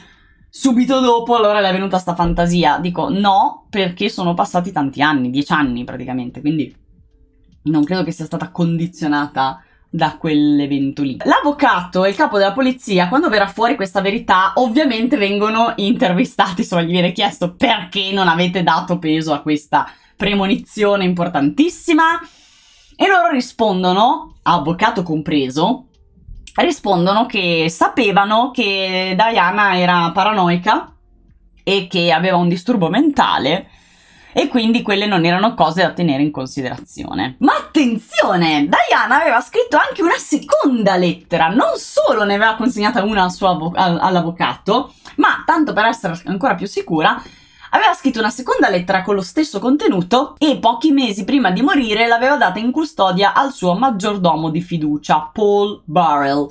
subito dopo allora le è venuta sta fantasia. Dico no, perché sono passati tanti anni, dieci anni praticamente, quindi non credo che sia stata condizionata da quell'evento lì. L'avvocato e il capo della polizia, quando verrà fuori questa verità, ovviamente vengono intervistati, insomma gli viene chiesto perché non avete dato peso a questa premonizione importantissima e loro rispondono, avvocato compreso, rispondono che sapevano che Diana era paranoica e che aveva un disturbo mentale e quindi quelle non erano cose da tenere in considerazione. Ma attenzione, Diana aveva scritto anche una seconda lettera, non solo ne aveva consegnata una al avvo- all'avvocato, ma tanto per essere ancora più sicura, aveva scritto una seconda lettera con lo stesso contenuto e pochi mesi prima di morire l'aveva data in custodia al suo maggiordomo di fiducia, Paul Burrell,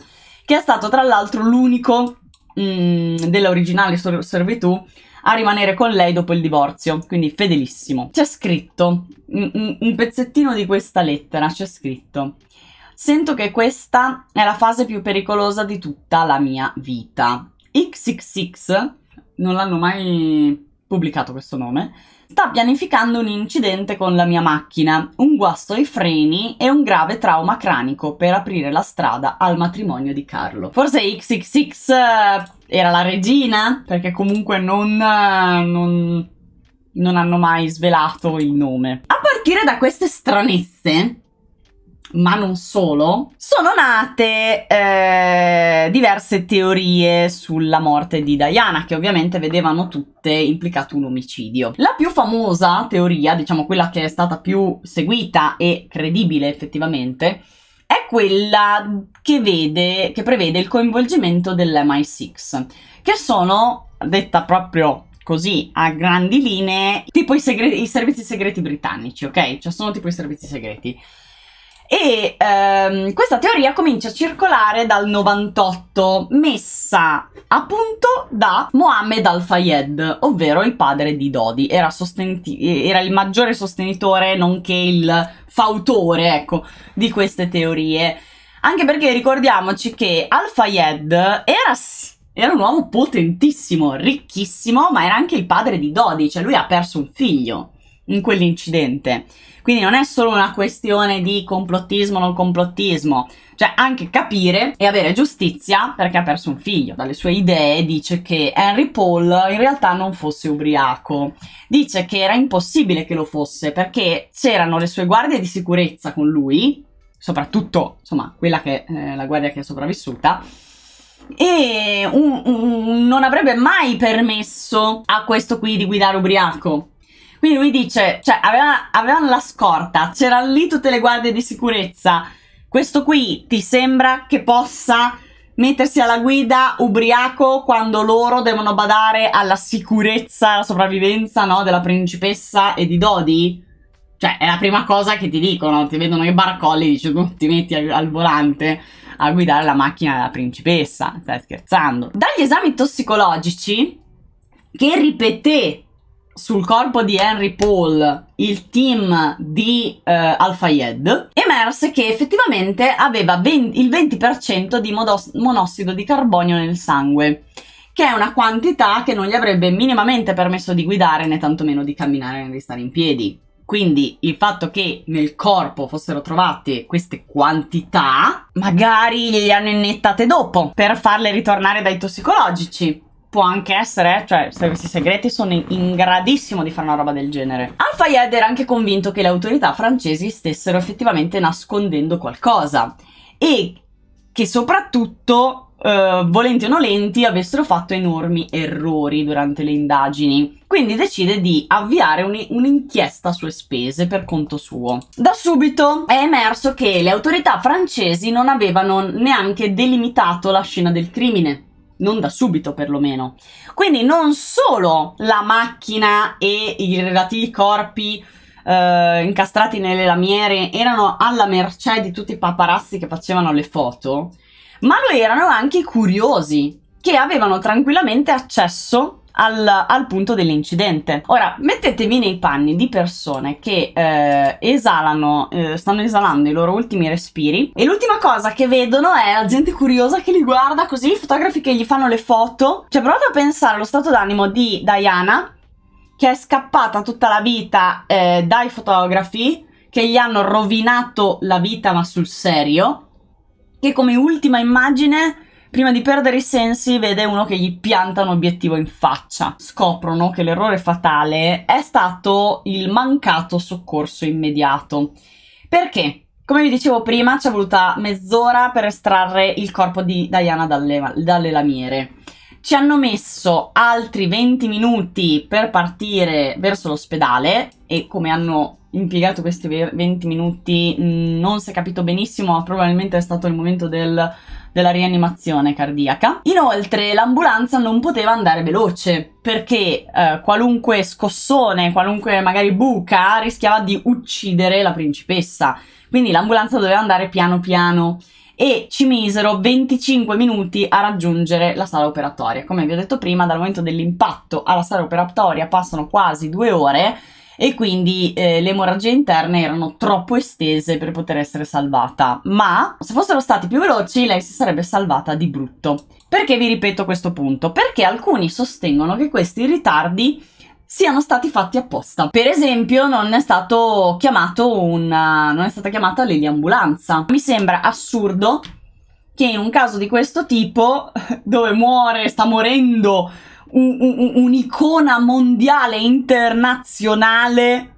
che è stato tra l'altro l'unico mm, dell'originale servitù a rimanere con lei dopo il divorzio, quindi fedelissimo. C'è scritto, un, un pezzettino di questa lettera, c'è scritto Sento che questa è la fase più pericolosa di tutta la mia vita. XXX non l'hanno mai pubblicato questo nome, sta pianificando un incidente con la mia macchina, un guasto ai freni e un grave trauma cranico per aprire la strada al matrimonio di Carlo. Forse XXX eh, era la regina, perché comunque non, eh, non, non hanno mai svelato il nome. A partire da queste stranezze, ma non solo, sono nate eh, diverse teorie sulla morte di Diana, che ovviamente vedevano tutte implicato un omicidio. La più famosa teoria, diciamo quella che è stata più seguita e credibile effettivamente, è quella che, vede, che prevede il coinvolgimento dell'MI6, che sono, detta proprio così a grandi linee, tipo i, segreti, i servizi segreti britannici, ok? Cioè sono tipo i servizi segreti. E ehm, questa teoria comincia a circolare dal 98, messa a punto da Mohammed al-Fayed, ovvero il padre di Dodi. Era, sostenti- era il maggiore sostenitore, nonché il fautore, ecco, di queste teorie. Anche perché ricordiamoci che al-Fayed era era un uomo potentissimo, ricchissimo, ma era anche il padre di Dodi, cioè lui ha perso un figlio in quell'incidente. Quindi non è solo una questione di complottismo o non complottismo, cioè anche capire e avere giustizia perché ha perso un figlio. Dalle sue idee dice che Henry Paul in realtà non fosse ubriaco. Dice che era impossibile che lo fosse perché c'erano le sue guardie di sicurezza con lui, soprattutto insomma quella che eh, la guardia che è sopravvissuta e un, un, non avrebbe mai permesso a questo qui di guidare ubriaco quindi lui dice, cioè, avevano, avevano la scorta, c'erano lì tutte le guardie di sicurezza. Questo qui ti sembra che possa mettersi alla guida ubriaco quando loro devono badare alla sicurezza, alla sopravvivenza, no, della principessa e di Dodi? Cioè, è la prima cosa che ti dicono, ti vedono che barcolli dici tu oh, ti metti al, al volante a guidare la macchina della principessa, stai scherzando. Dagli esami tossicologici che ripeté sul corpo di Henry Paul il team di eh, Al-Fayed emerse che effettivamente aveva 20, il 20% di modos- monossido di carbonio nel sangue, che è una quantità che non gli avrebbe minimamente permesso di guidare né tantomeno di camminare né di stare in piedi. Quindi il fatto che nel corpo fossero trovate queste quantità, magari gliele hanno iniettate dopo per farle ritornare dai tossicologici può anche essere, cioè servizi segreti sono in, in gradissimo di fare una roba del genere. Al-Fayed era anche convinto che le autorità francesi stessero effettivamente nascondendo qualcosa e che soprattutto, eh, volenti o nolenti, avessero fatto enormi errori durante le indagini. Quindi decide di avviare un'inchiesta a sue spese per conto suo. Da subito è emerso che le autorità francesi non avevano neanche delimitato la scena del crimine non da subito perlomeno. Quindi non solo la macchina e i relativi corpi eh, incastrati nelle lamiere erano alla mercé di tutti i paparazzi che facevano le foto, ma lo erano anche i curiosi che avevano tranquillamente accesso al, al punto dell'incidente. Ora, mettetevi nei panni di persone che eh, esalano, eh, stanno esalando i loro ultimi respiri e l'ultima cosa che vedono è la gente curiosa che li guarda così, i fotografi che gli fanno le foto. Cioè, provate a pensare allo stato d'animo di Diana che è scappata tutta la vita eh, dai fotografi che gli hanno rovinato la vita ma sul serio che come ultima immagine Prima di perdere i sensi vede uno che gli pianta un obiettivo in faccia. Scoprono che l'errore fatale è stato il mancato soccorso immediato. Perché? Come vi dicevo prima, ci è voluta mezz'ora per estrarre il corpo di Diana dalle, dalle lamiere. Ci hanno messo altri 20 minuti per partire verso l'ospedale e come hanno impiegato questi 20 minuti mm, non si è capito benissimo, ma probabilmente è stato il momento del della rianimazione cardiaca. Inoltre l'ambulanza non poteva andare veloce perché eh, qualunque scossone, qualunque magari buca rischiava di uccidere la principessa. Quindi l'ambulanza doveva andare piano piano e ci misero 25 minuti a raggiungere la sala operatoria. Come vi ho detto prima, dal momento dell'impatto alla sala operatoria passano quasi due ore e quindi eh, le emorragie interne erano troppo estese per poter essere salvata, ma se fossero stati più veloci lei si sarebbe salvata di brutto. Perché vi ripeto questo punto? Perché alcuni sostengono che questi ritardi siano stati fatti apposta. Per esempio, non è, stato chiamato una, non è stata chiamata l'eliambulanza. Mi sembra assurdo che in un caso di questo tipo, dove muore, sta morendo un'icona mondiale internazionale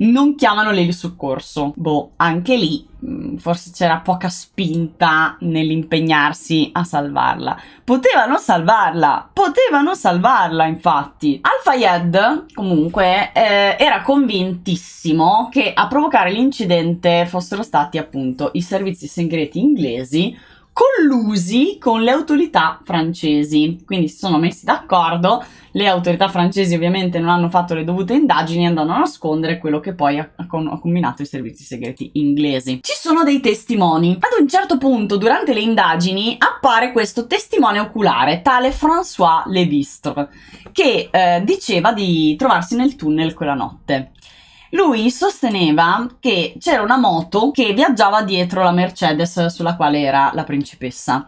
non chiamano lei il soccorso. Boh, anche lì mm, forse c'era poca spinta nell'impegnarsi a salvarla. Potevano salvarla, potevano salvarla infatti. Al-Fayed comunque eh, era convintissimo che a provocare l'incidente fossero stati appunto i servizi segreti inglesi collusi con le autorità francesi. Quindi si sono messi d'accordo, le autorità francesi ovviamente non hanno fatto le dovute indagini e andano a nascondere quello che poi ha, con, ha, combinato i servizi segreti inglesi. Ci sono dei testimoni. Ad un certo punto, durante le indagini, appare questo testimone oculare, tale François Lévistre, che eh, diceva di trovarsi nel tunnel quella notte. Lui sosteneva che c'era una moto che viaggiava dietro la Mercedes sulla quale era la principessa.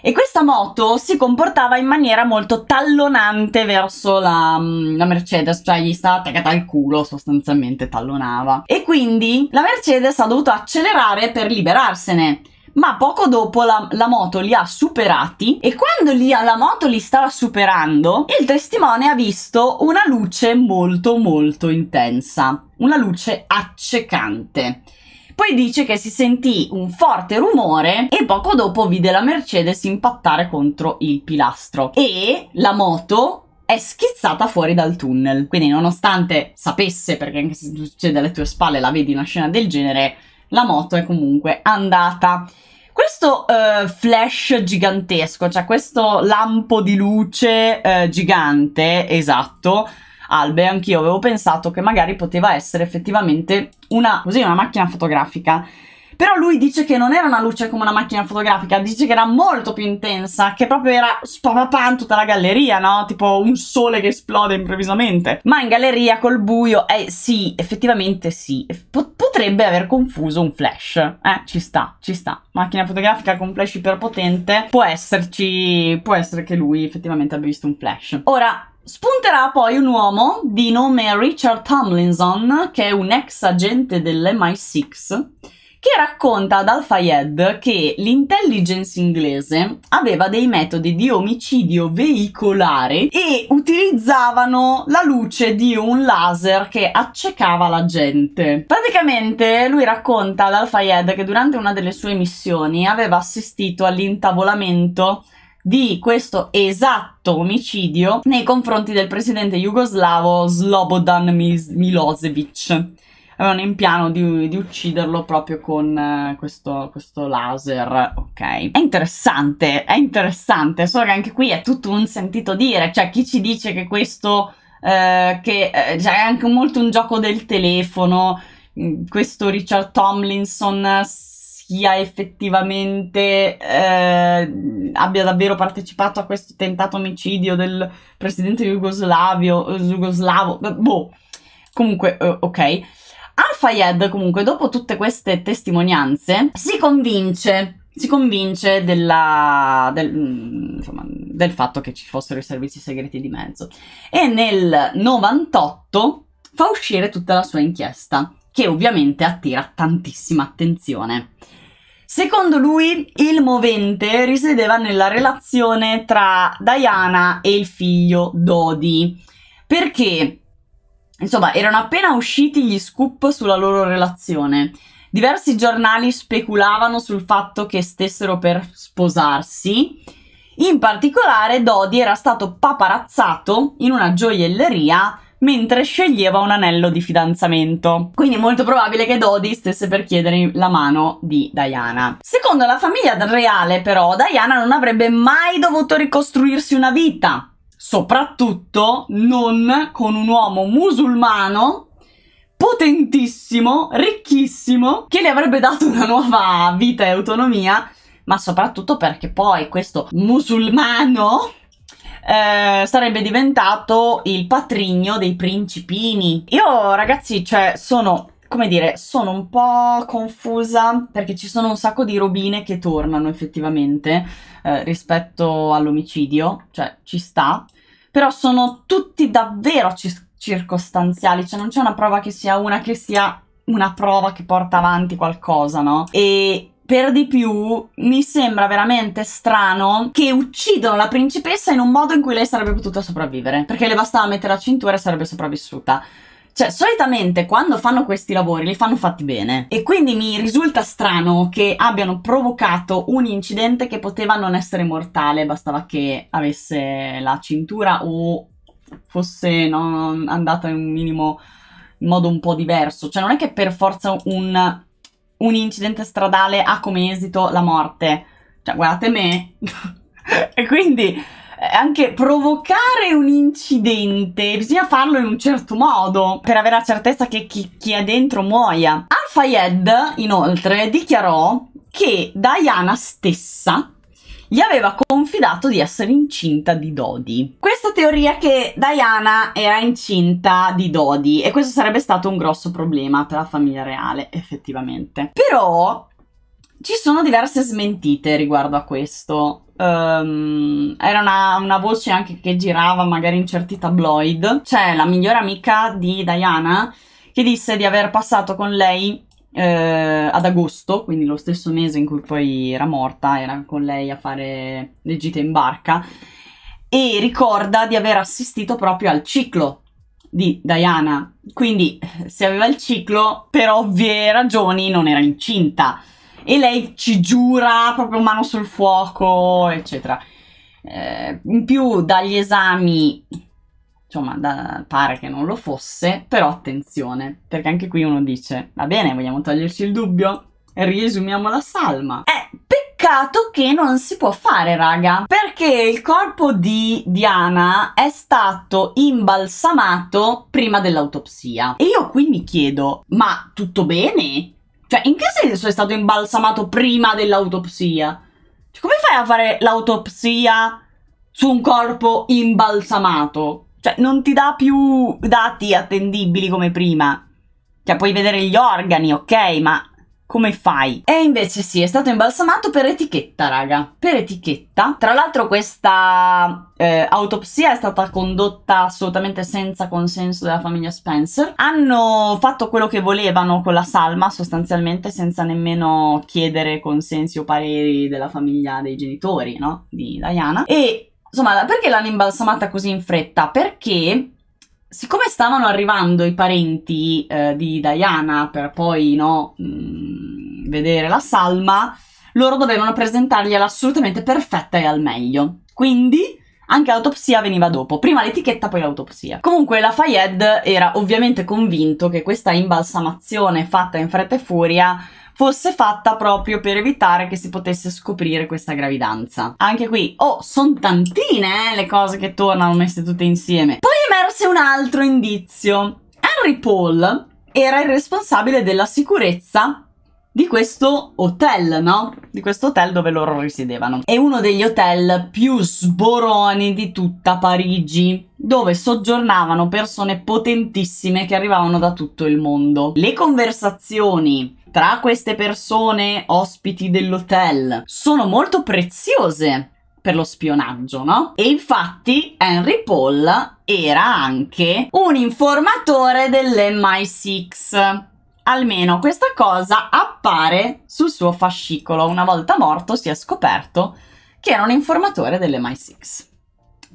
E questa moto si comportava in maniera molto tallonante verso la, mm, la Mercedes, cioè gli stava attaccata al culo sostanzialmente, tallonava. E quindi la Mercedes ha dovuto accelerare per liberarsene ma poco dopo la, la, moto li ha superati e quando li, la moto li stava superando il testimone ha visto una luce molto molto intensa, una luce accecante. Poi dice che si sentì un forte rumore e poco dopo vide la Mercedes impattare contro il pilastro e la moto è schizzata fuori dal tunnel. Quindi nonostante sapesse, perché anche se succede alle tue spalle la vedi una scena del genere, la moto è comunque andata. Questo eh, flash gigantesco, cioè questo lampo di luce eh, gigante, esatto, Albe, anch'io avevo pensato che magari poteva essere effettivamente una, così, una macchina fotografica però lui dice che non era una luce come una macchina fotografica, dice che era molto più intensa, che proprio era spavapan tutta la galleria, no? Tipo un sole che esplode improvvisamente. Ma in galleria col buio, eh sì, effettivamente sì. potrebbe aver confuso un flash. Eh, ci sta, ci sta. Macchina fotografica con flash iperpotente, può esserci, può essere che lui effettivamente abbia visto un flash. Ora, Spunterà poi un uomo di nome Richard Tomlinson, che è un ex agente dell'MI6, che racconta ad Al-Fayed che l'intelligence inglese aveva dei metodi di omicidio veicolare e utilizzavano la luce di un laser che accecava la gente. Praticamente lui racconta ad Al-Fayed che durante una delle sue missioni aveva assistito all'intavolamento di questo esatto omicidio nei confronti del presidente jugoslavo Slobodan Milosevic avevano in piano di, di ucciderlo proprio con eh, questo, questo, laser, ok? È interessante, è interessante, solo che anche qui è tutto un sentito dire, cioè chi ci dice che questo, eh, che eh, cioè, è anche molto un gioco del telefono, mm, questo Richard Tomlinson sia effettivamente eh, abbia davvero partecipato a questo tentato omicidio del presidente jugoslavio, jugoslavo, boh, comunque, eh, ok. Al-Fayed, comunque, dopo tutte queste testimonianze, si convince si convince della, del, mm, insomma, del, fatto che ci fossero i servizi segreti di mezzo e nel 98 fa uscire tutta la sua inchiesta che ovviamente attira tantissima attenzione. Secondo lui il movente risiedeva nella relazione tra Diana e il figlio Dodi perché Insomma, erano appena usciti gli scoop sulla loro relazione. Diversi giornali speculavano sul fatto che stessero per sposarsi. In particolare, Dodi era stato paparazzato in una gioielleria mentre sceglieva un anello di fidanzamento. Quindi è molto probabile che Dodi stesse per chiedere la mano di Diana. Secondo la famiglia reale, però, Diana non avrebbe mai dovuto ricostruirsi una vita soprattutto non con un uomo musulmano potentissimo, ricchissimo, che le avrebbe dato una nuova vita e autonomia, ma soprattutto perché poi questo musulmano eh, sarebbe diventato il patrigno dei principini. Io ragazzi, cioè, sono come dire, sono un po' confusa perché ci sono un sacco di robine che tornano effettivamente. Eh, rispetto all'omicidio, cioè ci sta, però sono tutti davvero cir- circostanziali, cioè non c'è una prova che sia una che sia una prova che porta avanti qualcosa, no? E per di più mi sembra veramente strano che uccidono la principessa in un modo in cui lei sarebbe potuta sopravvivere, perché le bastava mettere la cintura e sarebbe sopravvissuta. Cioè, solitamente quando fanno questi lavori li fanno fatti bene e quindi mi risulta strano che abbiano provocato un incidente che poteva non essere mortale, bastava che avesse la cintura o fosse no, andata in un minimo in modo un po' diverso. Cioè, non è che per forza un, un incidente stradale ha come esito la morte. Cioè, guardate me. e quindi anche provocare un incidente, bisogna farlo in un certo modo per avere la certezza che chi, chi è dentro muoia. Al-Fayed, inoltre, dichiarò che Diana stessa gli aveva confidato di essere incinta di Dodi. Questa teoria che Diana era incinta di Dodi e questo sarebbe stato un grosso problema per la famiglia reale, effettivamente. Però ci sono diverse smentite riguardo a questo. Um, era una, una, voce anche che girava magari in certi tabloid. C'è la migliore amica di Diana che disse di aver passato con lei eh, ad agosto, quindi lo stesso mese in cui poi era morta, era con lei a fare le gite in barca e ricorda di aver assistito proprio al ciclo di Diana. Quindi se aveva il ciclo, per ovvie ragioni, non era incinta e lei ci giura proprio mano sul fuoco, eccetera. Eh, in più dagli esami, insomma, da, pare che non lo fosse, però attenzione, perché anche qui uno dice, va bene, vogliamo toglierci il dubbio? Riesumiamo la salma. Eh, peccato che non si può fare, raga, perché il corpo di Diana è stato imbalsamato prima dell'autopsia. E io qui mi chiedo, ma tutto bene? Cioè, in che senso è stato imbalsamato prima dell'autopsia? Cioè, come fai a fare l'autopsia su un corpo imbalsamato? Cioè, non ti dà più dati attendibili come prima. Cioè, puoi vedere gli organi, ok, ma come fai? E invece sì, è stato imbalsamato per etichetta, raga, per etichetta. Tra l'altro questa eh, autopsia è stata condotta assolutamente senza consenso della famiglia Spencer. Hanno fatto quello che volevano con la salma, sostanzialmente, senza nemmeno chiedere consensi o pareri della famiglia dei genitori, no? Di Diana. E... Insomma, perché l'hanno imbalsamata così in fretta? Perché siccome stavano arrivando i parenti eh, di Diana per poi no, mh, mm, vedere la salma, loro dovevano presentargliela assolutamente perfetta e al meglio. Quindi anche l'autopsia veniva dopo, prima l'etichetta, poi l'autopsia. Comunque la Fayed era ovviamente convinto che questa imbalsamazione fatta in fretta e furia fosse fatta proprio per evitare che si potesse scoprire questa gravidanza. Anche qui, oh, sono tantine eh, le cose che tornano messe tutte insieme. Poi emerse un altro indizio. Henry Paul era il responsabile della sicurezza di questo hotel, no? Di questo hotel dove loro risiedevano. È uno degli hotel più sboroni di tutta Parigi, dove soggiornavano persone potentissime che arrivavano da tutto il mondo. Le conversazioni tra queste persone ospiti dell'hotel sono molto preziose per lo spionaggio, no? E infatti Henry Paul era anche un informatore dell'MI6. Almeno questa cosa appare sul suo fascicolo. Una volta morto si è scoperto che era un informatore dell'MI6.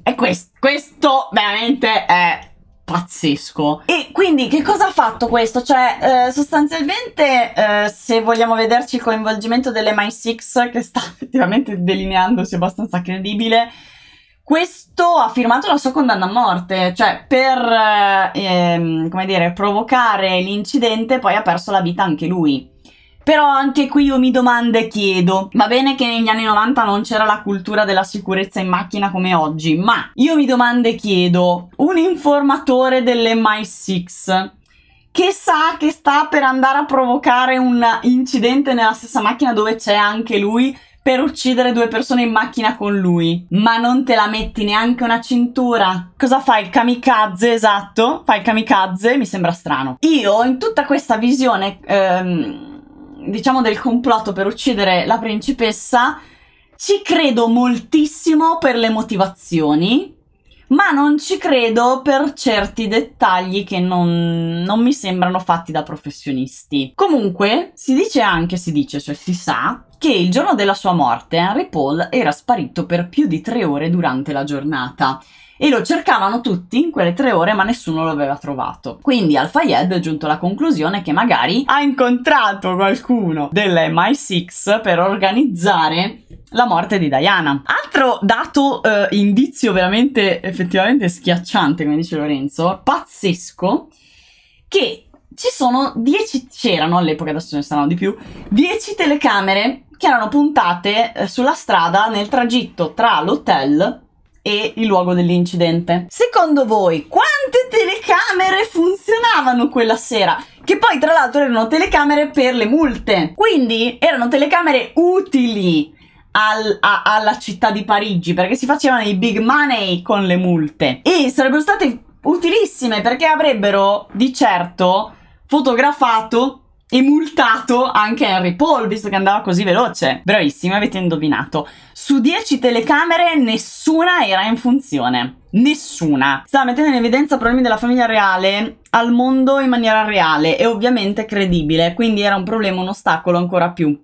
E quest- questo veramente è pazzesco. E quindi che cosa ha fatto questo? Cioè, eh, sostanzialmente, eh, se vogliamo vederci il coinvolgimento delle My6, che sta effettivamente delineandosi abbastanza credibile, questo ha firmato la sua condanna a morte, cioè per, eh, ehm, come dire, provocare l'incidente poi ha perso la vita anche lui. Però anche qui io mi domando e chiedo, va bene che negli anni 90 non c'era la cultura della sicurezza in macchina come oggi, ma io mi domando e chiedo, un informatore dell'MI6 che sa che sta per andare a provocare un incidente nella stessa macchina dove c'è anche lui per uccidere due persone in macchina con lui, ma non te la metti neanche una cintura. Cosa fai? Il kamikaze, esatto, fai il kamikaze, mi sembra strano. Io in tutta questa visione... Ehm, diciamo del complotto per uccidere la principessa, ci credo moltissimo per le motivazioni, ma non ci credo per certi dettagli che non, non, mi sembrano fatti da professionisti. Comunque, si dice anche, si dice, cioè si sa, che il giorno della sua morte Henry Paul era sparito per più di tre ore durante la giornata e lo cercavano tutti in quelle tre ore ma nessuno lo aveva trovato. Quindi Al-Fayed è giunto alla conclusione che magari ha incontrato qualcuno dell'MI6 per organizzare la morte di Diana. Altro dato, eh, indizio veramente effettivamente schiacciante, come dice Lorenzo, pazzesco, che ci sono 10, c'erano all'epoca, adesso ce ne saranno di più, 10 telecamere che erano puntate eh, sulla strada nel tragitto tra l'hotel e il luogo dell'incidente. Secondo voi quante telecamere funzionavano quella sera? che poi tra l'altro erano telecamere per le multe, quindi erano telecamere utili al, a, alla città di Parigi perché si facevano i big money con le multe e sarebbero state utilissime perché avrebbero di certo fotografato e multato anche Henry Paul, visto che andava così veloce. Bravissimi, avete indovinato. Su 10 telecamere nessuna era in funzione. Nessuna. Stava mettendo in evidenza problemi della famiglia reale al mondo in maniera reale e ovviamente credibile, quindi era un problema, un ostacolo ancora più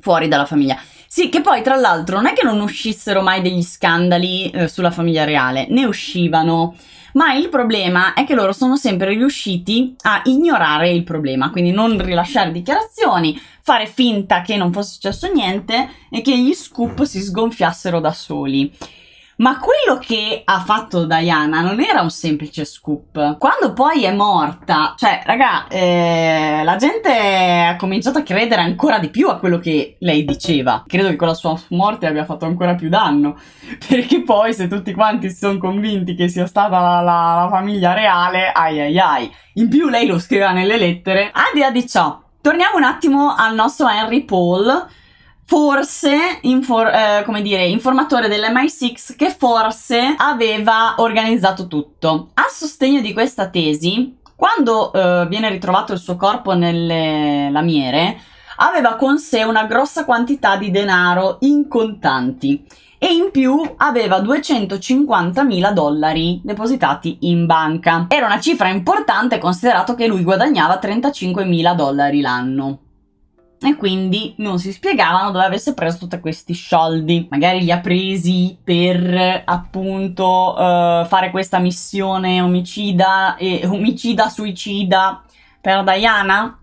fuori dalla famiglia. Sì, che poi tra l'altro non è che non uscissero mai degli scandali eh, sulla famiglia reale, ne uscivano ma il problema è che loro sono sempre riusciti a ignorare il problema, quindi non rilasciare dichiarazioni, fare finta che non fosse successo niente e che gli scoop si sgonfiassero da soli. Ma quello che ha fatto Diana non era un semplice scoop. Quando poi è morta, cioè, raga, eh, la gente ha cominciato a credere ancora di più a quello che lei diceva. Credo che con la sua morte abbia fatto ancora più danno. Perché poi, se tutti quanti si sono convinti che sia stata la, la, la famiglia reale, ai ai ai. In più, lei lo scriveva nelle lettere. Al di di ciò, torniamo un attimo al nostro Henry Paul forse, infor- eh, come dire, informatore dell'MI6 che forse aveva organizzato tutto. A sostegno di questa tesi, quando eh, viene ritrovato il suo corpo nelle lamiere, aveva con sé una grossa quantità di denaro in contanti e in più aveva 250.000 dollari depositati in banca. Era una cifra importante considerato che lui guadagnava 35.000 dollari l'anno e quindi non si spiegavano dove avesse preso tutti questi soldi. Magari li ha presi per appunto uh, fare questa missione omicida e omicida suicida per Diana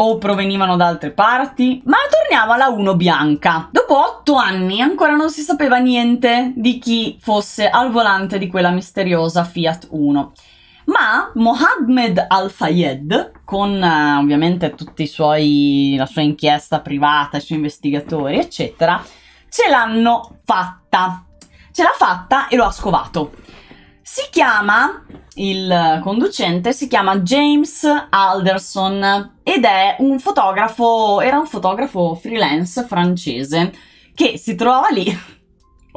o provenivano da altre parti. Ma torniamo alla 1 bianca. Dopo otto anni ancora non si sapeva niente di chi fosse al volante di quella misteriosa Fiat 1 ma Mohammed al-Fayed, con uh, ovviamente tutti i suoi, la sua inchiesta privata, i suoi investigatori, eccetera, ce l'hanno fatta. Ce l'ha fatta e lo ha scovato. Si chiama, il conducente, si chiama James Alderson ed è un fotografo, era un fotografo freelance francese che si trova lì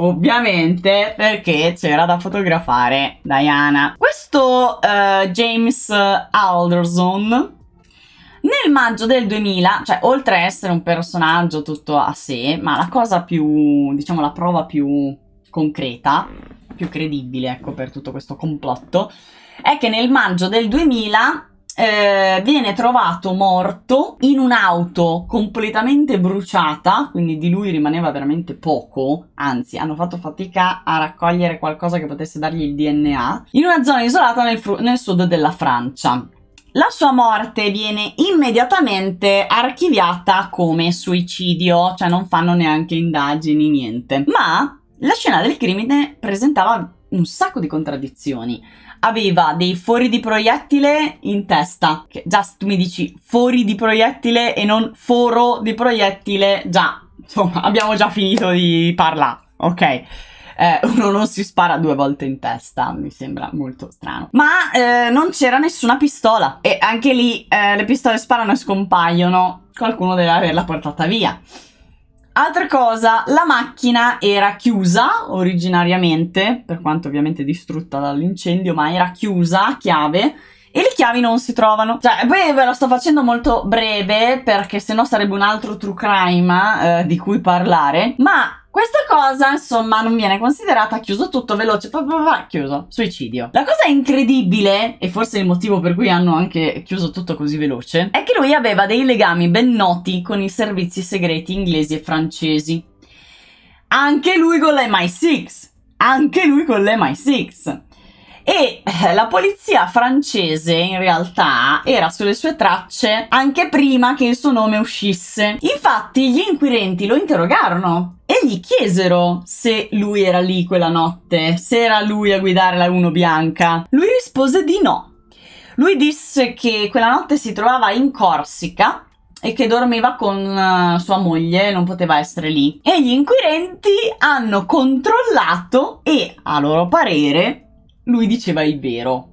Ovviamente perché c'era da fotografare Diana. Questo uh, James Alderson nel maggio del 2000, cioè oltre a essere un personaggio tutto a sé, ma la cosa più, diciamo la prova più concreta, più credibile ecco per tutto questo complotto, è che nel maggio del 2000 eh, viene trovato morto in un'auto completamente bruciata, quindi di lui rimaneva veramente poco, anzi hanno fatto fatica a raccogliere qualcosa che potesse dargli il DNA, in una zona isolata nel, fru- nel sud della Francia. La sua morte viene immediatamente archiviata come suicidio, cioè non fanno neanche indagini, niente. Ma la scena del crimine presentava un sacco di contraddizioni aveva dei fori di proiettile in testa. già tu mi dici fori di proiettile e non foro di proiettile, già, insomma, abbiamo già finito di parlare, ok? Eh, uno non si spara due volte in testa, mi sembra molto strano. Ma eh, non c'era nessuna pistola e anche lì eh, le pistole sparano e scompaiono, qualcuno deve averla portata via. Altra cosa, la macchina era chiusa originariamente, per quanto ovviamente distrutta dall'incendio, ma era chiusa a chiave e le chiavi non si trovano. Cioè, poi ve lo sto facendo molto breve perché sennò sarebbe un altro true crime eh, di cui parlare, ma questa cosa, insomma, non viene considerata chiuso tutto, veloce, pa, pa, pa, chiuso, suicidio. La cosa incredibile, e forse il motivo per cui hanno anche chiuso tutto così veloce, è che lui aveva dei legami ben noti con i servizi segreti inglesi e francesi. Anche lui con l'MI6. Anche lui con l'MI6 e eh, la polizia francese in realtà era sulle sue tracce anche prima che il suo nome uscisse. Infatti gli inquirenti lo interrogarono e gli chiesero se lui era lì quella notte, se era lui a guidare la Uno Bianca. Lui rispose di no. Lui disse che quella notte si trovava in Corsica e che dormiva con eh, sua moglie, non poteva essere lì. E gli inquirenti hanno controllato e, a loro parere, lui diceva il vero.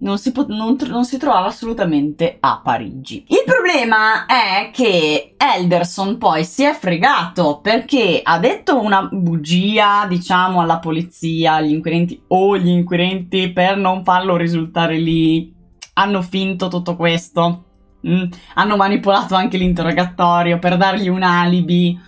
Non si, pot- non, tr- non si, trovava assolutamente a Parigi. Il problema è che Elderson poi si è fregato perché ha detto una bugia, diciamo, alla polizia, agli inquirenti o oh, gli inquirenti per non farlo risultare lì. Hanno finto tutto questo. Mm. Hanno manipolato anche l'interrogatorio per dargli un alibi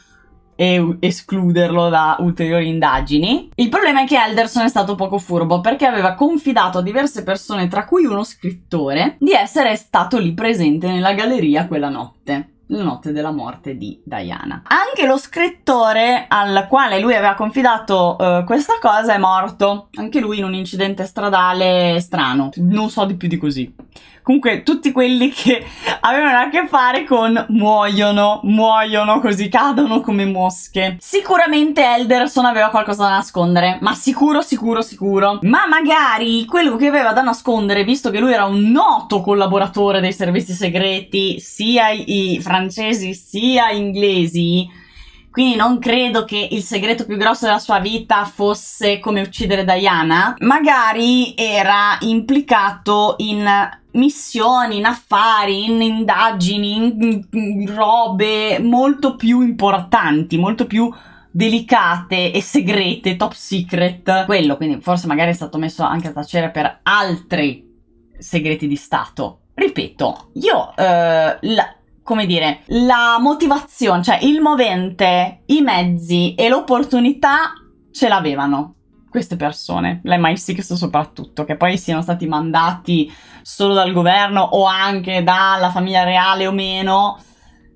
e escluderlo da ulteriori indagini. Il problema è che Alderson è stato poco furbo perché aveva confidato a diverse persone, tra cui uno scrittore, di essere stato lì presente nella galleria quella notte la notte della morte di Diana. Anche lo scrittore al quale lui aveva confidato uh, questa cosa è morto, anche lui in un incidente stradale strano, non so di più di così comunque tutti quelli che avevano a che fare con muoiono, muoiono così, cadono come mosche. Sicuramente Elderson aveva qualcosa da nascondere, ma sicuro, sicuro, sicuro. Ma magari quello che aveva da nascondere, visto che lui era un noto collaboratore dei servizi segreti, sia i francesi sia inglesi, quindi non credo che il segreto più grosso della sua vita fosse come uccidere Diana. Magari era implicato in missioni, in affari, in indagini, in, in robe molto più importanti, molto più delicate e segrete, top secret. Quello, quindi forse magari è stato messo anche a tacere per altri segreti di Stato. Ripeto, io, eh, la, come dire, la motivazione, cioè il movente, i mezzi e l'opportunità ce l'avevano queste persone, l'MI6 soprattutto, che poi siano stati mandati solo dal governo o anche dalla famiglia reale o meno,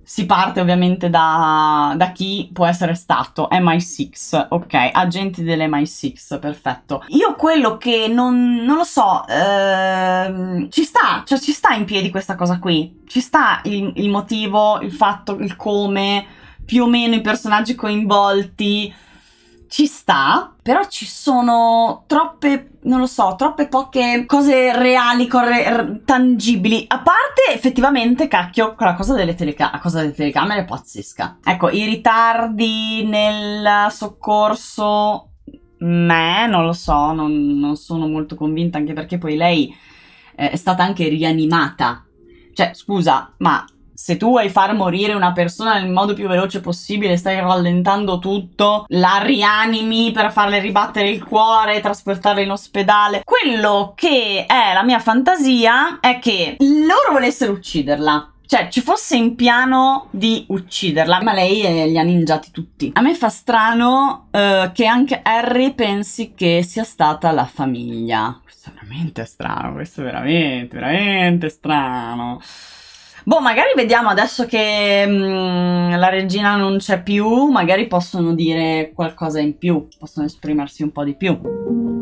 si parte ovviamente da, da, chi può essere stato MI6, ok, agenti dell'MI6, perfetto. Io quello che non, non lo so, ehm, ci sta, cioè ci sta in piedi questa cosa qui, ci sta il, il motivo, il fatto, il come, più o meno i personaggi coinvolti, ci sta, però ci sono troppe, non lo so, troppe poche cose reali, corre, tangibili. A parte effettivamente, cacchio, quella cosa delle, teleca- cosa delle telecamere è pazzesca. Ecco, i ritardi nel soccorso me, non lo so, non, non, sono molto convinta, anche perché poi lei eh, è stata anche rianimata. Cioè, scusa, ma se tu vuoi far morire una persona nel modo più veloce possibile, stai rallentando tutto, la rianimi per farle ribattere il cuore, trasportarla in ospedale. Quello che è la mia fantasia è che loro volessero ucciderla. Cioè, ci fosse in piano di ucciderla, ma lei li ha ninjati tutti. A me fa strano uh, che anche Harry pensi che sia stata la famiglia. Questo è veramente strano, questo è veramente, veramente strano. Boh, magari vediamo adesso che mh, mm, la regina non c'è più, magari possono dire qualcosa in più, possono esprimersi un po' di più.